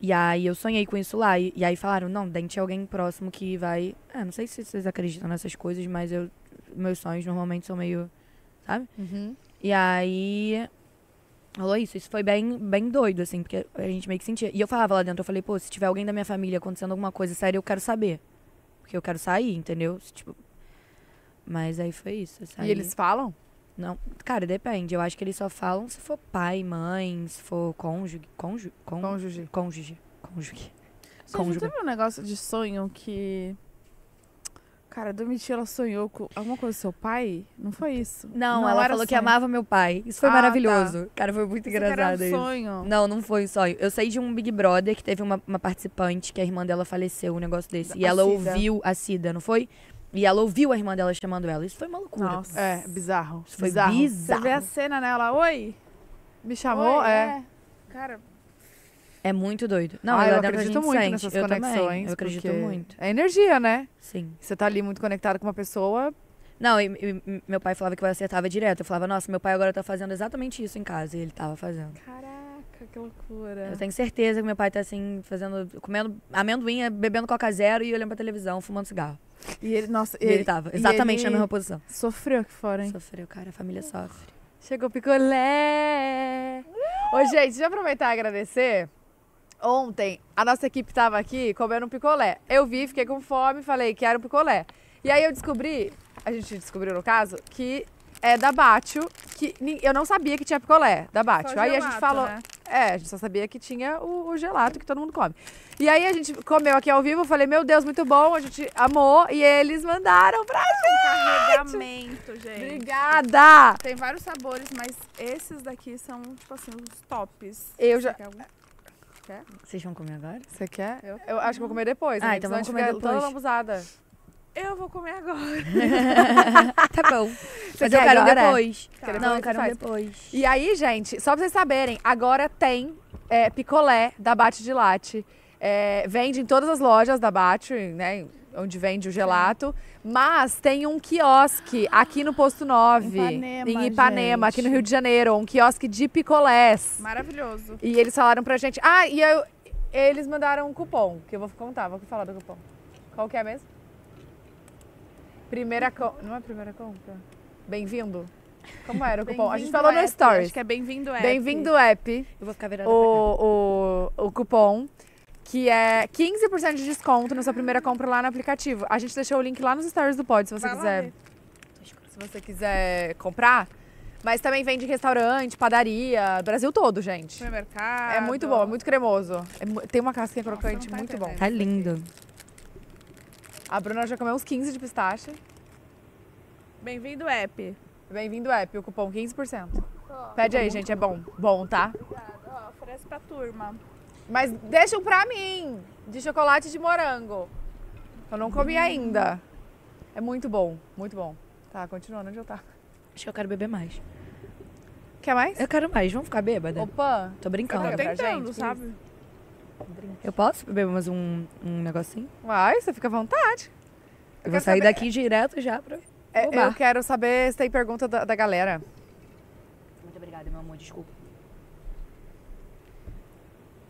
E aí eu sonhei com isso lá. E, e aí falaram, não, dente é alguém próximo que vai. É, não sei se vocês acreditam nessas coisas, mas eu. Meus sonhos normalmente são meio. Sabe? Uhum. E aí. falou isso. Isso foi bem, bem doido, assim, porque a gente meio que sentia. E eu falava lá dentro, eu falei, pô, se tiver alguém da minha família acontecendo alguma coisa séria, eu quero saber. Porque eu quero sair, entendeu? Tipo. Mas aí foi isso. E eles falam? Não, cara, depende. Eu acho que eles só falam se for pai, mãe, se for cônjuge. Cônjuge? Cônjuge. Cônjuge. Cônjuge. Você teve um negócio de sonho que. Cara, a Domitila ela sonhou com alguma coisa do seu pai? Não foi isso? Não, não ela falou sonho. que amava meu pai. Isso foi ah, tá. maravilhoso. Tá. Cara, foi muito Você engraçado era um isso. sonho? Não, não foi um sonho. Eu saí de um Big Brother que teve uma, uma participante que a irmã dela faleceu, um negócio desse. E a ela Cida. ouviu a Cida, não foi? E ela ouviu a irmã dela chamando ela. Isso foi uma loucura. Nossa. É, bizarro. Isso foi bizarro. bizarro. Você vê a cena nela, oi? Me chamou? Oi, é. é. Cara. É muito doido. Não, ah, eu acredito muito sente. nessas eu conexões. Também. Eu acredito muito. É energia, né? Sim. Você tá ali muito conectado com uma pessoa. Não, e, e, meu pai falava que eu acertava direto. Eu falava, nossa, meu pai agora tá fazendo exatamente isso em casa. E ele tava fazendo. Caraca. Caraca, que loucura. Eu tenho certeza que meu pai tá assim, fazendo. comendo amendoim, é, bebendo coca zero e olhando pra televisão, fumando cigarro. E ele, nossa, e ele, ele tava exatamente ele na mesma posição. Sofreu que fora, hein? Sofreu, cara, a família sofre. Chegou picolé! Uh! Ô, gente, deixa eu aproveitar e agradecer. Ontem, a nossa equipe tava aqui comendo um picolé. Eu vi, fiquei com fome, falei que era um picolé. E aí eu descobri, a gente descobriu no caso, que é da Bátio, que eu não sabia que tinha picolé da Bátio. Aí a gente falou. Né? É, a gente só sabia que tinha o, o, gelato que todo mundo come. E aí a gente comeu aqui ao vivo, falei, meu Deus, muito bom, a gente amou. E eles mandaram pra gente! Um carregamento, gente. Obrigada! Tem vários sabores, mas esses daqui são, tipo assim, os tops. Eu Você já... Quer quer? Vocês vão comer agora? Você quer? Eu, eu acho que vou comer depois. Ah, né? então, então vamos comer depois. toda lambuzada. Eu vou comer agora. [LAUGHS] tá bom. Você Mas eu quero agora? depois. Tá. Quero não, eu quero depois. E aí, gente, só pra vocês saberem, agora tem é, picolé da Bate de Latte. É, vende em todas as lojas da Bate, né? Onde vende o gelato. Mas tem um quiosque aqui no Posto 9. Ipanema, em Ipanema, gente. aqui no Rio de Janeiro. Um quiosque de picolés. Maravilhoso. E eles falaram pra gente... Ah, e eu, eles mandaram um cupom, que eu vou contar, vou falar do cupom. Qual que é mesmo? Primeira compra. Não é primeira compra? Bem-vindo? Como era o cupom? A gente falou no Stories. Acho que é bem-vindo app. Bem-vindo app. Eu vou ficar virada o, o, o cupom, que é 15% de desconto na sua primeira compra lá no aplicativo. A gente deixou o link lá nos Stories do Pod, se você Vai quiser. Lá, se você quiser comprar. Mas também vende em restaurante, padaria, Brasil todo, gente. Supermercado. É muito bom, é muito cremoso. É, tem uma casquinha crocante Nossa, tá muito bom. Tá lindo. A Bruna já comeu uns 15 de pistache. Bem-vindo, app. Bem-vindo, app. O cupom 15%. Oh, Pede aí, gente. É bom. Bom, tá? Obrigada. Ó, oferece pra turma. Mas deixa um pra mim. De chocolate de morango. Eu não comi hum. ainda. É muito bom. Muito bom. Tá, continuando. Onde eu tava? Acho que eu quero beber mais. Quer mais? Eu quero mais. Vamos ficar bêbada? Opa. Tô brincando. Eu tô tentando, sabe? Eu posso beber mais um, um negocinho? Vai, você fica à vontade. Eu, eu vou sair saber... daqui direto já pra. É, eu quero saber se tem pergunta da, da galera. Muito obrigada, meu amor, desculpa.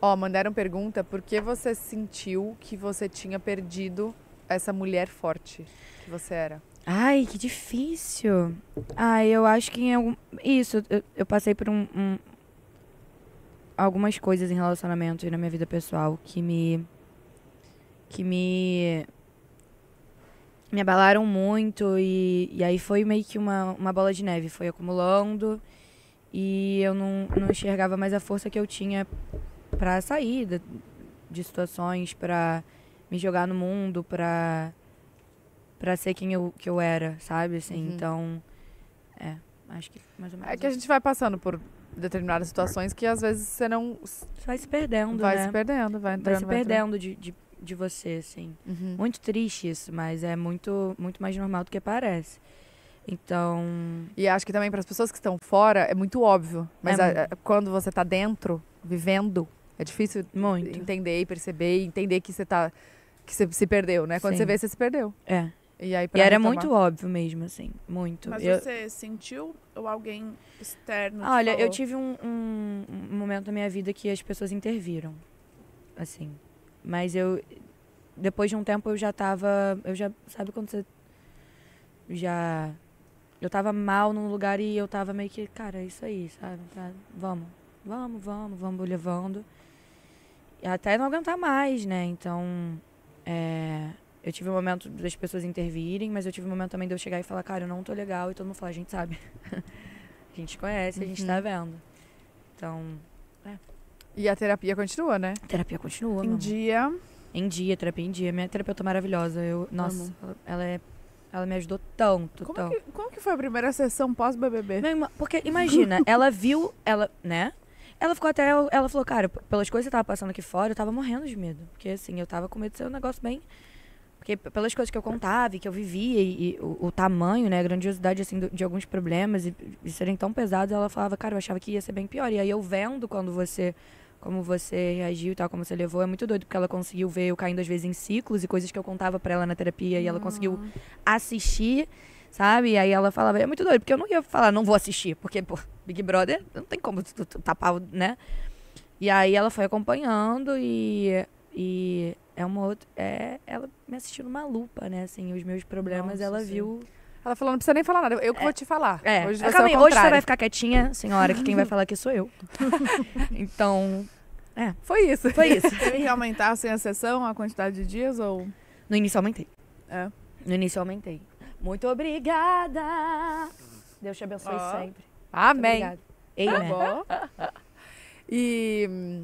Ó, oh, mandaram pergunta: por que você sentiu que você tinha perdido essa mulher forte que você era? Ai, que difícil. Ai, eu acho que em algum... Isso, eu, eu passei por um, um, algumas coisas em relacionamento e na minha vida pessoal que me que me me abalaram muito e, e aí foi meio que uma, uma bola de neve, foi acumulando e eu não, não enxergava mais a força que eu tinha para sair de, de situações, para me jogar no mundo, para para ser quem eu, que eu era, sabe? Assim, uhum. Então, é, acho que mais ou menos. É que a gente vai passando por determinadas situações que às vezes você não. Vai se perdendo. Vai né? se perdendo, vai entrando. Vai se vai perdendo de, de, de, você, assim. Uhum. Muito triste isso, mas é muito, muito mais normal do que parece. Então. E acho que também para as pessoas que estão fora é muito óbvio. Mas é a, a, quando você está dentro, vivendo, é difícil muito. entender e perceber e entender que você tá. que você se perdeu, né? Quando Sim. você vê, você se perdeu. É. E, aí, e era muito óbvio mesmo, assim, muito. Mas eu... você sentiu ou alguém externo? Olha, falou? eu tive um, um, momento da minha vida que as pessoas interviram, assim. Mas eu, depois de um tempo, eu já tava, eu já, sabe quando você já eu tava mal num lugar e eu tava meio que, cara, é isso aí, sabe? Tá, vamos, vamos, vamos, vamos levando. E até não aguentar mais, né? Então, é, eu tive o um momento das pessoas intervirem, mas eu tive o um momento também de eu chegar e falar, cara, eu não tô legal, e todo mundo falar, a gente sabe. [LAUGHS] a gente conhece, uhum. a gente tá uhum. vendo. Então, é. E a terapia continua, né? A terapia continua. Em dia. Em dia, terapia em dia. Minha terapeuta maravilhosa. Eu, nossa, ela, ela é ela me ajudou tanto, como tanto. Que, como que foi a primeira sessão pós-BBB? Porque, imagina, [LAUGHS] ela viu, ela, né? Ela ficou até, ela falou, cara, pelas coisas que você tava passando aqui fora, eu tava morrendo de medo. Porque, assim, eu tava com medo de ser um negócio bem porque pelas coisas que eu contava e que eu vivia, e, e o, o, tamanho, né, a grandiosidade, assim, do, de alguns problemas e, serem tão pesados, ela falava, cara, eu achava que ia ser bem pior. E aí eu vendo quando você, como você reagiu e tal, como você levou, é muito doido, porque ela conseguiu ver eu caindo às vezes em ciclos e coisas que eu contava para ela na terapia, e ela uhum. conseguiu assistir, sabe? E aí ela falava, é muito doido, porque eu não ia falar, não vou assistir, porque, pô, Big Brother, não tem como tapar, né? E aí ela foi acompanhando e e é uma outra. É, ela me assistiu numa lupa, né? Assim, os meus problemas, Nossa, ela sim. viu. Ela falou, não precisa nem falar nada, eu que é, vou te falar. É, hoje, é, você, hoje você vai ficar quietinha, senhora, que quem vai falar aqui sou eu. [LAUGHS] então, é. Foi isso. Foi isso. [LAUGHS] Teve que aumentar sem assim, a sessão a quantidade de dias ou. No início aumentei. É. No início aumentei. Muito obrigada! Deus te abençoe oh. sempre. Amém. obrigada. Amém. Tá né? [LAUGHS] E.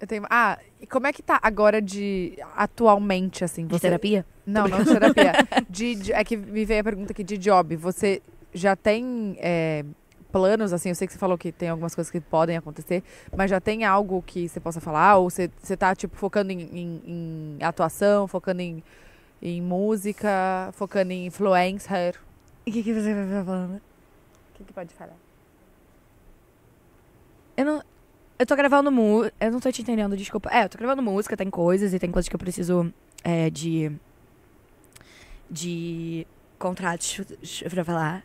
Eu tenho. Ah, e como é que tá agora de. atualmente, assim? Você... De terapia? Não, não de terapia. [LAUGHS] de, de, é que me veio a pergunta aqui de job. Você já tem. É, planos, assim, eu sei que você falou que tem algumas coisas que podem acontecer, mas já tem algo que você possa falar? Ou você, você tá, tipo, focando em, em, em atuação, focando em, em música, focando em influencer? E o que, que você vai falar? O que, que pode falar? Eu não eu tô gravando música. Eu não tô te entendendo, desculpa. É, eu tô gravando música, tem coisas e tem coisas que eu preciso é, de. de contratos pra falar.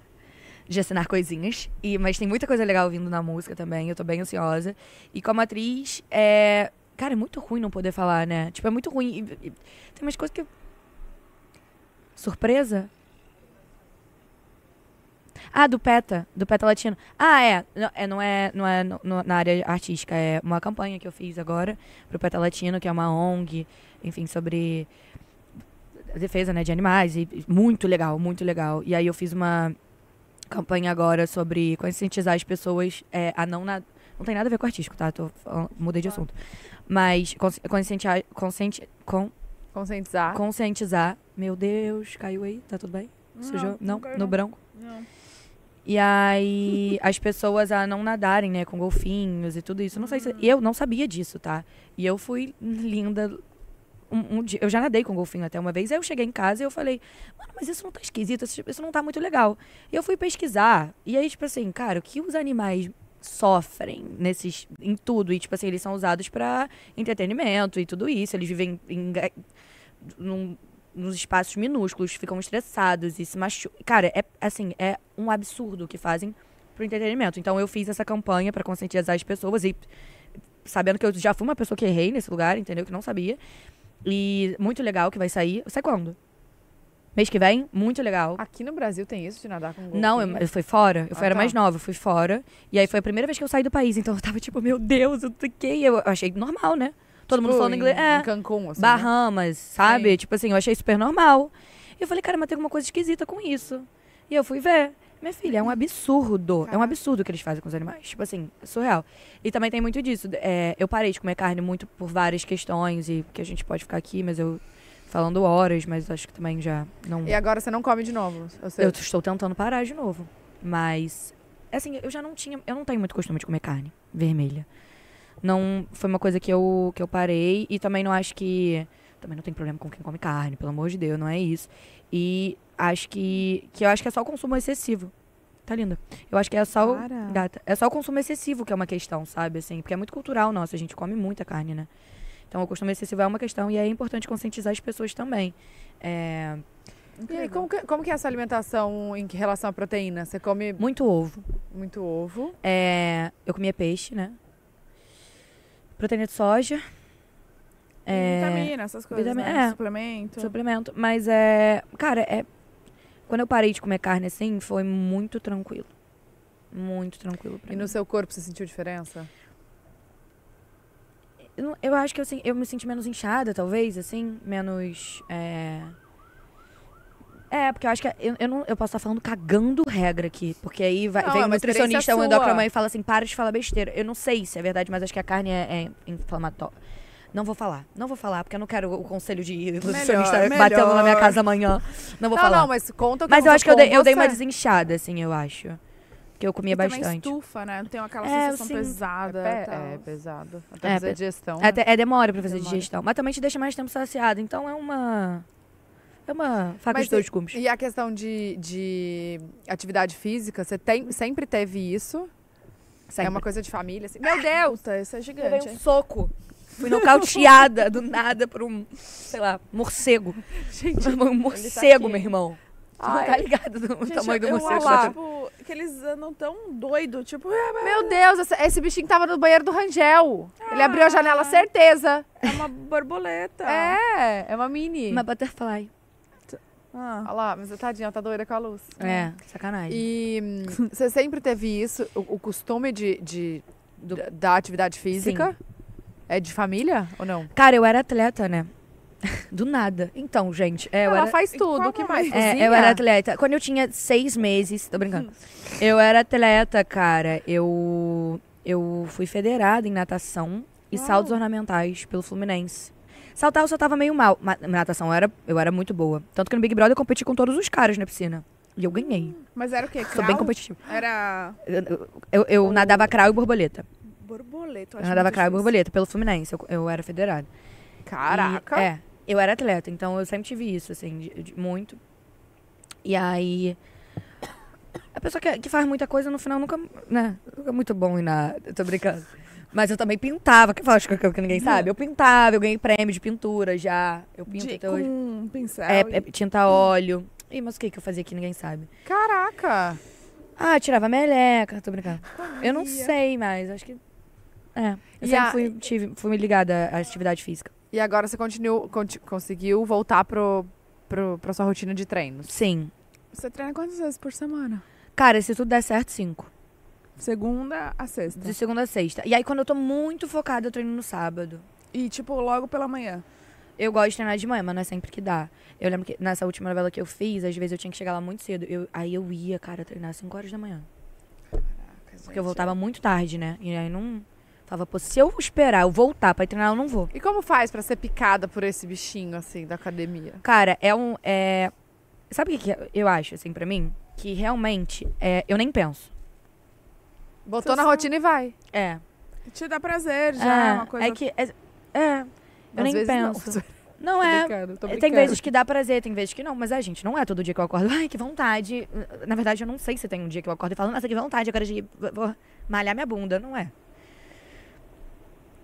De assinar coisinhas. E, mas tem muita coisa legal vindo na música também. Eu tô bem ansiosa. E como atriz, é. Cara, é muito ruim não poder falar, né? Tipo, é muito ruim. E, e, tem umas coisas que. Surpresa? Ah, do PETA, do PETA Latino. Ah, é. Não é, não é, não é no, no, na área artística, é uma campanha que eu fiz agora pro PETA Latino, que é uma ONG, enfim, sobre defesa né, de animais. E, muito legal, muito legal. E aí eu fiz uma campanha agora sobre conscientizar as pessoas é, a não Não tem nada a ver com artístico, tá? Tô, mudei de tá. assunto. Mas conscientizar. consciente con, conscientizar. Conscientizar. Meu Deus, caiu aí, tá tudo bem? Não, Não? não no branco? Não. E aí as pessoas a não nadarem, né, com golfinhos e tudo isso. Não sei se uhum. eu não sabia disso, tá? E eu fui linda um, um dia, eu já nadei com golfinho até uma vez, aí eu cheguei em casa e eu falei, mano, mas isso não tá esquisito, isso não tá muito legal. E eu fui pesquisar, e aí, tipo assim, cara, o que os animais sofrem nesses em tudo e tipo assim eles são usados para entretenimento e tudo isso eles vivem em, em num nos espaços minúsculos, ficam estressados e se machucam. Cara, é assim, é um absurdo o que fazem pro entretenimento. Então eu fiz essa campanha para conscientizar as pessoas e sabendo que eu já fui uma pessoa que errei nesse lugar, entendeu? Que não sabia. E muito legal que vai sair. Sai quando? Mês que vem? Muito legal. Aqui no Brasil tem isso de nadar com golfinho? Não, eu, eu fui fora. Eu fui, ah, era tá. mais nova, fui fora. E aí foi a primeira vez que eu saí do país. Então eu tava tipo, meu Deus, eu toquei. Eu achei normal, né? todo mundo falando tipo, em, inglês. É, em Cancún, assim, né? Bahamas, né? sabe? Sim. Tipo assim, eu achei super normal. E eu falei, cara, mas tem alguma coisa esquisita com isso. E eu fui ver. Minha filha, é um absurdo. É um absurdo o que eles fazem com os animais. Tipo assim, surreal. E também tem muito disso. É, eu parei de comer carne muito por várias questões e que a gente pode ficar aqui, mas eu falando horas, mas acho que também já não. E agora você não come de novo? Eu estou tentando parar de novo, mas assim eu já não tinha, eu não tenho muito costume de comer carne vermelha não foi uma coisa que eu, que eu parei e também não acho que. Também não tem problema com quem come carne, pelo amor de Deus, não é isso. E acho que. Que eu acho que é só o consumo excessivo. Tá linda. Eu acho que é só. Cara. Gata. É só o consumo excessivo que é uma questão, sabe? Assim, porque é muito cultural nosso, a gente come muita carne, né? Então o consumo excessivo é uma questão e é importante conscientizar as pessoas também. É. E aí, como, que, como que é essa alimentação em relação à proteína? Você come. Muito ovo. Muito ovo. É, eu comia peixe, né? proteína de soja. É, vitamina, essas coisas, vitamina, né? é, suplemento. Suplemento. Mas é. Cara, é. Quando eu parei de comer carne assim, foi muito tranquilo. Muito tranquilo pra e mim. E no seu corpo você sentiu diferença? Eu, eu acho que eu, eu me senti menos inchada, talvez, assim. Menos. É... É, porque eu acho que. É, eu, eu, não, eu posso estar tá falando cagando regra aqui. Porque aí vai, não, vem é um nutricionista, um endocrinólogo e fala assim: para de falar besteira. Eu não sei se é verdade, mas acho que a carne é, é inflamatória. Não vou falar, não vou falar, porque eu não quero o conselho de nutricionista batendo na minha casa amanhã. Não vou não, falar. Não, mas conta o que Mas eu acho que eu dei, eu dei, uma desinchada, assim, eu acho. Que eu comia e bastante. estufa, né? Não tem aquela é, sensação assim, pesada. É, é, é pesado. Até é, fazer digestão. É, é demora pra fazer demora. digestão. Mas também te deixa mais tempo saciado. Então é uma. É uma faca de dois gumes. E a questão de, de atividade física, você tem, sempre teve isso? É sempre. É uma coisa de família? Assim. Meu Deus! Puta, isso é gigante. Levei um hein? soco. Fui nocauteada do nada por um, sei lá, morcego. Gente, [LAUGHS] um tá morcego, tá meu irmão. Ai. Não tá ligado no Gente, tamanho do eu, morcego. Eu, lá, tipo, que eles andam tão doido, tipo... Meu Deus, esse, esse bichinho tava no banheiro do Rangel. Ah, Ele abriu a ah. janela, certeza. É uma borboleta. É, é uma mini. Uma butterfly. Ah. Olha lá, mas tadinha, ela tá doida com a luz. É, sacanagem. E [LAUGHS] você sempre teve isso, o, o costume de, de Do... da atividade física? Sim. É de família ou não? Cara, eu era atleta, né? Do nada. Então, gente. É, ela eu era... faz tudo, o que mais? É, eu era atleta. Quando eu tinha seis meses. Tô brincando. Hum. eu era atleta, cara. Eu. Eu fui federada em natação e Uau. ornamentais pelo Fluminense. Saltar eu só tava meio mal. Mas natação eu era, eu era muito boa. Tanto que no Big Brother eu competi com todos os caras na piscina. E eu ganhei. Mas era o quê? Crawl? Sou bem competitivo. Era. Eu, eu, eu nadava crawl e borboleta. Borboleta, eu acho Eu nadava crawl e borboleta pelo Fluminense. Eu, eu era federado. Caraca! E, é. Eu era atleta, então eu sempre tive isso, assim, de, de, muito. E aí. A pessoa que, que faz muita coisa, no final, nunca. Né? Nunca é muito bom em nada. tô brincando. Mas eu também pintava, que acho que ninguém hum. sabe. Eu pintava, eu ganhei prêmio de pintura já. Eu pinto de, até hoje. Com pincel. É, é, e... tinta hum. óleo. Ih, mas o que, que eu fazia aqui ninguém sabe. Caraca! Ah, tirava meleca, tô brincando. eu não sei mais, acho que. É. Eu sempre a... fui, tive, fui ligada à atividade física. E agora você continuou conseguiu voltar pro, pro, pra sua rotina de treinos? Sim. Você treina quantas vezes por semana? Cara, se tudo der certo, cinco. Segunda a sexta. De segunda a sexta. E aí, quando eu tô muito focada, eu treino no sábado. E, tipo, logo pela manhã? Eu gosto de treinar de manhã, mas não é sempre que dá. Eu lembro que nessa última novela que eu fiz, às vezes eu tinha que chegar lá muito cedo. Eu, aí eu ia, cara, treinar às 5 horas da manhã. Caraca, gente. Porque eu voltava é. muito tarde, né? E aí não. tava pô, se eu esperar, eu voltar pra treinar, eu não vou. E como faz para ser picada por esse bichinho, assim, da academia? Cara, é um. É... Sabe o que, que eu acho, assim, pra mim? Que realmente é... eu nem penso. Botou na rotina e vai. É. Te dá prazer já, é, é uma coisa. É que. É, é eu nem penso. Não, [LAUGHS] não é. Brincando, brincando. Tem vezes que dá prazer, tem vezes que não, mas a gente não é todo dia que eu acordo. [LAUGHS] Ai, que vontade. Na verdade, eu não sei se tem um dia que eu acordo e falo, nossa, que vontade, agora de vou malhar minha bunda. Não é.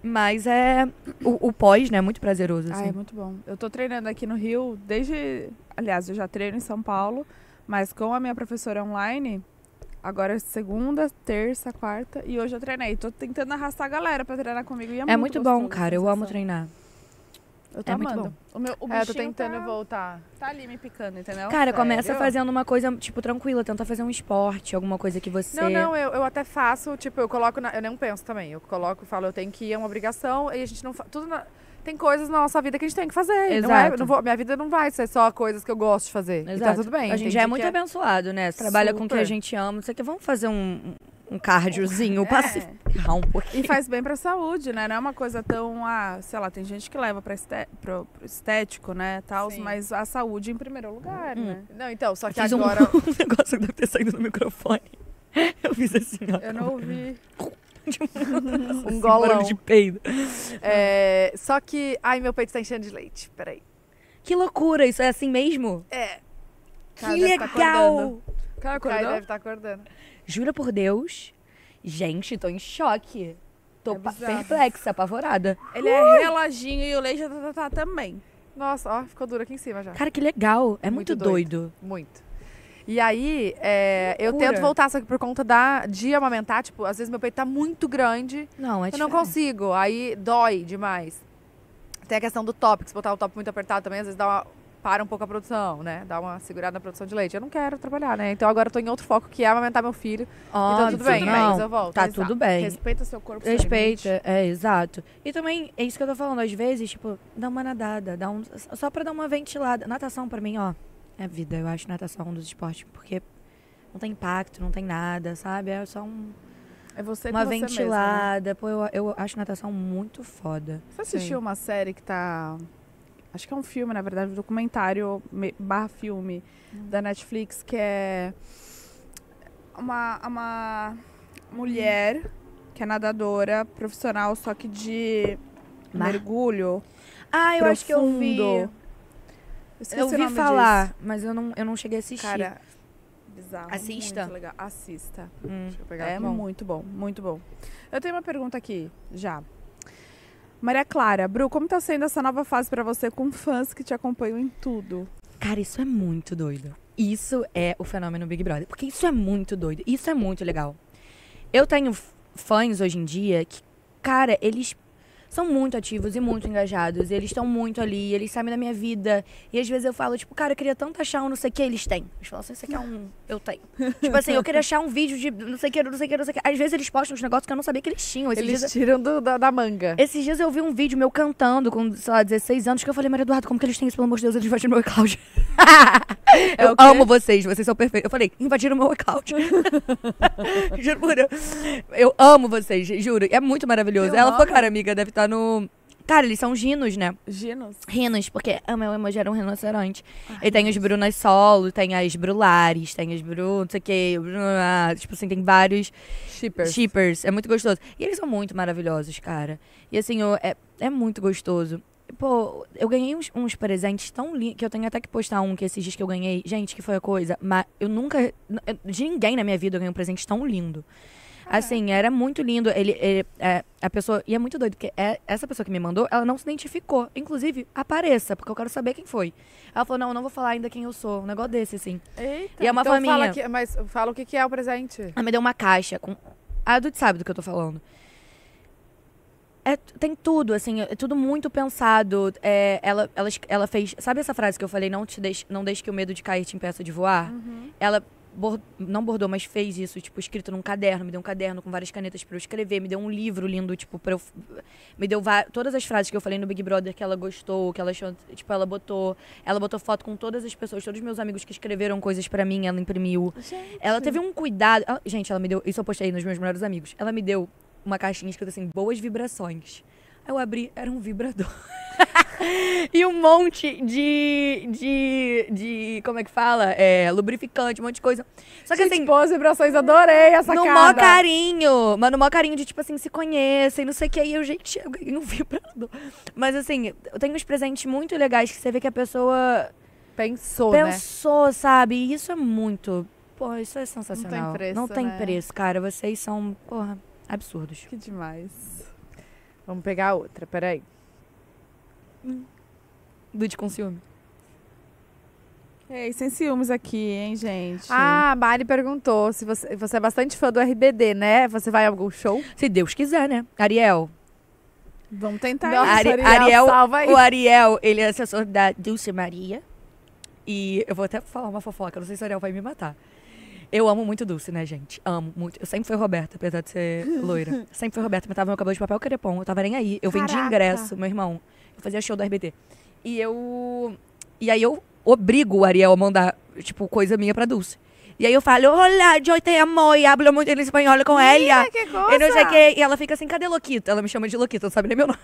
Mas é. O, o pós, né? É muito prazeroso. É assim. Ah, é muito bom. Eu tô treinando aqui no Rio desde. Aliás, eu já treino em São Paulo, mas com a minha professora online, Agora é segunda, terça, quarta e hoje eu treinei. Tô tentando arrastar a galera pra treinar comigo. E é, é muito, muito bom, cara. Eu amo treinar. Eu tô é amando. Muito bom. O meu, o é, eu tô tentando tá... voltar. Tá ali me picando, entendeu? Cara, Sério? começa fazendo uma coisa, tipo, tranquila. Tenta fazer um esporte, alguma coisa que você... Não, não, eu, eu até faço, tipo, eu coloco... Na... eu nem penso também. Eu coloco, falo, eu tenho que ir, é uma obrigação. E a gente não... Tudo na tem coisas na nossa vida que a gente tem que fazer. Exato. Não é, não vou, minha vida não vai ser só coisas que eu gosto de fazer. Exato. E tá tudo bem. A gente já é muito é... abençoado, né? Você Trabalha com o que a gente ama. Não sei o que, vamos fazer um, um cardiozinho, é. passe um pouquinho. E faz bem pra saúde, né? Não é uma coisa tão, ah, sei lá, tem gente que leva pra este... pro, pro estético, né, tals mas a saúde em primeiro lugar, hum. né? Não, então, só que agora... Um, [LAUGHS] um negócio que deve ter saído no microfone. [LAUGHS] Eu fiz assim, ó. Eu não ouvi. [LAUGHS] [LAUGHS] de um, um golão. de peido. É, só que, ai, meu peito tá enchendo de leite. Peraí. Que loucura, isso é assim mesmo? É. Cara que tá legal! Tá cara, o Caio deve estar tá acordando. Jura por Deus. Gente, tô em choque. Tô é perplexa, apavorada. Ele é relaxinho e o leite já tá, tá, tá, tá também. Nossa, ó, ficou duro aqui em cima já. Cara, que legal. É muito, muito doido. doido. Muito. E aí, é, eu tento voltar, só que por conta da, de amamentar, tipo, às vezes meu peito tá muito grande. Não, é Eu diferente. não consigo, aí dói demais. Tem a questão do top, que se botar o top muito apertado também, às vezes dá uma, para um pouco a produção, né? Dá uma segurada na produção de leite. Eu não quero trabalhar, né? Então agora eu tô em outro foco, que é amamentar meu filho. Óbvio, então tudo bem, não, mas eu volto. Tá tudo bem. Respeita seu corpo. Respeita, é, exato. E também, é isso que eu tô falando, às vezes, tipo, dá uma nadada, dá um, só pra dar uma ventilada. Natação pra mim, ó, é vida. Eu acho natação é um dos esportes porque não tem impacto, não tem nada, sabe? É só um. É você uma ventilada. Mesmo, né? Pô, eu, eu acho natação muito foda. Você assistiu Sim. uma série que tá. Acho que é um filme, na verdade, um documentário barra filme hum. da Netflix, que é uma, uma mulher que é nadadora profissional, só que de Mar... mergulho. Ah, eu profundo. acho que eu vi. Esqueci eu ouvi falar, disso. mas eu não, eu não cheguei a assistir. Cara, bizarro. Assista. Muito legal. Assista. Hum, hum, Deixa eu pegar é aqui. Muito bom, muito bom. Eu tenho uma pergunta aqui, já. Maria Clara, Bru, como tá sendo essa nova fase para você com fãs que te acompanham em tudo? Cara, isso é muito doido. Isso é o fenômeno Big Brother. Porque isso é muito doido. Isso é muito legal. Eu tenho fãs hoje em dia que, cara, eles são muito ativos e muito engajados. Eles estão muito ali, eles sabem da minha vida. E às vezes eu falo, tipo, cara, eu queria tanto achar um não sei o que, eles têm. Eles falam assim, você quer um? Eu tenho. [LAUGHS] tipo assim, eu queria achar um vídeo de não sei o que, não sei o que, não sei o que. Às vezes eles postam uns negócios que eu não sabia que eles tinham. Esses eles dias... tiram do, da, da, manga. Esses dias eu vi um vídeo meu cantando com, sei lá, 16 anos, que eu falei, Maria Eduardo, como que eles têm isso? Pelo amor de Deus, eles invadiram meu iCloud. [LAUGHS] eu é amo vocês, vocês são perfeitos. Eu falei, invadiram meu iCloud. [LAUGHS] juro por Deus. Eu amo vocês, juro. É muito maravilhoso. Eu Ela amo. cara, amiga, deve estar Tá no. Cara, eles são ginos, né? Ginos? Rinos, porque o meu emoji era um rinoceronte. Ai, ah, e tem os Brunas Solo, tem as Brulares, tem as Bru, não sei o que, ah, tipo assim, tem vários... Shippers. Shippers, é muito gostoso. E eles são muito maravilhosos, cara. E assim, eu, é, é muito gostoso. Pô, eu ganhei uns, uns presentes tão lindos, que eu tenho até que postar um que esses dias que eu ganhei. Gente, que foi a coisa, mas eu nunca... Eu, de ninguém na minha vida eu ganhei um presente tão lindo. Assim, era muito lindo. Ele, ele é, a pessoa. E é muito doido, porque é, essa pessoa que me mandou, ela não se identificou. Inclusive, apareça, porque eu quero saber quem foi. Ela falou: não, eu não vou falar ainda quem eu sou. Um negócio desse, assim. Eita, e é uma então família. Fala que, mas fala o que, que é o presente. Ela me deu uma caixa com. A Dudu sabe do que eu tô falando. É, tem tudo, assim, é tudo muito pensado. É, ela, ela, ela fez. Sabe essa frase que eu falei, não, te deixe, não deixe que o medo de cair te impeça de voar? Uhum. Ela não bordou, mas fez isso, tipo, escrito num caderno, me deu um caderno com várias canetas para eu escrever, me deu um livro lindo, tipo, pra eu me deu todas as frases que eu falei no Big Brother que ela gostou, que ela achou, tipo, ela botou, ela botou foto com todas as pessoas, todos os meus amigos que escreveram coisas para mim, ela imprimiu. Gente. Ela teve um cuidado. Ela... Gente, ela me deu, isso eu postei nos meus melhores amigos. Ela me deu uma caixinha escrita assim, boas vibrações. Aí eu abri, era um vibrador. [LAUGHS] [LAUGHS] e um monte de, de, de. Como é que fala? É, lubrificante, um monte de coisa. Só que Gente, assim. Boas vibrações, adorei essa cara. No maior carinho. Mas no maior carinho de tipo assim, se conhecem, não sei o que. Aí eu, gente, eu ganhei um vibrador. Mas assim, eu tenho uns presentes muito legais que você vê que a pessoa. Pensou, né? Pensou, né? sabe? E isso é muito. Pô, isso é sensacional. Não tem preço. Não tem né? preço, cara. Vocês são, porra, absurdos. Que demais. Vamos pegar outra, peraí. Hum. Dude com ciúme. Ei, sem ciúmes aqui, hein, gente? Ah, a Mari perguntou se você, você é bastante fã do RBD, né? Você vai a algum show? Se Deus quiser, né? Ariel. Vamos tentar Nossa, Ari, Ariel, Ariel salva aí. O Ariel, ele é assessor da Dulce Maria. E eu vou até falar uma fofoca, não sei se o Ariel vai me matar. Eu amo muito Dulce, né, gente? Amo muito. Eu sempre fui Roberta, apesar de ser loira. [LAUGHS] sempre fui Roberta, mas tava meu cabelo de papel crepom. Eu tava nem aí. Eu vendi ingresso, meu irmão fazia show do RBT. E eu. E aí eu obrigo o Ariel a mandar, tipo, coisa minha pra Dulce. E aí eu falo, olá, eu te amo, e hablo muito em espanhol com ela. E não sei que E ela fica assim, cadê Loquita? Ela me chama de Loquita, não sabe nem né, meu nome.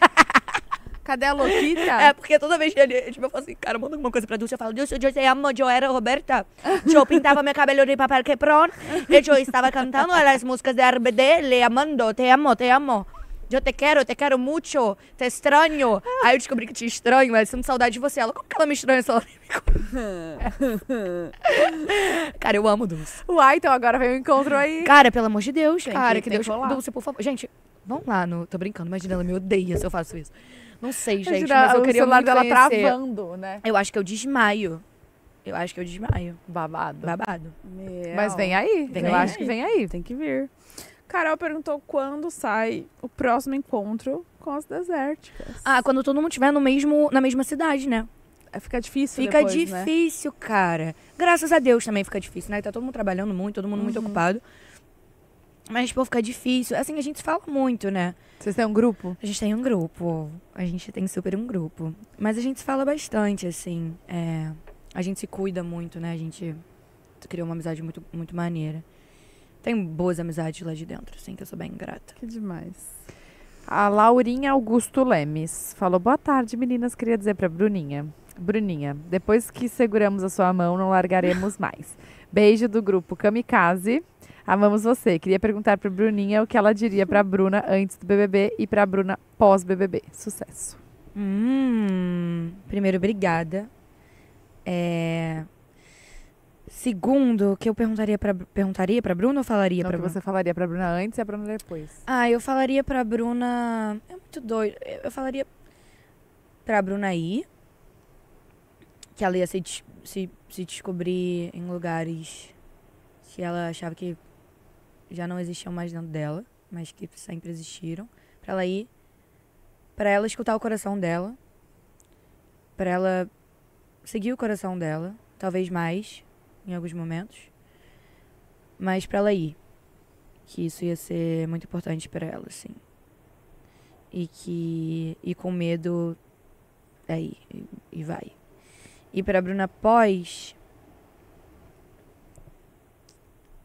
[LAUGHS] Cadê a Loquita? É, porque toda vez que ele, tipo, eu falo assim, cara, manda alguma coisa pra Dulce, eu falo, Dulce, eu te amo, eu era Roberta. Eu pintava meu cabelo de papel quepron, e eu estava cantando as músicas da RBD, le amando, te amo, te amo eu te quero, eu te quero muito, te estranho. Ah. Aí eu descobri que te estranho, mas sinto saudade de você. Ela, como que ela me estranha se ela [LAUGHS] Cara, eu amo Dulce. Uai, então agora vem o encontro aí. Cara, pelo amor de Deus, tem cara, que, que Deus. Que tipo, Dulce, por favor. Gente, vamos lá, no... tô brincando, imagina, ela me odeia se eu faço isso. Não sei, gente, imagina, mas eu queria o celular dela travando, né? Eu acho que eu desmaio. Eu acho que eu desmaio. Babado. Babado. Meu. Mas vem aí. Vem eu aí. acho que vem aí. Tem que vir. Carol perguntou quando sai o próximo encontro com as desérticas. Ah, quando todo mundo estiver no mesmo, na mesma cidade, né? É, fica difícil Fica depois, né? difícil, né? cara. Graças a Deus também fica difícil, né? Tá todo mundo trabalhando muito, todo mundo uhum. muito ocupado. Mas, pô, fica difícil. Assim, a gente fala muito, né? Vocês têm um grupo? A gente tem um grupo. A gente tem super um grupo. Mas a gente fala bastante, assim. É... A gente se cuida muito, né? A gente criou uma amizade muito, muito maneira. Tem boas amizades lá de dentro, assim, que eu sou bem grata. Que demais. A Laurinha Augusto Lemes falou: Boa tarde, meninas. Queria dizer para Bruninha. Bruninha, depois que seguramos a sua mão, não largaremos mais. Beijo do grupo Kamikaze. Amamos você. Queria perguntar para Bruninha o que ela diria para Bruna antes do BBB e para Bruna pós BBB. Sucesso. Hum, primeiro, obrigada. É, Segundo, que eu perguntaria para perguntaria para Bruna ou falaria para você falaria para Bruna antes e a Bruna depois? Ah, eu falaria para Bruna, é muito doido. Eu falaria para Bruna ir que ela ia se, se, se descobrir em lugares que ela achava que já não existiam mais dentro dela, mas que sempre existiram, para ela ir para ela escutar o coração dela, para ela seguir o coração dela, talvez mais em alguns momentos, mas para ela ir, que isso ia ser muito importante para ela, assim. E que e com medo é ir, e, e vai. E para Bruna Pós,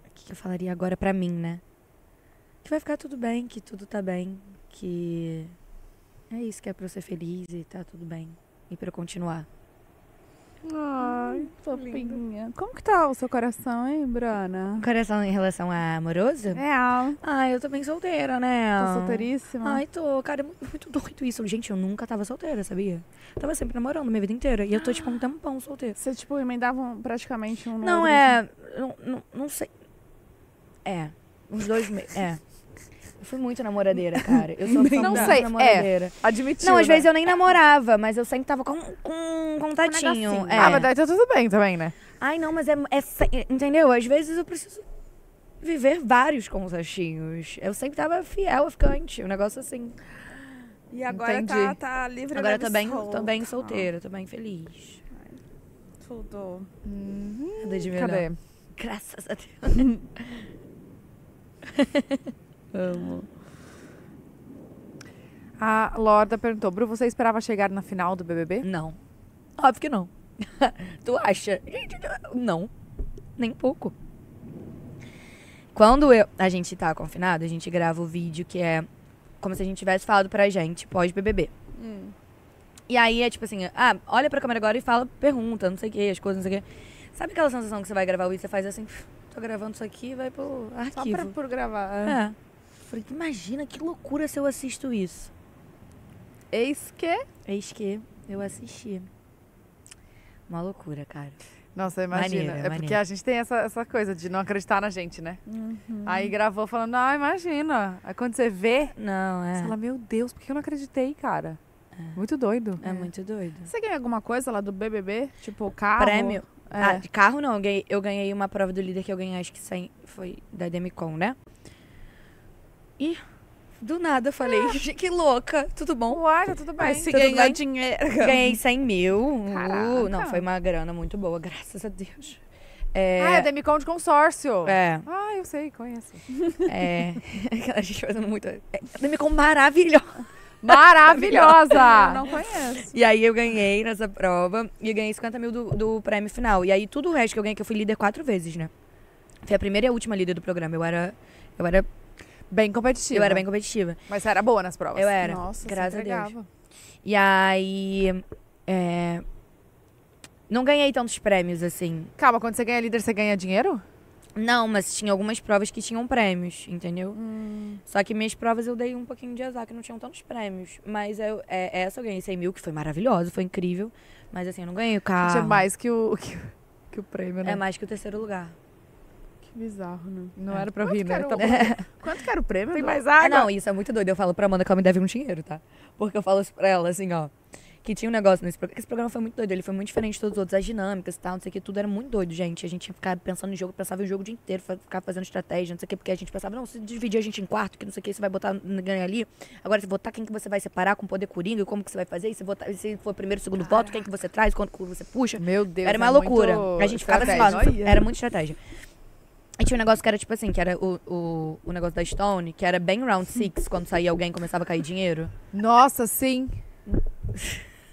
o que, que eu falaria agora para mim, né? Que vai ficar tudo bem, que tudo tá bem, que é isso que é para eu ser feliz e tá tudo bem e para eu continuar. Ai, fofinha. Como que tá o seu coração, hein, Brana? Coração em relação a amoroso? É. Ai, eu tô bem solteira, né? Tô solteiríssima. Ai, tô. Cara, é muito, doido isso. Gente, eu nunca tava solteira, sabia? Tava sempre namorando minha vida inteira. E eu tô, tipo, um tampão solteira. Você, tipo, emendava praticamente um Não, é... Assim? Não, não, não sei. É. Uns dois meses. É. Eu fui muito namoradeira, cara. Eu sou [LAUGHS] não sei, namoradeira. É, admitiu, Não, às né? vezes eu nem namorava, mas eu sempre tava com, com, com um tatinho. Tipo um é. Ah, mas daí tá tudo bem também, né? Ai, não, mas é, é Entendeu? Às vezes eu preciso viver vários contatinhos. Eu sempre tava fiel a ficante, um negócio assim. E agora tá, tá livre Agora tá tô bem, solta. tô bem solteira, tô bem feliz. tudo. Uhum. Cadê? Graças a Deus. [LAUGHS] Amo. A Lorda perguntou: Bru, você esperava chegar na final do BBB? Não. Óbvio que não. [LAUGHS] tu acha? não. Nem pouco. Quando eu, a gente tá confinado, a gente grava o vídeo que é como se a gente tivesse falado pra gente pós-BBB. Hum. E aí é tipo assim: ah, olha pra câmera agora e fala, pergunta, não sei o que, as coisas, não sei o que. Sabe aquela sensação que você vai gravar o vídeo e você faz assim: tô gravando isso aqui, vai pro arquivo. Só pra, por gravar. é. é. Falei, imagina que loucura se eu assisto isso. Eis que? Eis que eu assisti. Uma loucura, cara. Nossa, imagina. É, é porque a gente tem essa, essa coisa de não acreditar na gente, né? Uhum. Aí gravou falando, ah, imagina. Aí quando você vê, não, é. você fala, meu Deus, por que eu não acreditei, cara? É. Muito doido. É, é, muito doido. Você ganhou alguma coisa lá do BBB? Tipo, carro? Prêmio? É. Ah, de carro não. Eu ganhei, eu ganhei uma prova do líder que eu ganhei, acho que sem, foi da Demicon, né? Ih, do nada falei, ah. que louca, tudo bom? Uai, tá tudo bem. Você ganhou bem? dinheiro. [LAUGHS] Ganhei 100 mil. Uh, não, foi uma grana muito boa, graças a Deus. É... Ah, é Demicon de consórcio. É. Ah, eu sei, conheço. É. aquela [LAUGHS] gente fazendo muito. É, é Demicon maravilhosa. Maravilhosa! [LAUGHS] não conheço. E aí eu ganhei nessa prova e ganhei 50 mil do, do prêmio final. E aí tudo o resto que eu ganhei, que eu fui líder quatro vezes, né? Foi a primeira e a última líder do programa. Eu era. Eu era Bem competitiva. Eu era bem competitiva. Mas você era boa nas provas? Eu era. Nossa, graças a Deus. E aí. É... Não ganhei tantos prêmios assim. Calma, quando você ganha líder, você ganha dinheiro? Não, mas tinha algumas provas que tinham prêmios, entendeu? Hum. Só que minhas provas eu dei um pouquinho de azar, que não tinham tantos prêmios. Mas eu, é, essa eu ganhei 100 mil, que foi maravilhoso, foi incrível. Mas assim, eu não ganhei o é carro. é mais que o, [LAUGHS] que, que o prêmio, né? É mais que o terceiro lugar bizarro, né? Não é. era pra rir, né? Era tá [LAUGHS] Quanto que era o prêmio? Tem mais água? Ah, não, isso é muito doido. Eu falo pra Amanda que ela me deve um dinheiro, tá? Porque eu falo isso pra ela, assim, ó. Que tinha um negócio nesse programa. Esse programa foi muito doido. Ele foi muito diferente de todos os outros. As dinâmicas e tal, não sei o que. Tudo era muito doido, gente. A gente ia ficar pensando em jogo. Pensava o jogo o dia inteiro. Ficava fazendo estratégia, não sei o que. Porque a gente pensava, não, se dividir a gente em quarto, que não sei o que. Você vai botar ganha ali. Agora, se votar, quem que você vai separar com o poder coringa? Como que você vai fazer? E se, votar, se for primeiro, segundo Caraca. voto, quem que você traz? Quanto você puxa? Meu Deus. Era uma é loucura. A gente ficava assim, ó, Era muito estratégia. E tinha um negócio que era tipo assim, que era o, o, o negócio da Stone, que era bem round six, [LAUGHS] quando saía alguém começava a cair dinheiro. Nossa, sim. [LAUGHS]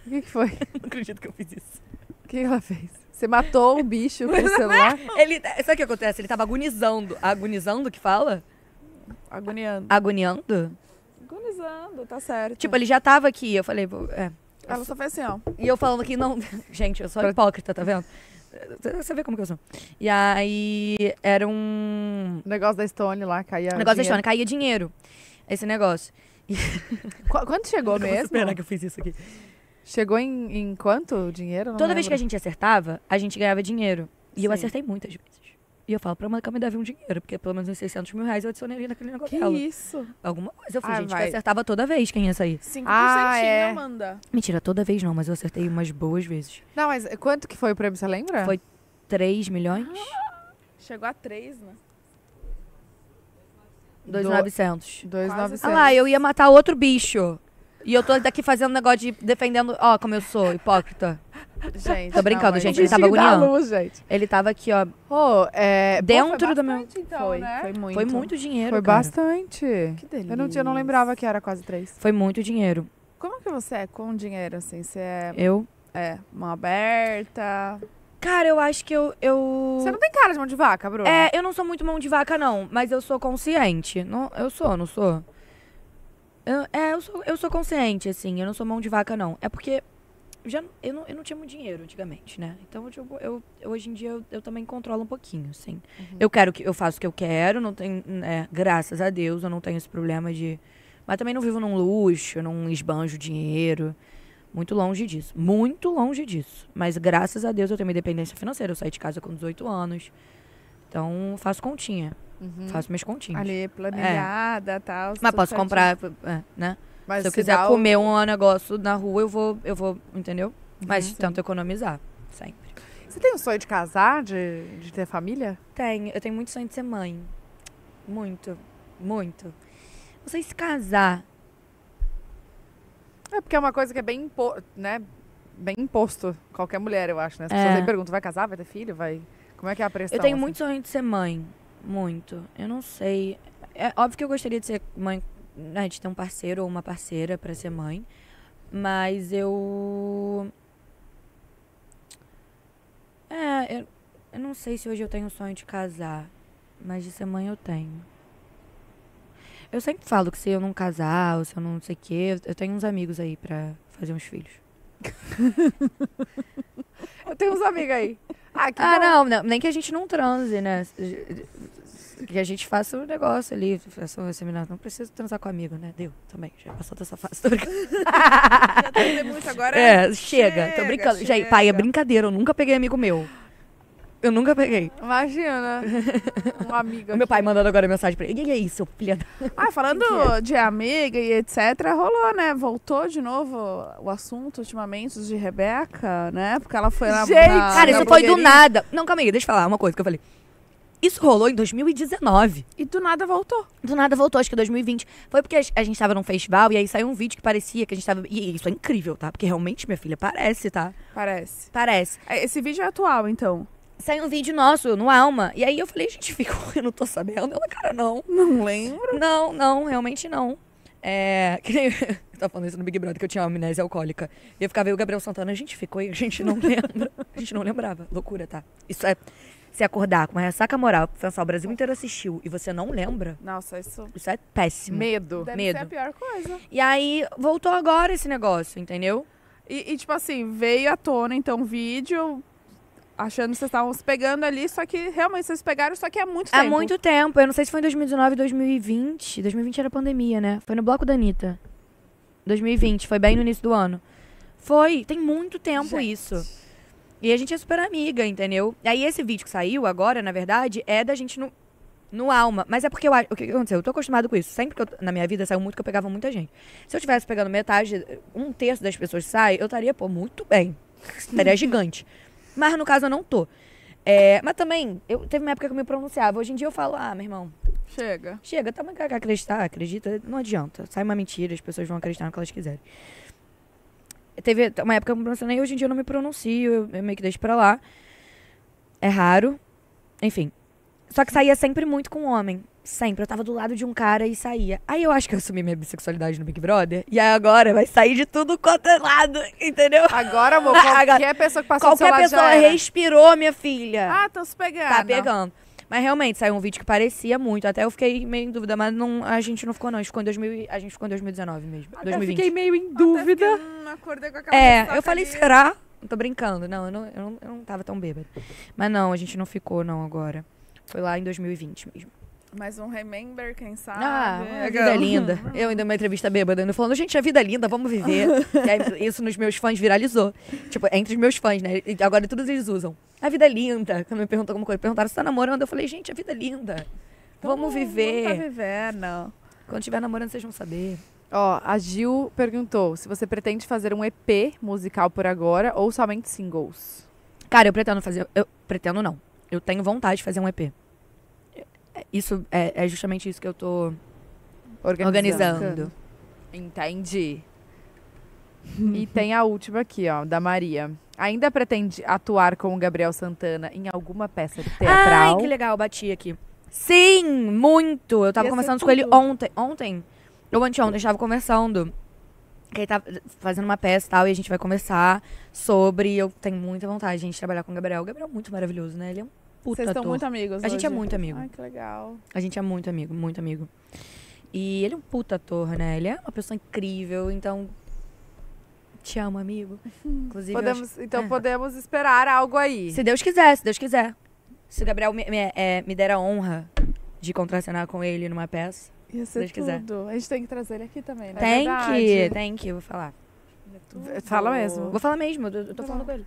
O que, que foi? Não acredito que eu fiz isso. O que ela fez? Você matou o bicho com o [LAUGHS] celular? Ele, sabe o que acontece? Ele tava agonizando. Agonizando que fala? Agoniando. Agoniando? Agonizando, tá certo. Tipo, ele já tava aqui. Eu falei, é. Ela só fez assim, ó. E eu falando que não. Gente, eu sou hipócrita, tá vendo? Você vê como que eu sou. E aí era um. negócio da Stone lá, caía. negócio dinheiro. da Stone, caía dinheiro. Esse negócio. [LAUGHS] Qu quando chegou eu mesmo? Será que eu fiz isso aqui? Chegou em, em quanto dinheiro? Não Toda lembro. vez que a gente acertava, a gente ganhava dinheiro. E Sim. eu acertei muitas vezes. E eu falo pra uma que ela me deve um dinheiro, porque pelo menos uns 600 mil reais eu adicionaria naquele negócio que dela. isso? Alguma coisa. Eu falei, Ah, gente, vai. que acertava toda vez quem ia sair. 5% Ah, é. Amanda. Mentira, toda vez não, mas eu acertei umas boas vezes. Não, mas quanto que foi o prêmio, você lembra? Foi 3 milhões? Chegou a 3, né? 2,900. 2,900. Ah lá, eu ia matar outro bicho. E eu tô daqui fazendo negócio de defendendo, ó, como eu sou, hipócrita. Gente, tô brincando, não, é gente. Ele tava agoniando. Ele tava aqui, ó. Oh, é... Dentro Pô, foi do meu. Então, foi, né? foi muito. Foi muito dinheiro. Foi cara. bastante. Que delícia. Eu não, eu não lembrava que era quase três. Foi muito dinheiro. Como que você é com dinheiro, assim? Você é. Eu? É, mão aberta. Cara, eu acho que eu, eu. Você não tem cara de mão de vaca, Bruno? É, eu não sou muito mão de vaca, não, mas eu sou consciente. Não, eu sou, não sou? Eu, é, eu sou, eu sou consciente, assim. Eu não sou mão de vaca, não. É porque já, eu, não, eu não tinha muito dinheiro antigamente, né? Então, tipo, eu, eu, hoje em dia eu, eu também controlo um pouquinho, assim. Uhum. Eu quero que eu faço o que eu quero, não tenho né, graças a Deus, eu não tenho esse problema de. Mas também não vivo num luxo, não esbanjo dinheiro. Muito longe disso. Muito longe disso. Mas graças a Deus eu tenho independência financeira. Eu saí de casa com 18 anos. Então faço continha. Uhum. Faço meus continhos. Ali, planejada e é. tal. Mas posso certinho. comprar, é, né? Mas se eu se quiser algo... comer um negócio na rua, eu vou, eu vou entendeu? Uhum, Mas uhum, tento economizar, sempre. Você tem o sonho de casar, de, de ter família? Tenho. Eu tenho muito sonho de ser mãe. Muito. Muito. Você se casar. É porque é uma coisa que é bem, impo... né? bem imposto. Qualquer mulher, eu acho, né? As é. pessoas aí perguntam, vai casar, vai ter filho, vai... Como é que é a pressão? Eu tenho assim? muito sonho de ser mãe. Muito. Eu não sei. É óbvio que eu gostaria de ser mãe, né, de ter um parceiro ou uma parceira para ser mãe, mas eu É, eu, eu não sei se hoje eu tenho o sonho de casar, mas de ser mãe eu tenho. Eu sempre falo que se eu não casar, ou se eu não sei o quê, eu tenho uns amigos aí para fazer uns filhos. eu tenho uns amigos aí. [LAUGHS] Ah, ah não, não, nem que a gente não transe, né? que a gente faça um negócio ali, faça um seminário. Não precisa transar com amigo, né? Deu também, já passou dessa fase. [LAUGHS] já tá muito agora. É, chega, chega tô brincando. Chega. Já, pai, é brincadeira, eu nunca peguei amigo meu. Eu nunca peguei. Imagina. [LAUGHS] Uma amiga. meu pai mandando agora mensagem pra ele. E aí, seu filho da... [LAUGHS] Ah, falando é? de amiga e etc, rolou, né? Voltou de novo o assunto ultimamente de Rebeca, né? Porque ela foi lá Gente, na, cara, na isso foi do nada. Não, calma aí, deixa eu falar uma coisa que eu falei. Isso rolou em 2019. E do nada voltou. Do nada voltou, acho que 2020. Foi porque a gente tava num festival e aí saiu um vídeo que parecia que a gente tava. E isso é incrível, tá? Porque realmente, minha filha, parece, tá? Parece. Parece. É, esse vídeo é atual, então saiu um vídeo nosso no Alma. E aí eu falei, gente, [LAUGHS] ficou, eu não tô sabendo. Ela, cara, não. Não lembro. Não, não, realmente não. É. [LAUGHS] Que nem... Eu tava falando isso no Big Brother, que eu tinha uma amnésia alcoólica. E eu ficava aí o Gabriel Santana, a gente ficou e a gente não [LAUGHS] lembra. a gente não lembrava. Loucura, tá? Isso é se acordar com uma ressaca moral, pensar o Brasil inteiro assistiu e você não lembra. Nossa, isso. Isso é péssimo. Medo. Deve Medo. ser a pior coisa. E aí voltou agora esse negócio, entendeu? E, e tipo assim, veio à tona então um vídeo achando que vocês estavam se pegando ali, só que realmente vocês pegaram, só que há é muito é tempo. Há muito tempo. Eu não sei se foi em 2019, 2020. 2020 era pandemia, né? Foi no bloco da Anitta. 2020, foi bem no início do ano. Foi, tem muito tempo Gente. isso. E a gente é super amiga, entendeu? aí esse vídeo que saiu agora, na verdade, é da gente no, no alma. Mas é porque eu acho. O que aconteceu? Eu tô acostumado com isso. Sempre que eu, na minha vida saiu muito que eu pegava muita gente. Se eu tivesse pegando metade, um terço das pessoas que saem, eu estaria, pô, muito bem. [LAUGHS] Estaria gigante. Mas no caso eu não tô. É, mas também, eu teve uma época que eu me pronunciava. Hoje em dia eu falo, ah, meu irmão. Chega. Chega, tá quer acreditar, acredita, não adianta. Sai uma mentira, as pessoas vão acreditar no que elas quiserem. Teve uma época que eu me pronunciei, hoje em dia eu não me pronuncio, eu, eu meio que deixo pra lá. É raro. Enfim. Só que saía sempre muito com um homem. Sempre. Eu tava do lado de um cara e saía. Aí eu acho que eu assumi minha bissexualidade no Big Brother. E aí agora vai sair de tudo quanto é lado, entendeu? Agora, amor, [LAUGHS] qualquer agora, pessoa que passou Qualquer pessoa respirou, minha filha. Ah, tô se pegando. Tá pegando. Mas realmente saiu um vídeo que parecia muito. Até eu fiquei meio em dúvida, mas não, a gente não ficou, não. A gente ficou em, 2000, a gente ficou em 2019 mesmo. eu fiquei meio em dúvida. Até hum, acordei com aquela É, eu falei, ali. será? Não tô brincando. Não eu, não, eu não, eu não tava tão bêbada. Mas não, a gente não ficou, não, agora. Foi lá em 2020 mesmo. Mas um remember, quem sabe. Ah, a vida é linda. [LAUGHS] Eu ainda uma entrevista bêbada, ainda falando, gente, a vida é linda, vamos viver. aí, isso nos meus fãs viralizou. Tipo, é entre os meus fãs, né? E agora todos eles usam. A vida é linda. Quando me perguntou alguma coisa, perguntaram se tá namorando. Eu falei, gente, a vida é linda. vamos viver. Vamos tá viver, não. Quando tiver namorando, vocês vão saber. Ó, a Gil perguntou se você pretende fazer um EP musical por agora ou somente singles. Cara, eu pretendo fazer. Eu pretendo não. Eu tenho vontade de fazer um EP isso é, é justamente isso que eu estou organizando. organizando. Entendi. [LAUGHS] e tem a última aqui, ó, da Maria. Ainda pretende atuar com o Gabriel Santana em alguma peça teatral? Ai, que legal, bati aqui. Sim, muito! Eu tava Ia conversando com ele ontem. Ontem? Ou anteontem, a gente tava conversando. Que ele tá fazendo uma peça e tal, e a gente vai conversar sobre. Eu tenho muita vontade, gente, de trabalhar com o Gabriel. O Gabriel é muito maravilhoso, né? Ele é um puta. Vocês estão muito amigos, A hoje. gente é muito amigo. Ai, que legal. A gente é muito amigo, muito amigo. E ele é um puta ator, né? Ele é uma pessoa incrível, então. Te amo, amigo. [LAUGHS] Inclusive. Podemos, acho... Então é. podemos esperar algo aí. Se Deus quiser, se Deus quiser. Se o Gabriel me, me, é, me der a honra de contracenar com ele numa peça. Ia ser se Deus tudo. quiser. A gente tem que trazer ele aqui também, né? Tem é que, tem que, vou falar. É Fala mesmo. Vou falar mesmo, eu tô, eu tô falando com ele.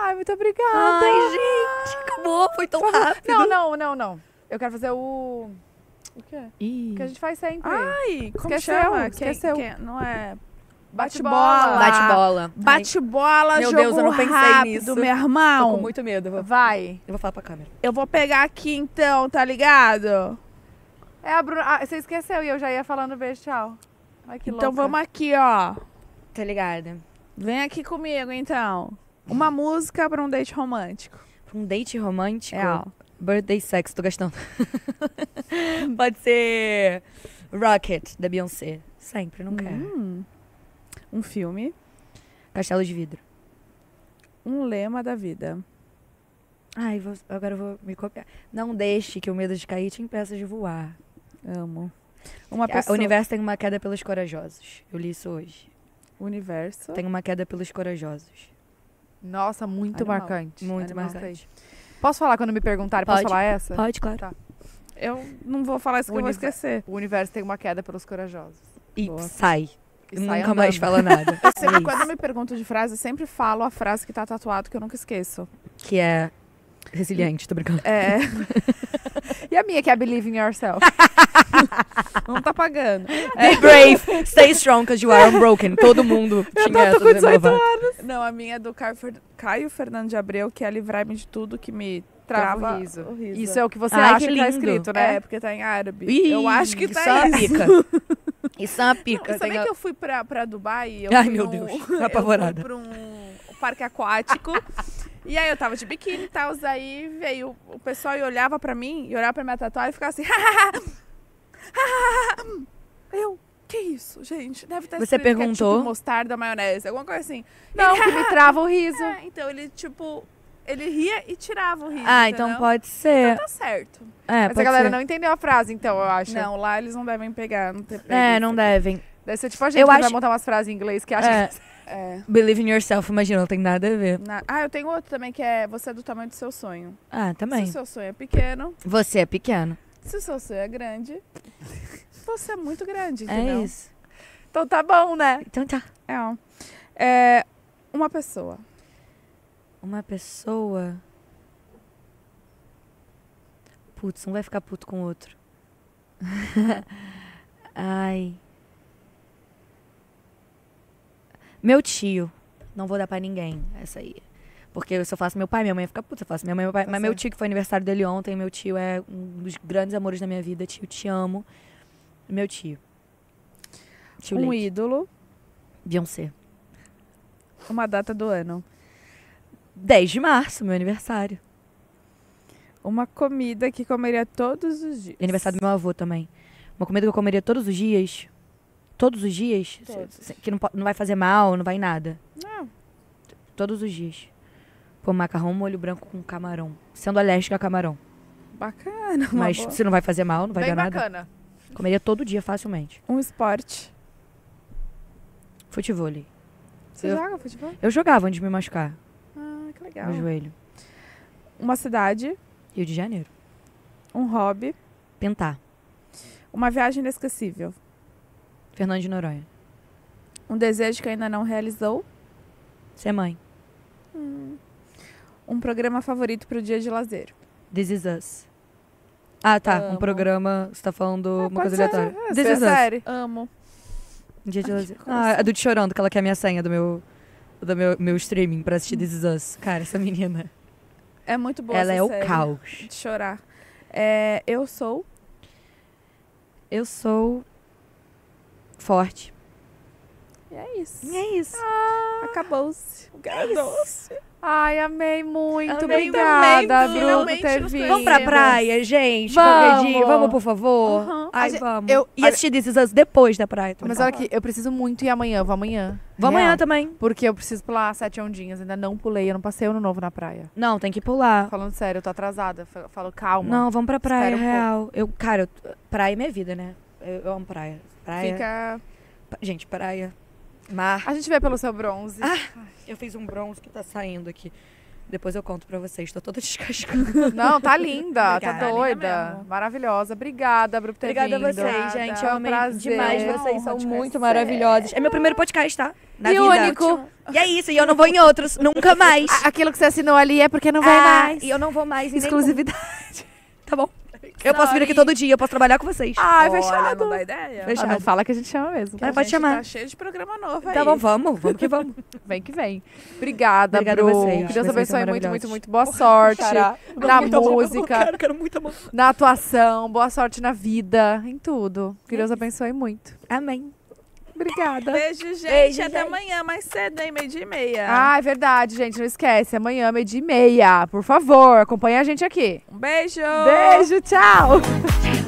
Ai, muito obrigada. Ai, gente, acabou. Foi tão rápido. Não, não, não, não. Eu quero fazer o. O quê? Ih. O que a gente faz sempre. Ai, como que chama? Esqueceu. Quem, quem, não é... Bate-bola. Bate-bola. Bate-bola, Meu Deus, eu não pensei rápido, nisso. meu irmão. Tô com muito medo. Vou... Vai. Eu vou falar pra câmera. Eu vou pegar aqui então, tá ligado? É a Bruna... Ah, você esqueceu e eu já ia falando beijo, tchau. Ai, que então louca. vamos aqui, ó. Tá ligada. Vem aqui comigo, então. Uma música para um date romântico. Pra um date romântico? É. Birthday Sex, tô gastando. [LAUGHS] Pode ser Rocket, da Beyoncé. Sempre, não quero. Hum. Um filme. Castelo de Vidro. Um lema da vida. Ai, vou, agora eu vou me copiar. Não deixe que o medo de cair te impeça de voar. Amo. Uma pessoa... O universo tem uma queda pelos corajosos. Eu li isso hoje. O universo? Tem uma queda pelos corajosos. Nossa, muito Animal. marcante. Muito Animal. marcante. Posso falar quando me perguntarem? Pode. Posso falar essa? Pode, claro. Tá. Eu não vou falar isso que eu vou esquecer. O universo tem uma queda pelos corajosos. E Boa. sai. E nunca andando. mais fala nada. [LAUGHS] Eu sempre, é quando eu me pergunto de frase, eu sempre falo a frase que tá tatuado que eu nunca esqueço. Que é Resiliente, tô brincando. É. E a minha, que é Believe in Yourself. [LAUGHS] Não tá pagando. É. Be brave, stay strong, because you are unbroken. Todo mundo [LAUGHS] Eu tinha tô com 18 anos. Não, a minha é do Caio, Fer- Caio Fernando de Abreu, que é livrar-me de tudo que me Trava o riso. Isso é o que você Ai, acha que, que tá escrito, né? É, porque tá em árabe. Ih, eu acho que tá só isso. É pica. [LAUGHS] Isso é uma pica. Não, sabia que eu fui pra, pra Dubai? e Eu Ai, fui meu eu fui pra um parque aquático. E aí eu tava de biquíni e tal, aí veio o pessoal e olhava pra mim, e olhava pra minha tatuagem e ficava assim. [LAUGHS] eu, que isso, gente? Deve ter Você é perguntou? É mostarda, maionese, alguma coisa assim. Não, ele, que me trava o [LAUGHS] é, riso. É, então ele, tipo, ele ria e tirava o riso. Ah, então entendeu? então pode ser. Então tá certo. É, Mas a galera ser. não entendeu a frase, então, eu acho. Não, lá eles não devem pegar. Não é, não devem. Deve ser tipo a gente eu que acho... vai montar umas frases em inglês que acha é. que... É. Believe in Yourself, imagina, não tem nada a ver. Na... Ah, eu tenho outro também que é Você é do tamanho do seu sonho. Ah, também. Se o seu sonho é pequeno. Você é pequeno. Se o seu sonho é grande, você é muito grande, é entendeu? É isso. Então tá bom, né? Então tá. É. é uma pessoa. Uma pessoa. Putz, um vai ficar puto com o outro. [LAUGHS] Ai. Meu tio, não vou dar para ninguém essa aí. Porque se eu faço meu pai, minha mãe fica puta, eu faço minha mãe, meu pai. Tá mas meu tio, que foi aniversário dele ontem, meu tio é um dos grandes amores da minha vida. Tio, te amo. Meu tio. tio um Leite. ídolo. Beyoncé. Uma data do ano. 10 de março, meu aniversário. Uma comida que comeria todos os dias. Aniversário do meu avô também. Uma comida que eu comeria todos os dias. Todos os dias? Todos. Que não, não vai fazer mal, não vai nada? Não. Todos os dias. Pô, macarrão molho branco com camarão. Sendo alérgica a camarão. Bacana. Mas você se não vai fazer mal, não vai Bem dar nada. bacana. Comeria todo dia facilmente. Um esporte. Futebol. Você eu, joga futebol? Eu jogava antes de me machucar. Ah, que legal. Meu joelho. Uma cidade. Rio de Janeiro. Um hobby. Pintar. Uma viagem inesquecível. Fernando de Noronha. Um desejo que ainda não realizou? Ser mãe. Hum. Um programa favorito para o dia de lazer? This Is Us. Ah, tá. Amo. Um programa. Você tá falando ah, uma coisa aleatória. É, This é Is série. Us. Amo. Dia de Ai, lazer. Ah, a do Te Chorando, que ela quer a minha senha do meu, do meu, meu streaming pra assistir This Is Us. Cara, essa menina. É muito boa Ela é série. o né? caos. De chorar. É, eu sou. Eu sou forte. E é isso. E é isso. Ah, Acabou-se. O cara é Ai, amei muito. Amei Obrigada, muito. Bruno, Finalmente ter vindo. Vamos pra praia, gente. Vamos, Vamos, por favor. Uhum. Ai, gente, vamos. Eu ia assistir This Is Us depois da praia. Também. Tá Mas olha aqui, eu preciso muito ir amanhã. Eu vou amanhã. Vou amanhã também. Porque eu preciso pular sete ondinhas. Ainda não pulei. Eu não passei ano novo na praia. Não, tem que pular. Falando sério, eu tô atrasada. Falo, calma. Não, vamos pra praia, um real. eu, cara, eu, praia é minha vida, né? Eu, eu amo praia praia. Fica. Gente, praia. Mar. A gente vê pelo seu bronze. Ah, eu fiz um bronze que tá saindo aqui. Depois eu conto pra vocês, tô toda [LAUGHS] descascando. Não, tá linda, tá Obrigada, tá doida. maravilhosa. Obrigada, Bru, por ter Obrigada vindo. a vocês, gente. Eu amei Prazer. demais. Vocês são muito maravilhosos. É meu primeiro podcast, tá? Na e vida. único. E é isso, e eu não vou em outros, nunca [LAUGHS] mais. Aquilo que você assinou ali é porque não vai ah, mais. E eu não vou mais em Exclusividade. tá bom? Eu posso vir aqui todo dia, eu posso trabalhar com vocês. Ah, fechado. Boa ideia. Fechado. Ah, não, fala que a gente chama mesmo. Vai, pode tá chamar. Tá cheio de programa novo tá aí. Tá bom, vamos, vamos que vamos. [LAUGHS] vem que vem. Obrigada, Obrigada Bru. Vocês. Que Deus abençoe muito, muito, muito. Boa sorte na muito música. Amor, quero, quero muito amor. Na atuação, boa sorte na vida, em tudo. Que Deus abençoe muito. Amém. Obrigada. Beijo, gente. Beijo, Até gente. amanhã, mais cedo, hein? Meio dia e meia. Ah, é verdade, gente. Não esquece. Amanhã, meio dia e meia. Por favor, acompanha a gente aqui. Um beijo. Beijo, tchau.